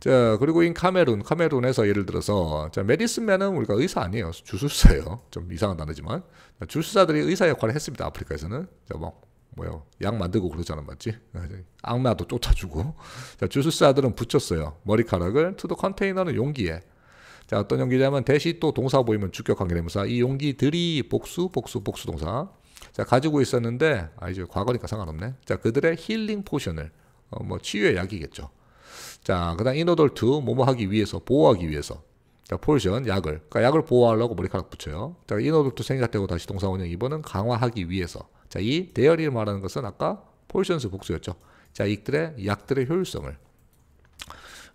자, 그리고 인 카메룬, 카메룬에서 예를 들어서 자, 메디슨맨은 우리가 의사 아니에요. 주술사예요. 좀 이상한 단어지만. 자, 주술사들이 의사 역할을 했습니다. 아프리카에서는. 자, 막 뭐요? 약 만들고 그러잖아, 맞지? 악마도 쫓아주고. 자, 주술사들은 붙였어요. 머리카락을 투도 컨테이너는 용기에. 자, 어떤 용기냐면 대시 또 동사 보이면 주격관계 되면서 이 용기들이 복수, 복수, 복수 동사. 자, 가지고 있었는데, 아, 이제 과거니까 상관없네. 자, 그들의 힐링 포션을, 어, 뭐, 치유의 약이겠죠. 자, 그 다음, 인노돌투 뭐뭐 하기 위해서, 보호하기 위해서. 자, 포션, 약을. 그러니까 약을 보호하려고 머리카락 붙여요. 자, 이노돌투 생략되고 다시 동사 원형 이번은 강화하기 위해서. 자, 이 대열이를 말하는 것은 아까 포션스 복수였죠. 자, 이들의 약들의 효율성을.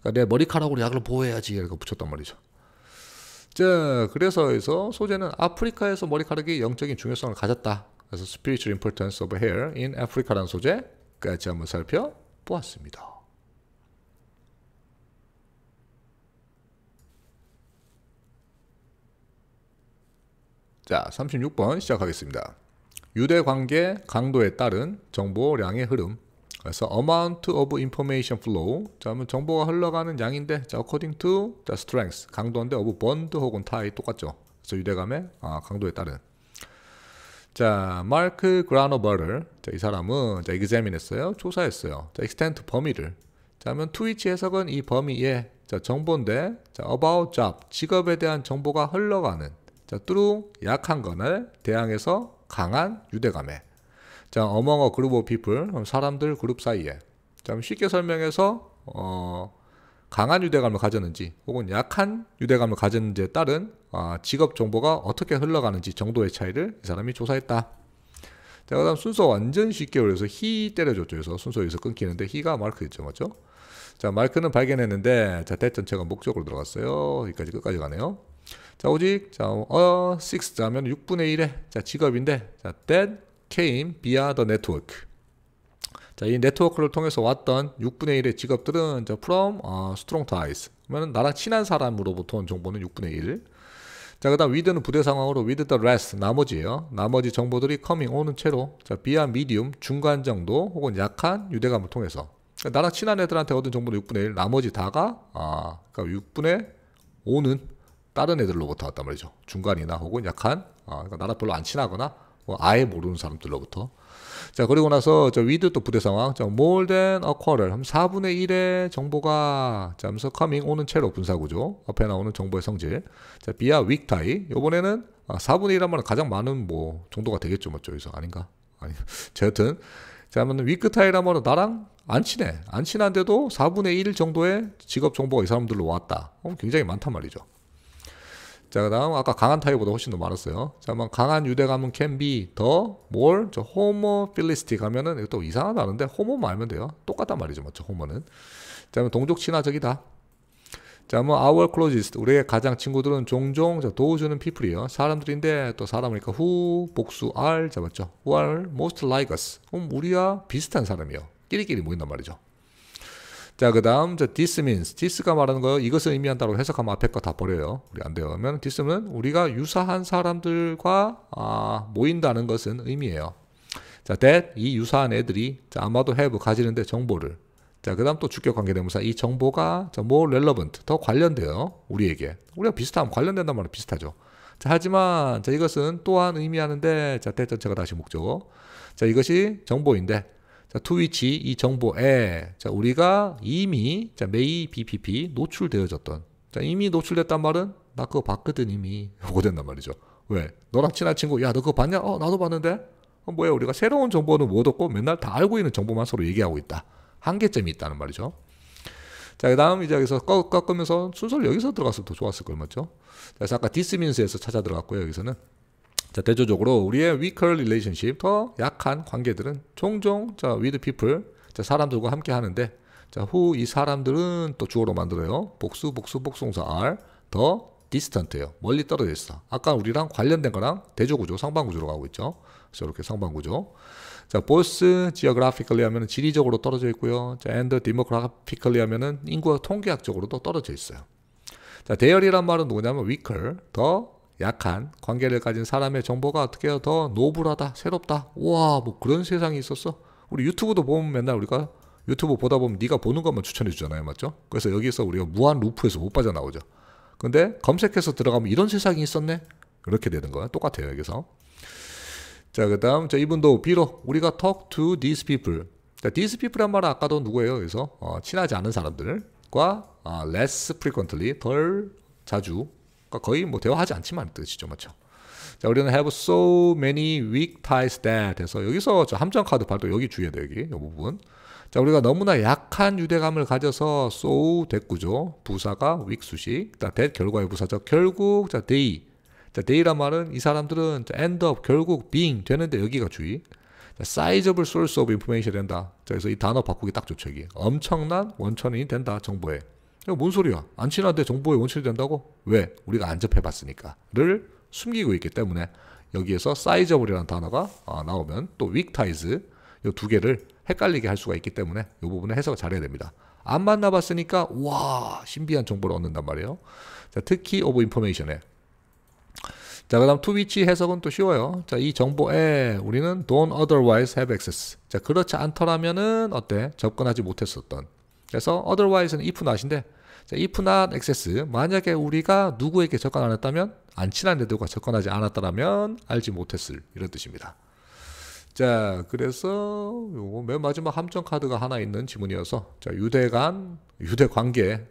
그러니까 내 머리카락으로 약을 보호해야지. 이렇게 붙였단 말이죠. 자, 그래서 서 소재는 아프리카에서 머리카락이 영적인 중요성을 가졌다. 그래서 spiritual importance of hair in Africa라는 소재까지 한번 살펴보았습니다. 자, 36번 시작하겠습니다. 유대 관계 강도에 따른 정보량의 흐름. 그래서 amount of information flow. 자, 정보가 흘러가는 양인데, 자, according to the strength. 강도인데, of bond 혹은 tie 똑같죠. 그래서 유대감의 아, 강도에 따른. 자, 마크 그라노버를 자, 이 사람은 자, e x a m i 했어요 조사했어요. 자, 익스텐트 범위를. 자, 면 트위치 해석은 이 범위에 자, 정보인데 자, about job 직업에 대한 정보가 흘러가는 자, through 약한 건을 대항해서 강한 유대감에 자, among a group of people 사람들 그룹 사이에 자, 쉽게 설명해서 어, 강한 유대감을 가졌는지 혹은 약한 유대감을 가졌는지에 따른 아, 직업 정보가 어떻게 흘러가는지 정도의 차이를 이 사람이 조사했다. 자, 그 다음 순서 완전 쉽게 올려서 히 때려줬죠. 그래서 순서 여기서 끊기는데 히가 마르크였죠. 맞죠? 자, 마르크는 발견했는데 자, 대 전체가 목적으로 들어갔어요. 여기까지 끝까지 가네요. 자, 오직 자, 어, 6 하면 6분의 1의 자, 직업인데 자, that came via the network. 자, 이 네트워크를 통해서 왔던 6분의 1의 직업들은 저 from 어, strong ties. 그러면 나랑 친한 사람으로부터 온 정보는 6분의 1. 자, 그 다음 with는 부대 상황으로 with the rest, 나머지예요. 나머지 정보들이 coming, 오는 채로 자, 비아 medium, 중간 정도 혹은 약한 유대감을 통해서 그러니까 나랑 친한 애들한테 얻은 정보는 6분의 1, 나머지 다가 아, 그러니까 6분의 5는 다른 애들로부터 왔단 말이죠. 중간이나 혹은 약한 아, 그러니까 나랑 별로 안 친하거나 뭐 아예 모르는 사람들로부터 자, 그리고 나서 저 w i 또 부대 상황. 자, more than a quarter. 4분의 1의 정보가 자, 하면서 coming 오는 채로 분사구조. 앞에 나오는 정보의 성질. 자, 비아 weak tie. 요번에는 아, 4분의 1 하면 가장 많은 뭐 정도가 되겠죠. 맞죠? 여기서 아닌가? 아니. 자, 여튼 자, 그러면 위크 타이라면 나랑 안 친해. 안 친한데도 4분의 1 정도의 직업 정보가 이 사람들로 왔다. 어, 굉장히 많단 말이죠. 자, 그 다음 아까 강한 타이보다 훨씬 더 많았어요. 자, 한번 강한 유대감은면 can be, the, more, 저 homo philistic 하면은 이거 또 이상하다는데 homo만 알면 돼요. 똑같단 말이죠. 맞죠? homo는. 자, 그 동족 친화적이다. 자, 뭐, 번 our closest, 우리의 가장 친구들은 종종 저, 도우주는 people이요. 사람들인데 또 사람이니까 그러니까 who, 복수, are, 자, 맞죠? who are most like us. 그럼 우리와 비슷한 사람이요. 에 끼리끼리 모인단 말이죠. 자, 그 다음, 저, this means. this가 말하는 거, 이것을 의미한다고 해석하면 앞에 거 다 버려요. 우리 안 돼요. 그러면 this는 우리가 유사한 사람들과, 아, 모인다는 것은 의미예요. 자, that, 이 유사한 애들이, 자, 아마도 have 가지는데 정보를. 자, 그 다음 또 주격 관계대명사. 이 정보가, 저, more relevant. 더 관련돼요. 우리에게. 우리가 비슷하면 관련된단 말은 비슷하죠. 자, 하지만, 자, 이것은 또한 의미하는데, 자, that 전체가 다시 목적어. 자, 이것이 정보인데, 자, 투위치 이 정보에 자, 우리가 이미 자, 메이 BPP 노출되어졌던 자, 이미 노출됐단 말은 나 그거 봤거든 이미 보고 된단 말이죠. 왜? 너랑 친한 친구 야 너 그거 봤냐? 어 나도 봤는데 어, 뭐야 우리가 새로운 정보는 못 얻고 맨날 다 알고 있는 정보만 서로 얘기하고 있다. 한계점이 있다는 말이죠. 자, 그 다음 이제 여기서 꺾, 으면서 순서를 여기서 들어갔으면 더 좋았을 걸 맞죠? 그래서 아까 디스민스에서 찾아 들어갔고요, 여기서는. 자, 대조적으로 우리의 weaker relationship, 더 약한 관계들은 종종 자, with people, 자, 사람들과 함께 하는데 자, who 이 사람들은 또 주어로 만들어요. 복수, 복수, 복수동사 are, 더 distant예요. 멀리 떨어져 있어. 아까 우리랑 관련된 거랑 대조구조, 상반구조로 가고 있죠. 그래서 이렇게 상반구조. 자, 보스 geographically 하면 지리적으로 떨어져 있고요. 자, and demographically 하면은 인구 통계학적으로도 떨어져 있어요. 자, 대열이란 말은 누구냐면 weaker, 더 약한 관계를 가진 사람의 정보가 어떻게 더 노블하다, 새롭다. 우와, 뭐 그런 세상이 있었어. 우리 유튜브도 보면 맨날 우리가 유튜브 보다 보면 네가 보는 것만 추천해 주잖아요. 맞죠? 그래서 여기서 우리가 무한 루프에서 못 빠져나오죠. 근데 검색해서 들어가면 이런 세상이 있었네. 이렇게 되는 거야 똑같아요. 여기서. 자, 그다음 자, 이분도 비록 우리가 talk to these people. 자, these people란 말은 아까도 누구예요? 여기서 어, 친하지 않은 사람들과 아, less frequently 덜 자주 그러니까 거의 뭐 대화하지 않지만 뜻이죠, 맞죠? 자, 우리는 have so many weak ties that 해서 여기서 저 함정 카드 발도 여기 주의해야 돼, 여기 이 부분. 자, 우리가 너무나 약한 유대감을 가져서 so 됐구죠. 부사가 weak 수식, 자, that 결과의 부사죠. 결국 자, they 자, they란 말은 이 사람들은 자, end up 결국 being 되는데 여기가 주의. 자, sizable source of information 된다. 자, 그래서 이 단어 바꾸기 딱 좋죠, 여기. 엄청난 원천이 된다, 정보에. 이거 뭔 소리야? 안 친한데 정보의 원천이 된다고? 왜? 우리가 안 접해봤으니까.를 숨기고 있기 때문에 여기에서 사이저블이라는 단어가 아, 나오면 또 윅타이즈 이 두 개를 헷갈리게 할 수가 있기 때문에 이 부분은 해석을 잘해야 됩니다. 안 만나봤으니까 와 신비한 정보를 얻는단 말이에요. 자, 특히 오브 인포메이션에 자, 그 다음 to which 해석은 또 쉬워요. 자, 이 정보에 우리는 don't otherwise have access. 자, 그렇지 않더라면은 어때? 접근하지 못했었던 그래서 otherwise는 if not인데 if not access 만약에 우리가 누구에게 접근 안 했다면 안 친한 애들과 접근하지 않았다면 알지 못했을 이런 뜻입니다. 자 그래서 요거 맨 마지막 함정 카드가 하나 있는 지문이어서 자 유대간 유대 관계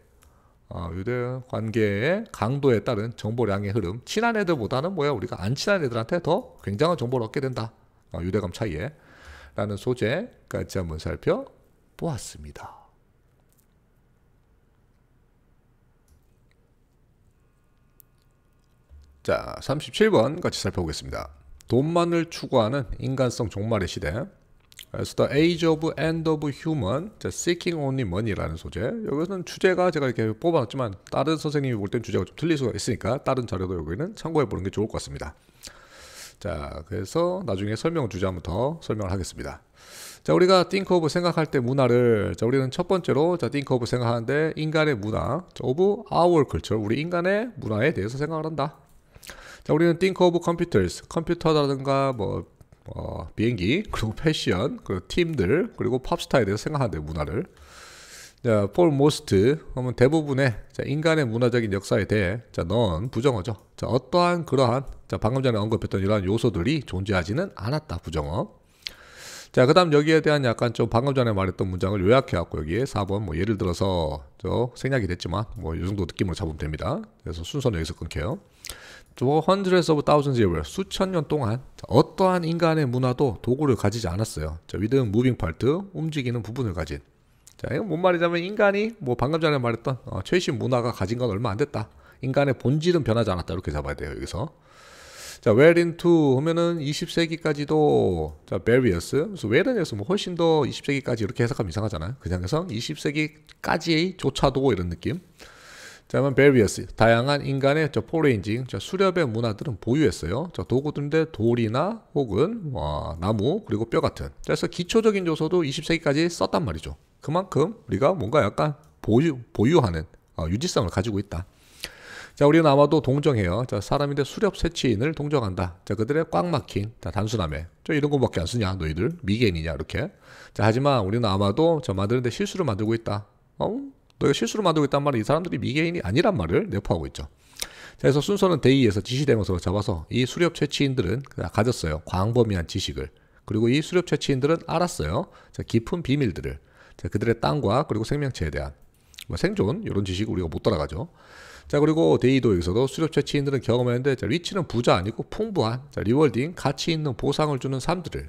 어, 유대 관계의 강도에 따른 정보량의 흐름 친한 애들보다는 뭐야 우리가 안 친한 애들한테 더 굉장한 정보를 얻게 된다 어, 유대감 차이에 라는 소재 까지 한번 살펴보았습니다 자, 37번 같이 살펴보겠습니다. 돈만을 추구하는 인간성 종말의 시대. 그래 The Age of End of Human, Seeking Only Money라는 소재. 여기서는 주제가 제가 이렇게 뽑아놨지만 다른 선생님이 볼 땐 주제가 좀 틀릴 수가 있으니까 다른 자료도 여기는 참고해 보는 게 좋을 것 같습니다. 자, 그래서 나중에 설명 주제 한번 설명을 하겠습니다. 자, 우리가 띵크 오브 생각할 때 문화를 자, 우리는 첫 번째로 자, 띵크 오브 생각하는데 인간의 문화, 오브 아워 컬처, 우리 인간의 문화에 대해서 생각을 한다. 우리는 think of computers, 컴퓨터라든가 뭐 어, 비행기, 그리고 패션, 그리고 팀들, 그리고 팝스타에 대해서 생각하는데 문화를. 자, for most 하면 대부분의 자, 인간의 문화적인 역사에 대해 자, 넌 부정어죠. 자, 어떠한 그러한 자, 방금 전에 언급했던 이러한 요소들이 존재하지는 않았다. 부정어. 자, 그다음 여기에 대한 약간 좀 방금 전에 말했던 문장을 요약해 갖고 여기에 4번 뭐 예를 들어서 저 생략이 됐지만 뭐 이 정도 느낌으로 잡으면 됩니다. 그래서 순서는 여기서 끊게요. h u n 에서 e d s of t h o u years, 수천 년 동안 어떠한 인간의 문화도 도구를 가지지 않았어요. 자, with moving part, 움직이는 부분을 가진. 자, 이건 뭔 말이냐면 인간이 뭐 방금 전에 말했던 어, 최신 문화가 가진 건 얼마 안 됐다. 인간의 본질은 변하지 않았다. 이렇게 잡아야 돼요, 여기서. 자, well into 하면은 20세기까지도 자, various. 그래서 well은에서 뭐 훨씬 더 20세기까지 이렇게 해석하면 이상하잖아요. 그냥 해서 20세기까지의 조차도 이런 느낌. 자, 그러 various, 다양한 인간의 저 포레인징, 저 수렵의 문화들은 보유했어요. 저 도구들인데 돌이나 혹은 와, 나무 그리고 뼈 같은. 그래서 기초적인 요소도 20세기까지 썼단 말이죠. 그만큼 우리가 뭔가 약간 보유 보유하는 어, 유지성을 가지고 있다. 자, 우리는 아마도 동정해요. 자, 사람인데 수렵 세치인을 동정한다. 자, 그들의 꽉 막힌, 자, 단순함에. 저 이런 거밖에 안 쓰냐, 너희들? 미개인이냐, 이렇게. 자, 하지만 우리는 아마도 저 만드는데 실수를 만들고 있다. 어? 너가 실수로 만들고 있단 말은 이 사람들이 미개인이 아니란 말을 내포하고 있죠. 그래서 순서는 대의에서 지시대명서로 잡아서 이 수렵 채취인들은 그 가졌어요. 광범위한 지식을. 그리고 이 수렵 채취인들은 알았어요. 깊은 비밀들을. 그들의 땅과 그리고 생명체에 대한 뭐 생존 이런 지식 을 우리가 못 따라가죠. 자 그리고 데이도 여기서도 수렵 채취인들은 경험했는데 자, 위치는 부자 아니고 풍부한 자, 리월딩 가치 있는 보상을 주는 삶들을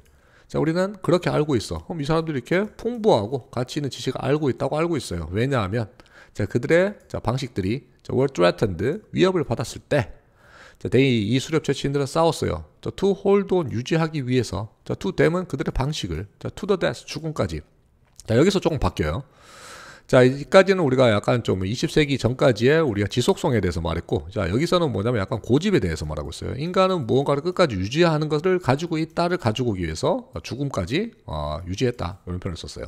자, 우리는 그렇게 알고 있어. 그럼 이 사람들이 이렇게 풍부하고 가치 있는 지식을 알고 있다고 알고 있어요. 왜냐하면 자, 그들의 자, 방식들이 자, were t h 위협을 받았을 때 자, t h 이 수렵 채취인들은 싸웠어요. 자, to h o 유지하기 위해서 자, to 은 그들의 방식을 자, to t h 죽음까지 자, 여기서 조금 바뀌어요. 자, 여기까지는 우리가 약간 좀 20세기 전까지의 우리가 지속성에 대해서 말했고, 자, 여기서는 뭐냐면 약간 고집에 대해서 말하고 있어요. 인간은 무언가를 끝까지 유지하는 것을 가지고 있다를 가지고 오기 위해서 죽음까지 어, 유지했다. 이런 표현을 썼어요.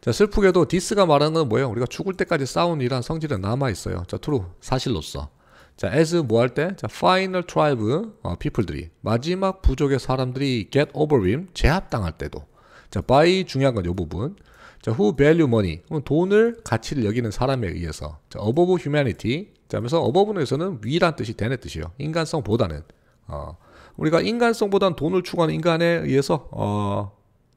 자, 슬프게도 디스가 말하는 건 뭐예요? 우리가 죽을 때까지 싸운 이한 성질은 남아있어요. 자, 트루, 사실로서. 자, as 뭐 할 때? 자, final tribe, 어, people들이. 마지막 부족의 사람들이 get overwhelmed, 제압당할 때도. 자, by 중요한 건 요 부분. 자, who value money. 돈을 가치를 여기는 사람에 의해서. 자, above humanity. 자, 하면서 above에서는 위란 뜻이 되는 뜻이에요. 인간성보다는. 어, 우리가 인간성보다는 돈을 추구하는 인간에 의해서, 어,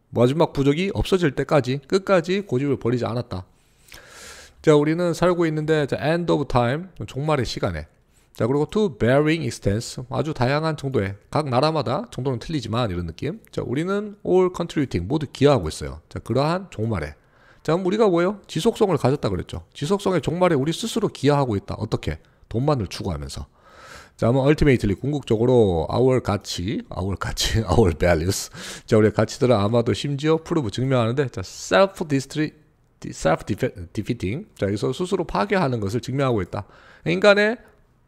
마지막 부족이 없어질 때까지, 끝까지 고집을 버리지 않았다. 자, 우리는 살고 있는데, 자, end of time. 종말의 시간에. 자, 그리고 to varying extents. 아주 다양한 정도의, 각 나라마다 정도는 틀리지만, 이런 느낌. 자, 우리는 all contributing. 모두 기여하고 있어요. 자, 그러한 종말에. 자, 그럼 우리가 뭐예요? 지속성을 가졌다 그랬죠. 지속성의 종말에 우리 스스로 기여하고 있다. 어떻게? 돈만을 추구하면서. 자, 그럼 ultimately 궁극적으로 our 가치, our 가치, our values. 자, 우리 가치들은 아마도 심지어 p r 브 증명하는데 자, self distri self defeating. 자, 여기서 스스로 파괴하는 것을 증명하고 있다. 인간의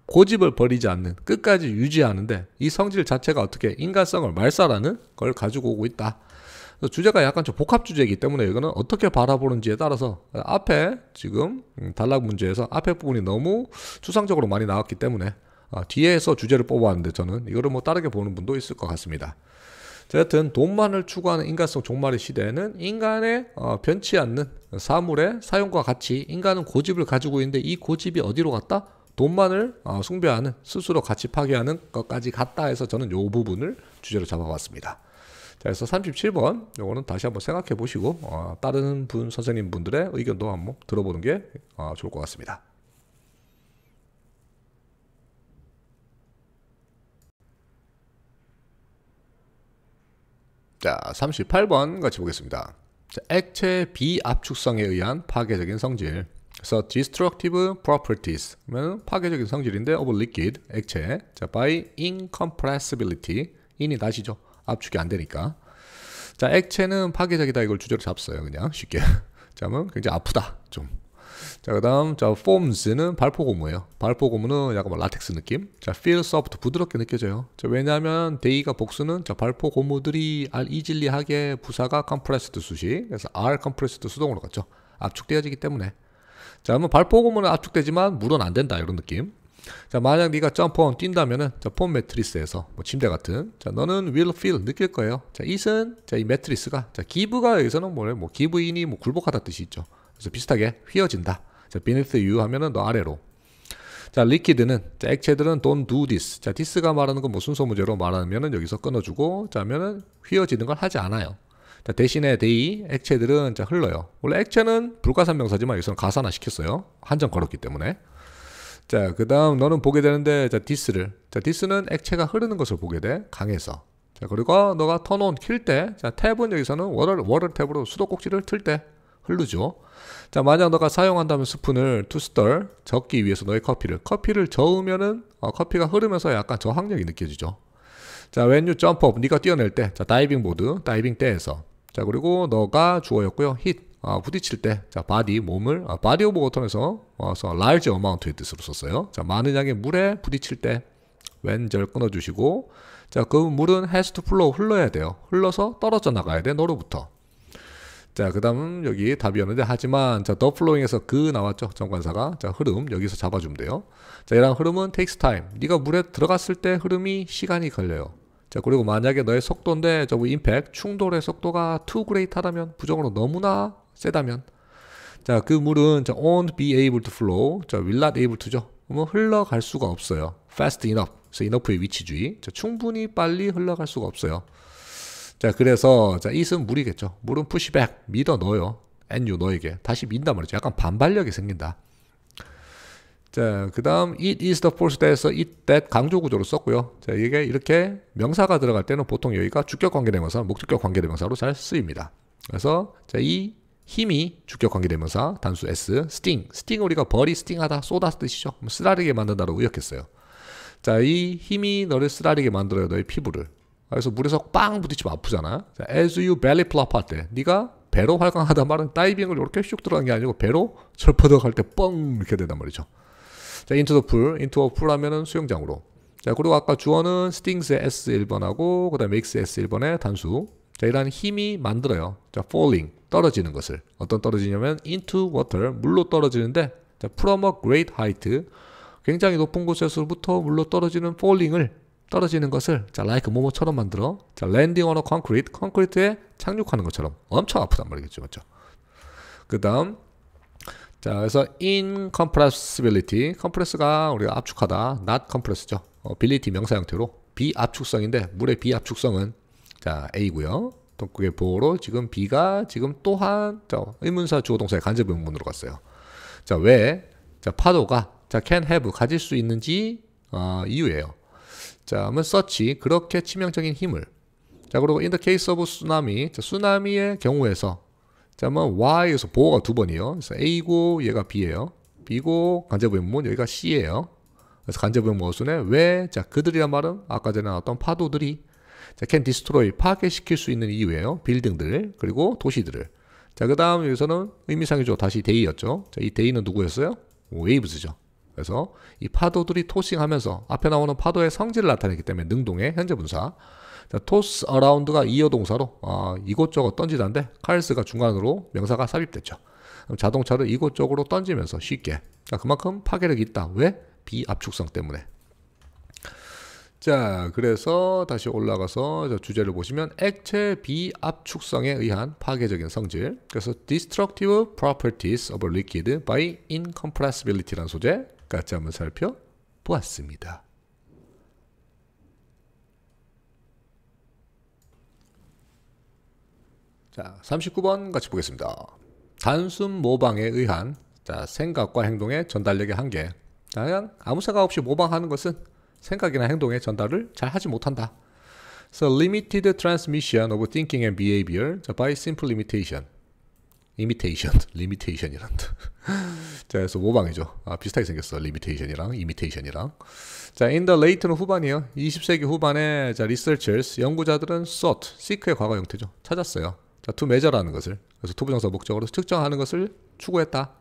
고집을 버리지 않는, 끝까지 유지하는데 이 성질 자체가 어떻게 인간성을 말살하는 걸 가지고 오고 있다. 주제가 약간 좀 복합 주제이기 때문에 이거는 어떻게 바라보는지에 따라서 앞에 지금 음, 단락 문제에서 앞에 부분이 너무 추상적으로 많이 나왔기 때문에 아, 뒤에서 주제를 뽑아왔는데 저는 이거를 뭐 다르게 보는 분도 있을 것 같습니다. 여튼 하 돈만을 추구하는 인간성 종말의 시대에는 인간의 어, 변치 않는 사물의 사용과 같이 인간은 고집을 가지고 있는데 이 고집이 어디로 갔다? 돈만을 어, 숭배하는 스스로 같이 파괴하는 것까지 갔다 해서 저는 이 부분을 주제로 잡아봤습니다. 자, 그래서 37번 요거는 다시 한번 생각해 보시고 어, 다른 분 선생님 분들의 의견도 한번 들어보는 게 어, 좋을 것 같습니다. 자, 38번 같이 보겠습니다. 자, 액체 비압축성에 의한 파괴적인 성질. 그래서 destructive properties 그러면 파괴적인 성질인데 of liquid 액체. 자, by incompressibility i 이 다시죠. 압축이 안 되니까. 자, 액체는 파괴적이다 이걸 주제로 잡았어요. 그냥 쉽게. 자면 굉장히 아프다. 좀. 자, 그다음 자, forms는 발포 고무예요. 발포 고무는 약간 뭐 라텍스 느낌. 자, feel soft 부드럽게 느껴져요. 자, 왜냐하면 데이가 복수는 자, 발포 고무들이 알 이질리하게 부사가 compressed 수시 그래서 r compressed 수동으로 갔죠. 압축되어지기 때문에. 자, 그러면 발포 고무는 압축되지만 물은 안 된다 이런 느낌. 자, 만약 네가 점퍼원 뛴다면은 자, 폼 매트리스에서 뭐 침대 같은 자, 너는 will feel 느낄 거예요. 자, is은 자, 이 매트리스가 자, give가 여기서는 뭐래? 뭐 give인이 뭐 굴복하다 뜻이 있죠. 그래서 비슷하게 휘어진다. 자, beneath you 하면은 너 아래로. 자, 리퀴드는 자, 액체들은 don't do this. 자, this가 말하는 건뭐 순서 문제로 말하면은 여기서 끊어주고 자면은 휘어지는 걸 하지 않아요. 자, 대신에 데이 액체들은 자, 흘러요. 원래 액체는 불가산 명사지만 여기서는 가산화 시켰어요. 한정 걸었기 때문에. 자, 그 다음 너는 보게 되는데, 자, 디스를. 자, 디스는 액체가 흐르는 것을 보게 돼. 강해서 자, 그리고 너가 턴온 킬 때, 자, 탭은 여기서는 워럴, 워럴 탭으로 수도꼭지를 틀 때 흐르죠. 자, 만약 너가 사용한다면 스푼을 투스털, 적기 위해서 너의 커피를. 커피를 저으면은, 어, 커피가 흐르면서 약간 저항력이 느껴지죠. 자, 웬유 점프업, 네가 뛰어낼 때, 자, 다이빙 보드 다이빙 때에서. 자, 그리고 너가 주어였고요. 힛. 어, 부딪힐 때, 자, 바디, 몸을, 아, 바디 오브 워터에서 와서 large amount의 뜻으로 썼어요. 자, 많은 양의 물에 부딪힐 때, 왼절 끊어주시고, 자, 그 물은 has to flow, 흘러야 돼요. 흘러서 떨어져 나가야 돼, 너로부터. 자, 그 다음 여기 답이었는데, 하지만, 자, the flowing에서 그 나왔죠? 정관사가. 자, 흐름, 여기서 잡아주면 돼요. 자, 이런 흐름은 takes time. 네가 물에 들어갔을 때 흐름이 시간이 걸려요. 자, 그리고 만약에 너의 속도인데, 저 임팩, 뭐 충돌의 속도가 too great 하다면 부정으로 너무나 세다면 자, 그 물은 자, won't be able to flow. 자, will not able to죠. 뭐 흘러갈 수가 없어요. fast enough. 그래서 enough의 위치주의. 자, 충분히 빨리 흘러갈 수가 없어요. 자, 그래서 자, it은 물이겠죠. 물은 pushback. 믿어 넣어요. and you 너에게. 다시 민단 말이죠. 약간 반발력이 생긴다. 자, 그 다음 it is the force that에서 it that 강조 구조로 썼고요. 자, 이게 이렇게 명사가 들어갈 때는 보통 여기가 주격 관계대명사, 목적격 관계대명사로 잘 쓰입니다. 그래서 자, 이 힘이 주격 관계대명사 단수 s 스팅 스팅 우리가 벌이 스팅하다 쏟아 뜻이죠 뭐 쓰라리게 만든다고 의역했어요 자 이 힘이 너를 쓰라리게 만들어요 너의 피부를 아, 그래서 물에서 빵 부딪히면 아프잖아 자, as you belly flop 할때 네가 배로 활강하다 말은 다이빙을 이렇게 쑥 들어간 게 아니고 배로 철퍼덕할 때 뻥 이렇게 되단 말이죠 자 into the pool into a pool 하면은 수영장으로 자 그리고 아까 주어는 stings의 s 1번하고 그 다음에 makes s 1번의 단수 자 이러한 힘이 만들어요 자 falling 떨어지는 것을 어떤 떨어지냐면 into water 물로 떨어지는데 자, from a great height 굉장히 높은 곳에서부터 물로 떨어지는 falling을 떨어지는 것을 자 like 뭐뭐처럼 만들어 자 landing on a concrete 콘크리트에 착륙하는 것처럼 엄청 아프단 말이겠죠 맞죠 그 다음 자 그래서 incompressibility compress가 우리가 압축하다 not compress죠 어, 빌리티 명사 형태로 비압축성인데 물의 비압축성은 자 A고요 그의 보로 호 지금 비가 지금 또한 자, 의문사 주어동사의 간접 의문으로 갔어요. 자, 왜? 자, 파도가 자, can have 가질 수 있는지 어, 이유예요. 자, 그러면 s e 그렇게 치명적인 힘을 자, 그리고 in the case of tsunami 자, 쓰나미의 경우에서 자, 그러면 y에서 보호가 두번이요 그래서 A고 얘가 B예요. B고 간접 의문 여기가 C예요. 그래서 간접 의문 어순에 왜? 자, 그들이란 말은 아까 전에 나왔던 파도들이 자, can destroy 파괴시킬 수 있는 이유예요. 빌딩들 그리고 도시들을. 자, 그다음 여기서는 의미상이죠. 다시 데이였죠. 자, 이 데이는 누구였어요? 웨이브스죠. 그래서 이 파도들이 토싱하면서 앞에 나오는 파도의 성질을 나타내기 때문에 능동의 현재 분사. 자, toss around가 이어 동사로 아, 이곳저곳 던지다인데 칼스가 중간으로 명사가 삽입됐죠. 자동차를 이곳저곳으로 던지면서 쉽게. 자, 그만큼 파괴력이 있다. 왜? 비압축성 때문에. 자, 그래서 다시 올라가서 주제를 보시면 액체 비압축성에 의한 파괴적인 성질. 그래서 destructive properties of a liquid by incompressibility라는 소재까지 한번 살펴보았습니다. 자, 39번 같이 보겠습니다. 단순 모방에 의한 자, 생각과 행동의 전달력의 한계. 그냥 아무 생각 없이 모방하는 것은 생각이나 행동의 전달을 잘 하지 못한다. So limited transmission of thinking and behavior by simple imitation. imitation, limitation이란다. 자, 그래서 모방이죠. 아, 비슷하게 생겼어. limitation이랑 imitation이랑. 자, in the late는 후반이요. 20세기 후반에 자, researchers, 연구자들은 sought, seek의 과거 형태죠. 찾았어요. 자, to measure라는 것을. 그래서 토부정사 목적으로 측정하는 것을 추구했다.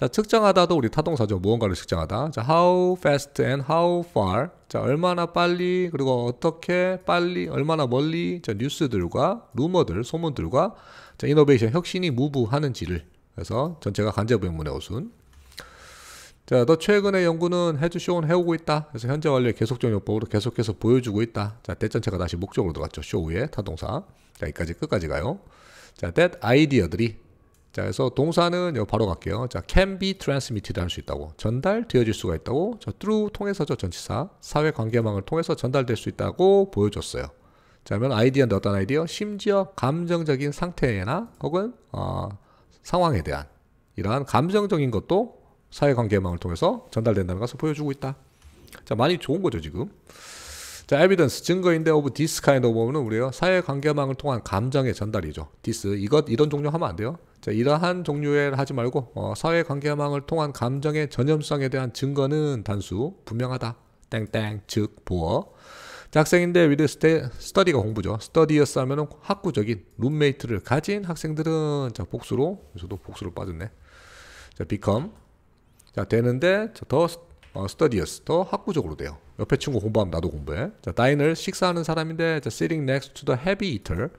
자, 측정하다도 우리 타동사죠. 무언가를 측정하다. 자, how fast and how far. 자, 얼마나 빨리, 그리고 어떻게 빨리, 얼마나 멀리, 자, 뉴스들과 루머들, 소문들과 자, 이노베이션, 혁신이 무브하는지를. 그래서 전체가 간접의문의 오순. 자, 너최근에 연구는 해주쇼는 해오고 있다. 그래서 현재 완료의 계속적 요법으로 계속해서 보여주고 있다. 자, 대전체가 다시 목적으로 들어갔죠. 쇼 위에 타동사. 자, 여기까지 끝까지 가요. 자, that 아이디어들이 자, 그래서 동사는 여기 바로 갈게요. 자, can be transmitted 할 수 있다고. 전달되어질 수가 있다고. 저 through 통해서 저 전치사 사회 관계망을 통해서 전달될 수 있다고 보여줬어요. 자, 그러면 아이디어는 어떤 아이디어? 심지어 감정적인 상태나 혹은 어, 상황에 대한 이러한 감정적인 것도 사회 관계망을 통해서 전달된다는 것을 보여주고 있다. 자, 많이 좋은 거죠, 지금. 자, evidence 증거인데 오브 디스 카인 오브 는 우리가 사회 관계망을 통한 감정의 전달이죠. 디스 이것 이런 종류 하면 안 돼요. 자, 이러한 종류의 하지 말고 어, 사회 관계망을 통한 감정의 전염성에 대한 증거는 단수 분명하다. 땡땡 즉 보어. 학생인데 위드 스테, 스터디가 공부죠. 스터디어스 하면은 학구적인 룸메이트를 가진 학생들은 자 복수로 여기서도 복수로 빠졌네. 자 become 자 되는데 자, 더 어, 스터디어스 더 학구적으로 돼요. 옆에 친구 공부하면 나도 공부해. 자 다인을 식사하는 사람인데 자 sitting next to the heavy eater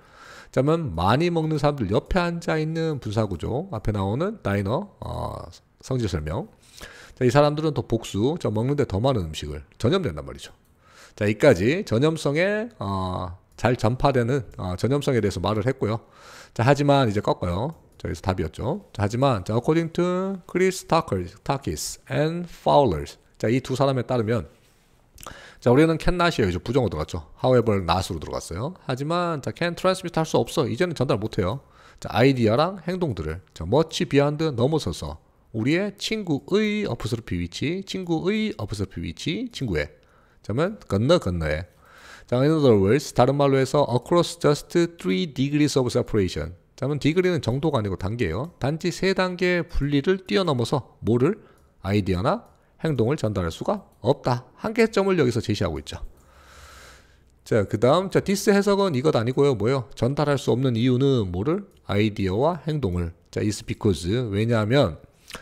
그러면 많이 먹는 사람들 옆에 앉아 있는 분사구조 앞에 나오는 다이너 어, 성질 설명. 자, 이 사람들은 더 복수, 저 먹는데 더 많은 음식을 전염된단 말이죠. 자, 이까지 전염성에 어, 잘 전파되는 어, 전염성에 대해서 말을 했고요. 자, 하지만 이제 꺾어요. 저기서 답이었죠. 자, 하지만 자, according to Chris Tucker, Takis and Fowler, 자, 이 두 사람에 따르면 자, 우리는 캔나시에요 이제 부정어 들어갔죠. however, not으로 들어갔어요. 하지만, 자, can transmit 할 수 없어. 이제는 전달 못 해요. 자, 아이디어랑 행동들을, 자, much beyond 넘어서서, 우리의 친구의 어퍼스로피 위치, 친구의 어퍼스로피 위치, 친구의. 자면, 건너 건너에. 자, in other words, 다른 말로 해서 across just three degrees of separation. 자면, degree는 정도가 아니고 단계예요. 단지 세 단계의 분리를 뛰어넘어서, 뭐를? 아이디어나 행동을 전달할 수가 없다. 한계점을 여기서 제시하고 있죠. 자, 그 다음, 자, 디스 해석은 이것 아니고요. 뭐요? 전달할 수 없는 이유는 뭐를? 아이디어와 행동을. 자, is because. 왜냐하면,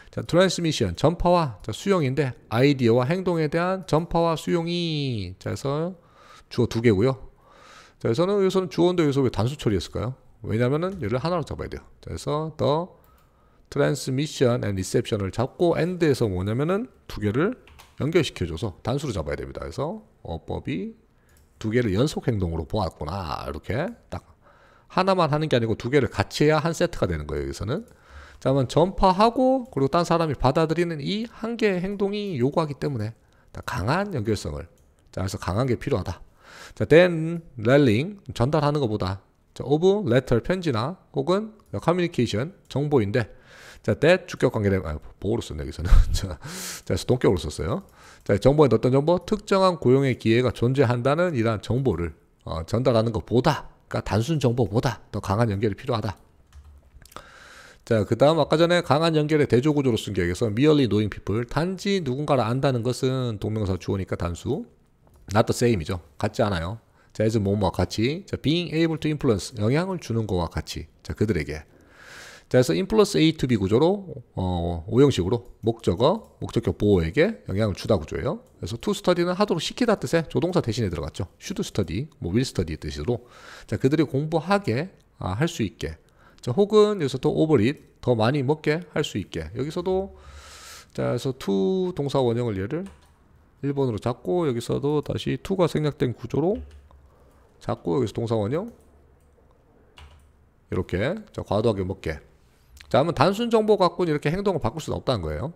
자, 트랜스미션, 전파와 자, 수용인데, 아이디어와 행동에 대한 전파와 수용이. 자, 그서 주어 두 개고요. 자, 그래서는 여기서는 주어인데 여기서 왜 단수 처리했을까요? 왜냐면은 얘를 하나로 잡아야 돼요. 자, 그래서 더 트랜스미션 앤 리셉션을 잡고 엔드에서 뭐냐면은 두 개를 연결시켜줘서 단수로 잡아야 됩니다. 그래서 어법이 두 개를 연속 행동으로 보았구나 이렇게 딱 하나만 하는 게 아니고 두 개를 같이 해야 한 세트가 되는 거예요. 여기서는 자만 전파하고 그리고 딴 사람이 받아들이는 이 한 개의 행동이 요구하기 때문에 강한 연결성을 자 그래서 강한 게 필요하다. 자, then 렐링 전달하는 것보다 자, of letter 편지나 혹은 커뮤니케이션 정보인데 자, 때 주격 관계된 아, 보호로 썼네 여기서는. 자, 자, 수동격으로 썼어요. 자, 정보에 넣었던 정보 특정한 고용의 기회가 존재한다는 이러한 정보를 어, 전달하는 것보다 그러니까 단순 정보보다 더 강한 연결이 필요하다. 자, 그 다음 아까 전에 강한 연결의 대조구조로 쓴 격에서 merely knowing people 단지 누군가를 안다는 것은 동명사 주어니까 단수 not the same이죠. 같지 않아요. 자, as 뭐뭐와 같이 자, being able to influence 영향을 주는 것과 같이 자, 그들에게 자, 그래서 인 플러스 A to B 구조로 어, 오형식으로 목적어, 목적격 보호에게 영향을 주다 구조예요. 그래서 to study는 하도록 시키다 뜻의 조동사 대신에 들어갔죠. should study, 뭐 will study 뜻으로 자, 그들이 공부하게 아, 할수 있게 자, 혹은 여기서 또 o v e r e t 더 많이 먹게 할 수 있게 여기서도 자, 그래서 to 동사 원형을 예를 1번으로 잡고 여기서도 다시 to가 생략된 구조로 잡고 여기서 동사 원형 이렇게 자, 과도하게 먹게 자, 한번 단순 정보 갖고 이렇게 행동을 바꿀 수는 없다는 거예요.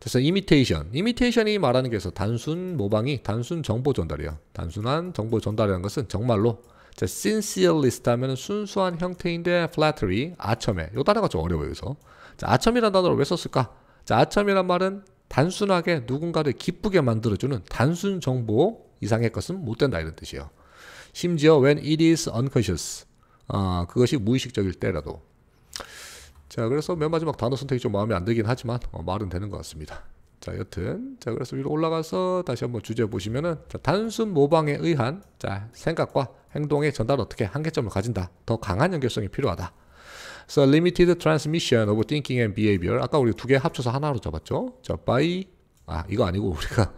그래서 이미테이션, 이미테이션이 말하는 게 있어. 단순 모방이 단순 정보 전달이에요. 단순한 정보 전달이라는 것은 정말로 자, s i n c e r e l i 하면 순수한 형태인데 flattery, 아첨해. 요 단어가 좀 어려워요, 그래서 자, 아첨이라는 단어를 왜 썼을까? 자, 아첨이란 말은 단순하게 누군가를 기쁘게 만들어주는 단순 정보 이상의 것은 못 된다 이런 뜻이에요. 심지어 when it is unconscious, 어, 그것이 무의식적일 때라도 자, 그래서 맨 마지막 단어 선택이 좀 마음에 안 들긴 하지만 어, 말은 되는 것 같습니다. 자, 여튼 자, 그래서 위로 올라가서 다시 한번 주제 보시면은 자, 단순 모방에 의한 자, 생각과 행동의 전달 어떻게 한계점을 가진다. 더 강한 연결성이 필요하다. So limited transmission of thinking and behavior. 아까 우리 두개 합쳐서 하나로 잡았죠. 자, by 아, 이거 아니고 우리가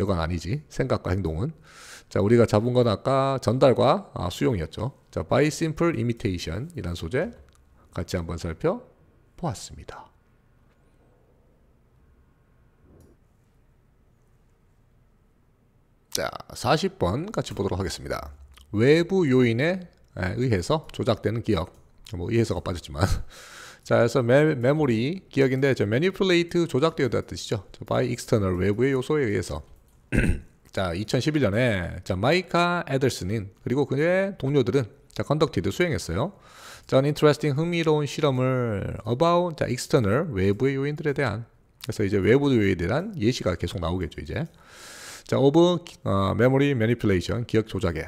여건 아니지. 생각과 행동은 자, 우리가 잡은 건 아까 전달과 아, 수용이었죠. 자, by simple imitation 이란 소재 같이 한번 살펴 보았습니다. 자, 40번 같이 보도록 하겠습니다. 외부 요인에 의해서 조작되는 기억. 뭐, 의해서가 빠졌지만. 자, 그래서 메, 모리 기억인데, 저 m a n i p u 조작되었다 뜻이죠. 저 by e x t e 외부의 요소에 의해서. 자, 2011년에 자, 마이카 에들슨인 그리고 그의 동료들은 자, 컨덕티드 수행했어요. 전 interesting 흥미로운 실험을 about 자, external 외부의 요인들에 대한 그래서 이제 외부 요인에 대한 예시가 계속 나오겠죠 이제 자 of 어, memory manipulation 기억 조작에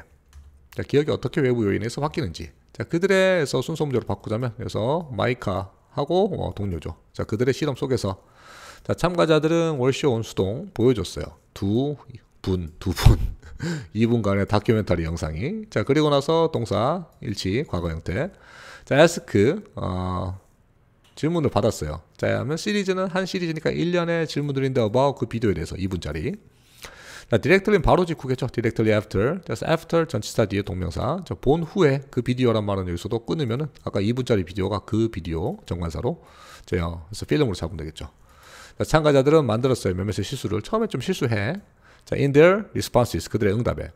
자 기억이 어떻게 외부 요인에서 바뀌는지 자 그들에서 순서 문제로 바꾸자면 그래서 마이카하고 어, 동료죠 자 그들의 실험 속에서 자 참가자들은 월쇼 온수동 보여줬어요 두 분, 두 분. 2분간의 다큐멘터리 영상이. 자, 그리고 나서 동사, 일치, 과거 형태. 자야스크 어, 질문을 받았어요. 자그러면 시리즈는 한 시리즈니까 1년에 질문 드린다 about 그 비디오에 대해서 2분짜리. 자, 디렉터리는 바로 직후겠죠. 디렉터리 after. 그래서 after 전치사 뒤에 동명사. 저본 후에 그 비디오란 말은 여기서도 끊으면은 아까 2분짜리 비디오가 그 비디오 정관사로 자, 요 그래서 필름으로 잡으면 되겠죠. 자, 참가자들은 만들었어요. 몇몇의 실수를. 처음에 좀 실수해. 자, in their responses. 그들의 응답에.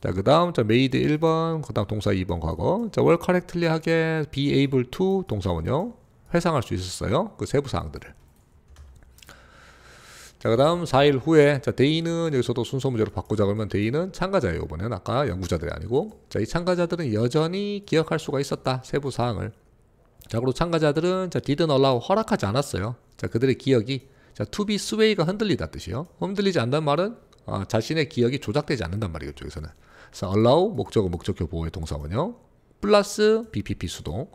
자, 그 다음, 자, made 1번, 그 다음 동사 2번 과거. 자, were correctly 하게 be able to 동사원형. 회상할 수 있었어요. 그 세부 사항들을. 자, 그 다음 4일 후에 자, 데이는 여기서도 순서 문제로 바꾸자 그러면 데이는 참가자예요. 이번엔 아까 연구자들이 아니고 자, 이 참가자들은 여전히 기억할 수가 있었다. 세부 사항을. 자, 그리고 참가자들은 자, didn't allow 허락하지 않았어요. 자, 그들의 기억이 자, to be sway가 흔들리다 뜻이요. 흔들리지 않는 말은 아, 자신의 기억이 조작되지 않는단 말이겠죠이쪽서는 그래서 allow 목적어 목적격 보호의 동사원요 플러스 BPP 수동.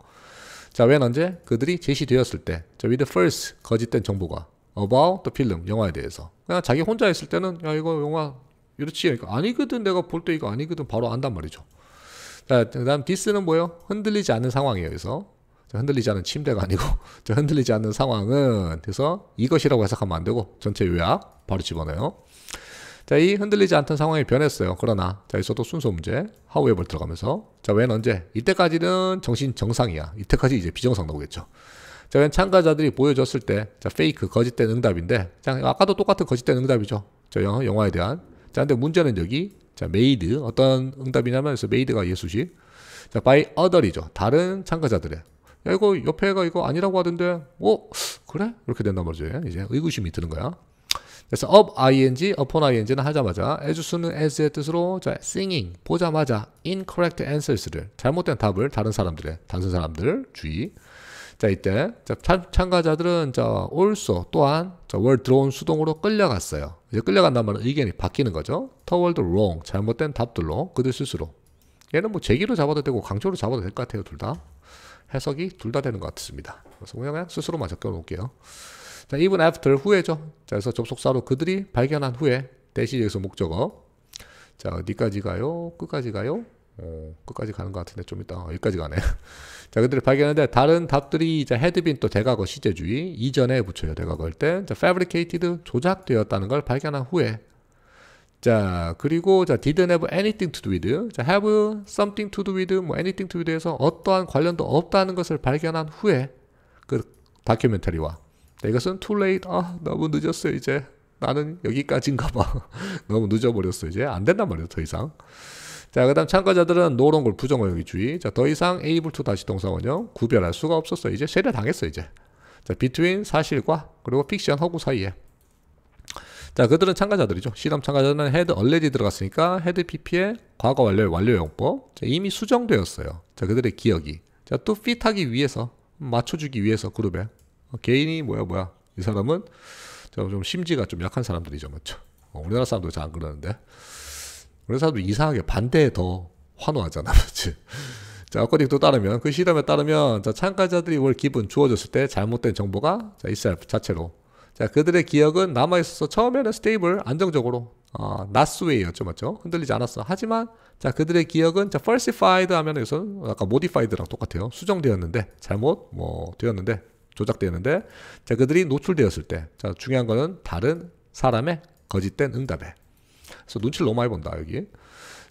자, 웬 언제? 그들이 제시되었을 때. 자, with first 거짓된 정보가 about the film 영화에 대해서. 그냥 자기 혼자 있을 때는 야 이거 영화 이렇지. 그러니까 아니거든 내가 볼 때 이거 아니거든 바로 안단 말이죠. 자, 그다음 this는 뭐예요? 흔들리지 않는 상황이에요. 그래서 흔들리지 않는 침대가 아니고 흔들리지 않는 상황은 그래서 이것이라고 해석하면 안 되고 전체 요약 바로 집어넣어요. 자, 이 흔들리지 않던 상황이 변했어요. 그러나, 자, 여기서도 순서 문제, 하우웨벌 들어가면서, 자, 웬 언제? 이때까지는 정신 정상이야. 이때까지 이제 비정상 나오겠죠. 자, 웬 참가자들이 보여줬을 때, 자, 페이크, 거짓된 응답인데, 자, 아까도 똑같은 거짓된 응답이죠. 저 영화, 영화에 대한. 자, 근데 문제는 여기, 자, 메이드, 어떤 응답이냐면, 서 메이드가 예수시. 자, 바이 어 t h 이죠 다른 참가자들의. 야, 이거 옆에가 이거 아니라고 하던데, 어? 그래? 이렇게 된단 말이죠. 이제 의구심이 드는 거야. 그래서 up ing, upon ing는 하자마자 as수는 as의 뜻으로 자, singing 보자마자 incorrect answers를 잘못된 답을 다른 사람들의 다른 사람들 주의 자 이때 자, 참, 가자들은자 also 또한 자, 월 들어온 수동으로 끌려갔어요. 이제 끌려간다는 말은 의견이 바뀌는 거죠. toward wrong 잘못된 답들로 그들 스스로 얘는 뭐 제기로 잡아도 되고 강조로 잡아도 될 것 같아요 둘다 해석이 둘 다 되는 것 같습니다. 그래서 그냥 스스로만 적어 놓을게요. 자, even after 후에죠. 자, 그래서 접속사로 그들이 발견한 후에 대시 여기서 목적어. 자, 어디까지 가요? 끝까지 가요? 어, 끝까지 가는 것 같은데 좀 이따 어, 여기까지 가네. 자, 그들이 발견했는데 다른 답들이 이제 헤드빈 또대각어 시제주의 이전에 붙여요. 대각어할 때. 자, fabricated 조작되었다는 걸 발견한 후에 자, 그리고 자, didn't have anything to do with. 자, have something to do with 뭐 anything to do with에서 어떠한 관련도 없다는 것을 발견한 후에 그 다큐멘터리와 이것은 too late. 아, 너무 늦었어, 이제. 나는 여기까지인가 봐. 너무 늦어버렸어, 이제. 안 된단 말이에요, 더 이상. 자, 그 다음 참가자들은 노런 걸부정어 여기 주의 자, 더 이상 able to 다시 동사원형 구별할 수가 없었어. 이제 세례 당했어, 이제. 자, between 사실과 그리고 픽션 허구 사이에. 자, 그들은 참가자들이죠. 실험 참가자는 헤드 얼레디 들어갔으니까 헤드 PP의 과거 완료 완료용법. 자, 이미 수정되었어요. 자, 그들의 기억이. 자, 또 핏하기 위해서, 맞춰주기 위해서 그룹에. 어, 개인이 뭐야 뭐야 이 사람은 좀 심지가 좀 약한 사람들이죠 맞죠 뭐. 어, 우리나라 사람도 잘 안 그러는데 우리나라 사람도 이상하게 반대에 더 환호하잖아 맞지 자 어거니 또 따르면 그 실험에 따르면 자, 참가자들이 월 기분 주어졌을 때 잘못된 정보가 자, 있어 자체로 자 그들의 기억은 남아 있어서 처음에는 스테이블 안정적으로 어, 스웨이였죠 맞죠 흔들리지 않았어 하지만 자 그들의 기억은 자 falsified 하면 여기서 아까 modified랑 똑같아요 수정되었는데 잘못 뭐 되었는데 조작되는데 자 그들이 노출되었을 때자 중요한 거는 다른 사람의 거짓된 응답에 그래서 눈치를 너무 많이 본다 여기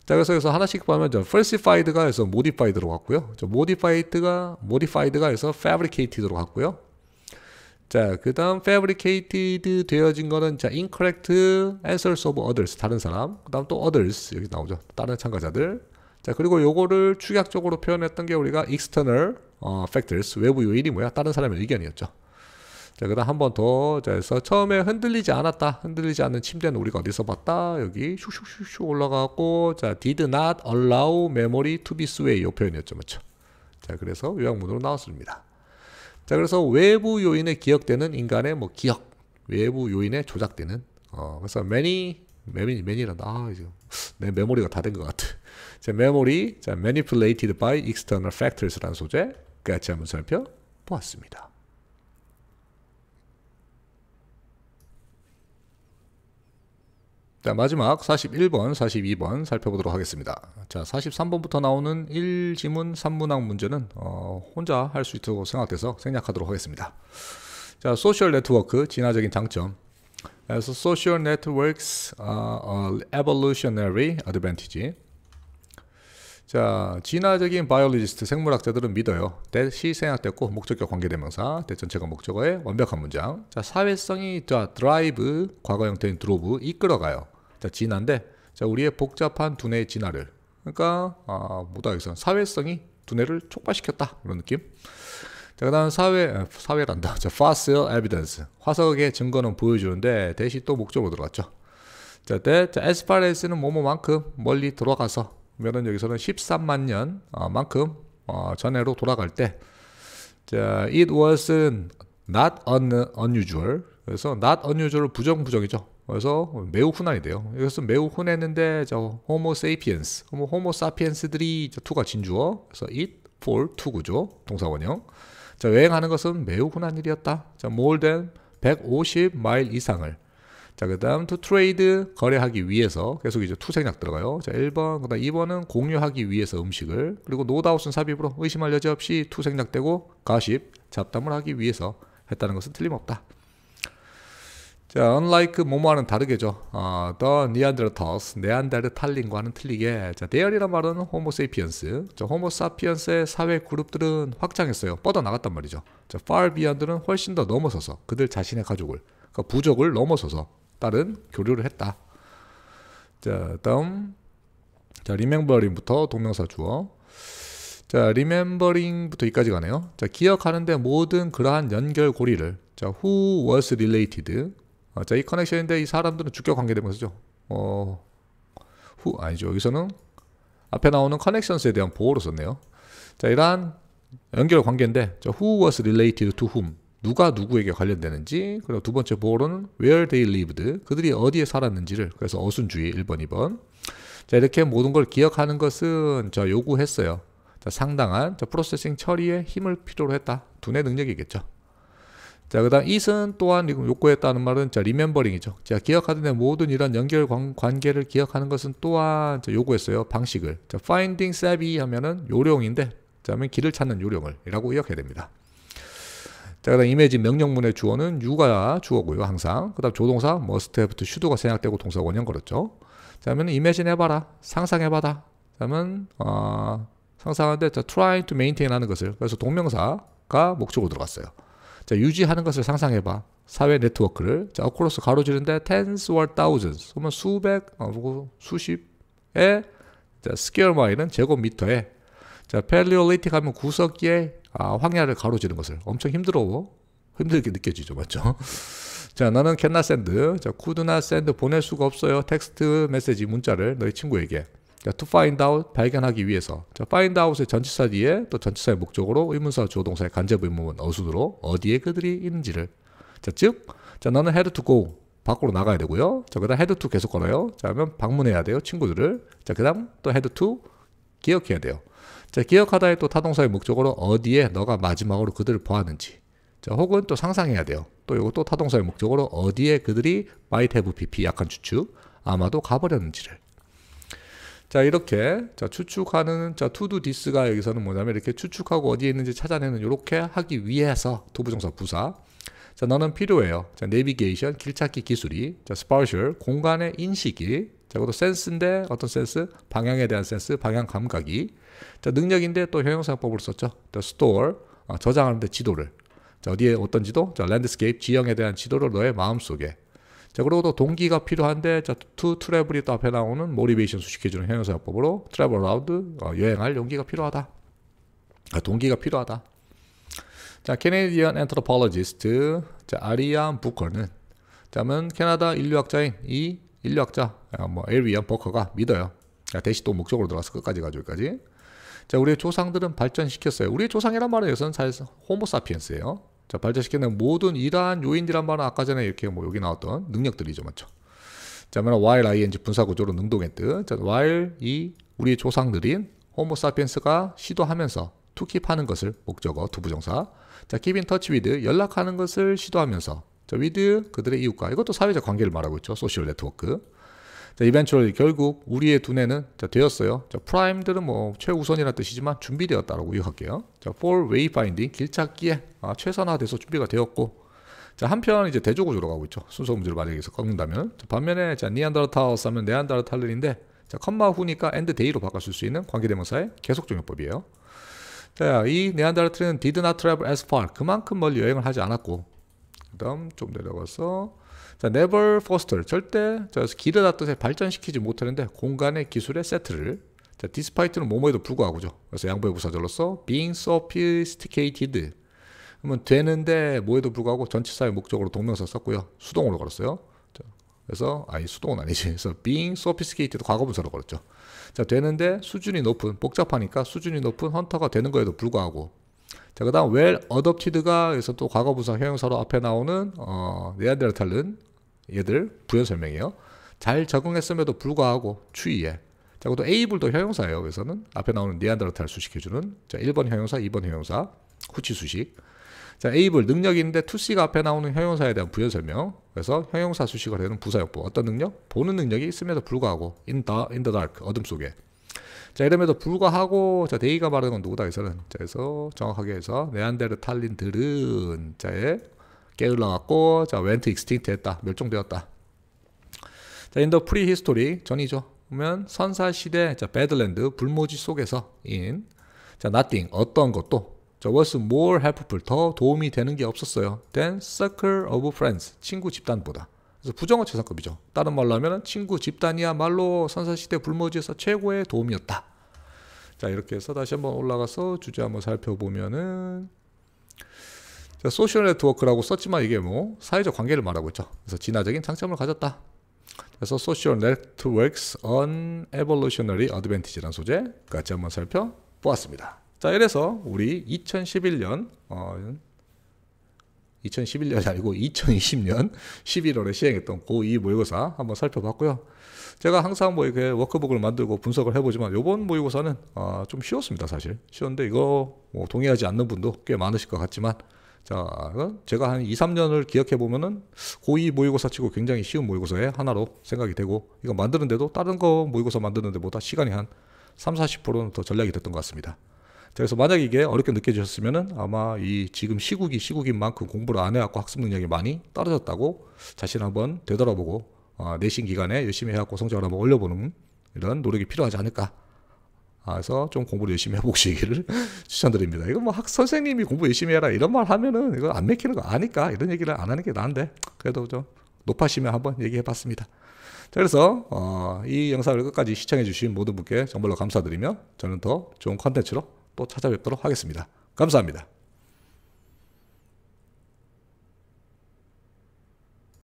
자 그래서 그래서 하나씩 보면 저 falsified가 해서 modified로 갔고요 저 modified가 modified가 해서 fabricated로 갔고요 자, 그 다음 fabricated 되어진 거는 자, incorrect answers of others 다른 사람 그 다음 또 others 여기 나오죠 다른 참가자들 자 그리고 요거를 축약적으로 표현했던 게 우리가 external 어, factors 외부 요인이 뭐야? 다른 사람의 의견이었죠. 자, 그다음 한 번 더. 자, 그서 처음에 흔들리지 않았다. 흔들리지 않는 침대는 우리가 어디서 봤다? 여기 슉슉슉슉 올라가고 자, did not allow memory to be sway 요 표현이었죠. 맞죠? 자, 그래서 요약문으로 나왔습니다. 자, 그래서 외부 요인에 기억되는 인간의 뭐 기억, 외부 요인에 조작되는 어, 그래서 many 매니 매니란다. 아, 이제 내 메모리가 다 된 것 같아. 자, 메모리, 자, manipulated by external factors라는 소재. 같이 한번 살펴보았습니다. 자, 마지막 41번, 42번 살펴보도록 하겠습니다. 자, 43번부터 나오는 1지문 3문항 문제는 어, 혼자 할 수 있다고 생각돼서 생략하도록 하겠습니다. 자, 소셜 네트워크 진화적인 장점. 그래 social networks are evolutionary advantage. 자, 진화적인 바이올리지스트 생물학자들은 믿어요. 대시 생략됐고 목적격 관계대명사, 대전체가 목적어의 완벽한 문장. 자, 사회성이 자, 드라이브, 과거 형태인 드로브 이끌어가요. 자, 진화인데 자, 우리의 복잡한 두뇌의 진화를 그러니까 아, 뭐다여기서 사회성이 두뇌를 촉발시켰다. 이런 느낌. 자, 그다음 사회 아, 사회란다. 자, fossil evidence. 화석의 증거는 보여주는데 대시 또 목적으로 들어갔죠. 자, 대, 자 에스파레스는 뭐뭐만큼 멀리 돌아가서 그러면 여기서는 13만 년만큼 어, 어, 전해로 돌아갈 때 자, it was not un, u s u a l 그래서 not unusual 부정 부정이죠. 그래서 매우 흔한이 돼요. 이것은 매우 흔했는데 저 호모 sapiens, 호모, 호모 사피엔스들이 투가 진주어. 그래서 it for 투구죠. 동사원형. 자, 여행하는 것은 매우 흔한 일이었다. 자, more than 150 마일 이상을 자, 그 다음 to trade 거래하기 위해서 계속 이제 투 생략 들어가요. 자, 1번, 그 다음 2번은 공유하기 위해서 음식을 그리고 노다우슨 삽입으로 의심할 여지 없이 투 생략되고 가십 잡담을 하기 위해서 했다는 것은 틀림없다. 자, unlike 모모와는 다르게죠. 어, the Neanderthals, 네안데르탈린과는 틀리게. 자, there이란 말은 호모 세피언스. 자, 호모 사피언스의 사회 그룹들은 확장했어요. 뻗어나갔단 말이죠. 자, far beyond는 훨씬 더 넘어서서 그들 자신의 가족을, 그러니까 부족을 넘어서서 따른 교류를 했다. 자, 다음. 자, 리멤버링부터 동명사 주어. 자, remembering부터 여기까지 가네요. 자, 기억하는데 모든 그러한 연결고리를. 자, who was related. 어, 자, 이 커넥션인데 이 사람들은 주격 관계대명사죠. 어, who 아니죠. 여기서는 앞에 나오는 커넥션스에 대한 보호로 썼네요. 자, 이러한 연결 관계인데, 자, who was related to whom. 누가 누구에게 관련되는지 그리고 두 번째 보호로는 where they lived 그들이 어디에 살았는지를 그래서 어순주의 1번 2번 자 이렇게 모든 걸 기억하는 것은 저 요구했어요 자, 상당한 저 프로세싱 처리에 힘을 필요로 했다 두뇌 능력이겠죠 자, 그 다음 is은 또한 욕구했다는 말은 자, 리멤버링이죠. 자, 기억하던 데 모든 이런 연결 관, 계를 기억하는 것은 또한 자, 요구했어요. 방식을. 자, finding savvy 하면은 요령인데, 자면 길을 찾는 요령을 이라고 이해야 됩니다. 자, 그다음 이미지 명령문의 주어는 유가 주어고요, 항상. 그다음 조동사 must have to should가 생략되고 동사 원형 걸었죠. 자면 imagine 해봐라, 상상해봐라. 자면 어, 상상하는데 자, try to maintain 하는 것을 그래서 동명사가 목적으로 들어갔어요. 자, 유지하는 것을 상상해봐. 사회 네트워크를 자, across 가로지는데 tens or thousands, 그러면 수백, 어, 수십에 자, square mile은 제곱미터에 자, paleolithic 하면 구석기에 아, 황야를 가로지는 것을 엄청 힘들어 힘들게 느껴지죠 맞죠 자너는 캔나 샌드 자 쿠드나 샌드 보낼 수가 없어요 텍스트 메시지 문자를 너희 친구에게 자, to find out 발견하기 위해서 자, find out의 전치사 뒤에 또 전치사의 목적으로 의문사 주어동사의 간접 의문문 어수으로 어디에 그들이 있는지를 자, 즉 자, 너는 head to go 밖으로 나가야 되고요. 자, 그다음 head to 계속 걸어요. 자, 그러면 방문해야 돼요, 친구들을. 자, 그다음 또 head to 기억해야 돼요. 자, 기억하다의 또 타동사의 목적으로 어디에 너가 마지막으로 그들을 보았는지. 자, 혹은 또 상상해야 돼요. 또 이것도 타동사의 목적으로 어디에 그들이 might have pp 약한 추측 아마도 가버렸는지를. 자 이렇게 자 추측하는 자 to do this가 여기서는 뭐냐면 이렇게 추측하고 어디에 있는지 찾아내는 이렇게 하기 위해서 도부정사 부사 자 너는 필요해요 자 내비게이션 길찾기 기술이 자 스파셜 공간의 인식이 자 그것도 센스인데 어떤 센스 방향에 대한 센스 방향 감각이 자, 능력인데 또 형용사법을 썼죠. 자, store 어, 저장하는데 지도를 자, 어디에 어떤 지도? 자, 랜드스케이프 지형에 대한 지도를 너의 마음 속에. 자, 그리고 또 동기가 필요한데 자, to travel이 또 앞에 나오는 모리베이션 수식해주는 형용사법으로 travel around 어, 여행할 용기가 필요하다. 아, 동기가 필요하다. 자, 캐네디언 엔트로폴로지스트 자, 아리안 부커는 자면 캐나다 인류학자인 이 인류학자 어, 뭐 에리안 버커가 믿어요. 자, 대시 또 목적으로 들어가서 끝까지 가져기까지 자, 우리의 조상들은 발전시켰어요. 우리의 조상이란 말은 여기서는 사실 호모사피엔스예요. 자, 발전시키는 모든 이러한 요인이란 말은 아까 전에 이렇게 뭐 여기 나왔던 능력들이죠. 맞죠? 자, 그러면 while ing 분사구조로 능동했듯 자, while 이 우리의 조상들인 호모사피엔스가 시도하면서 to keep 하는 것을 목적어 투부정사 자, keep in touch with 연락하는 것을 시도하면서 자, with 그들의 이웃과 이것도 사회적 관계를 말하고 있죠. 소셜 네트워크 자, e v e n 결국 우리의 두뇌는 자, 되었어요. 자, p r i 들은뭐 최우선이라는 뜻이지만 준비되었다라고 이해할게요. 자, for wayfinding 길찾기에 아, 최선화돼서 준비가 되었고 자, 한편 이제 대조구조로 가고 있죠. 순서 문제를 만약에 꺾는다면 자, 반면에 자, 니안다르타우스 하면 네안다르탈른인데 자, 컴마 후니까 엔드 데이로 바꿔줄 수 있는 관계대명사의 계속종용법이에요 자, 이네안데르탈는 did not travel as far. 그만큼 멀리 여행을 하지 않았고. 그다음 좀 내려가서 자, never foster 절대 길에다 뜻에 발전시키지 못하는데 공간의 기술의 세트를 자, despite는 뭐뭐에도 불구하고죠. 그래서 양보의 부사절로서 being sophisticated 그러면 되는데 뭐에도 불구하고 전치사의 목적으로 동명사 썼고요. 수동으로 걸었어요. 자, 그래서 아니 수동은 아니지. 그래서 being sophisticated 과거분사로 걸었죠. 자 되는데 수준이 높은 복잡하니까 수준이 높은 헌터가 되는 거에도 불구하고 자, 그 다음 well adopted가 그래서 또과거부사 형용사로 앞에 나오는 어, 네안데르탈른 얘들 부연 설명이에요. 잘 적응했음에도 불구하고 추위에 자, 그것도 able도 형용사예요. 여기서는 앞에 나오는 네안데르탈 수식해주는 자, 1번 형용사, 2번 형용사, 후치 수식. 자, able 능력이 있는데 투씨가 앞에 나오는 형용사에 대한 부연 설명. 그래서 형용사 수식을 해는 부사역보 어떤 능력? 보는 능력이 있음에도 불구하고 in the, in the dark 어둠 속에 자, 이름에도 불구하고 자, 데이가 말하는 건 누구다 해서는 자, 그래서 정확하게 해서 네안데르탈린들은 자에 게을러갔고 예, 자, 웬트 익스팅트 했다. 멸종되었다. 자, 인더 프리히스토리 전이죠. 보면 선사 시대 자, 배들랜드 불모지 속에서 인 자, nothing 어떤 것도 자, was more helpful 더 도움이 되는 게 없었어요. then circle of friends 친구 집단보다 그래서 부정어 재산급이죠. 다른 말로 하면 친구 집단이야말로 선사시대 불모지에서 최고의 도움이었다. 자 이렇게 해서 다시 한번 올라가서 주제 한번 살펴보면은 자, 소셜 네트워크라고 썼지만 이게 뭐 사회적 관계를 말하고 있죠. 그래서 진화적인 장점을 가졌다. 그래서 소셜 네트워크 Networks on Evolutionary Advantage라는 소재 같이 한번 살펴보았습니다. 자, 이래서 우리 2011년 어, 2011년이 아니고 2020년 11월에 시행했던 고2 모의고사 한번 살펴봤고요. 제가 항상 뭐 이렇게 워크북을 만들고 분석을 해보지만 요번 모의고사는 아, 좀 쉬웠습니다, 사실. 쉬웠는데 이거 뭐 동의하지 않는 분도 꽤 많으실 것 같지만 자, 제가 한 2, 3년을 기억해 보면은 고2 모의고사 치고 굉장히 쉬운 모의고사의 하나로 생각이 되고 이거 만드는데도 다른 거 모의고사 만드는데보다 시간이 한 3, 40%는 더 전략이 됐던 것 같습니다. 그래서 만약 이게 어렵게 느껴지셨으면 아마 이 지금 시국이 시국인 만큼 공부를 안 해갖고 학습 능력이 많이 떨어졌다고 자신 한번 되돌아보고 어, 내신 기간에 열심히 해갖고 성적을 한번 올려보는 이런 노력이 필요하지 않을까. 아, 그래서 좀 공부를 열심히 해보시기를 추천드립니다. 이거 뭐 학 선생님이 공부 열심히 해라 이런 말 하면은 이거 안 맥히는 거 아니까 이런 얘기를 안 하는 게 나은데 그래도 좀 높아시면 한번 얘기해봤습니다. 그래서 어, 이 영상을 끝까지 시청해주신 모든 분께 정말로 감사드리며 저는 더 좋은 컨텐츠로 또 찾아뵙도록 하겠습니다. 감사합니다.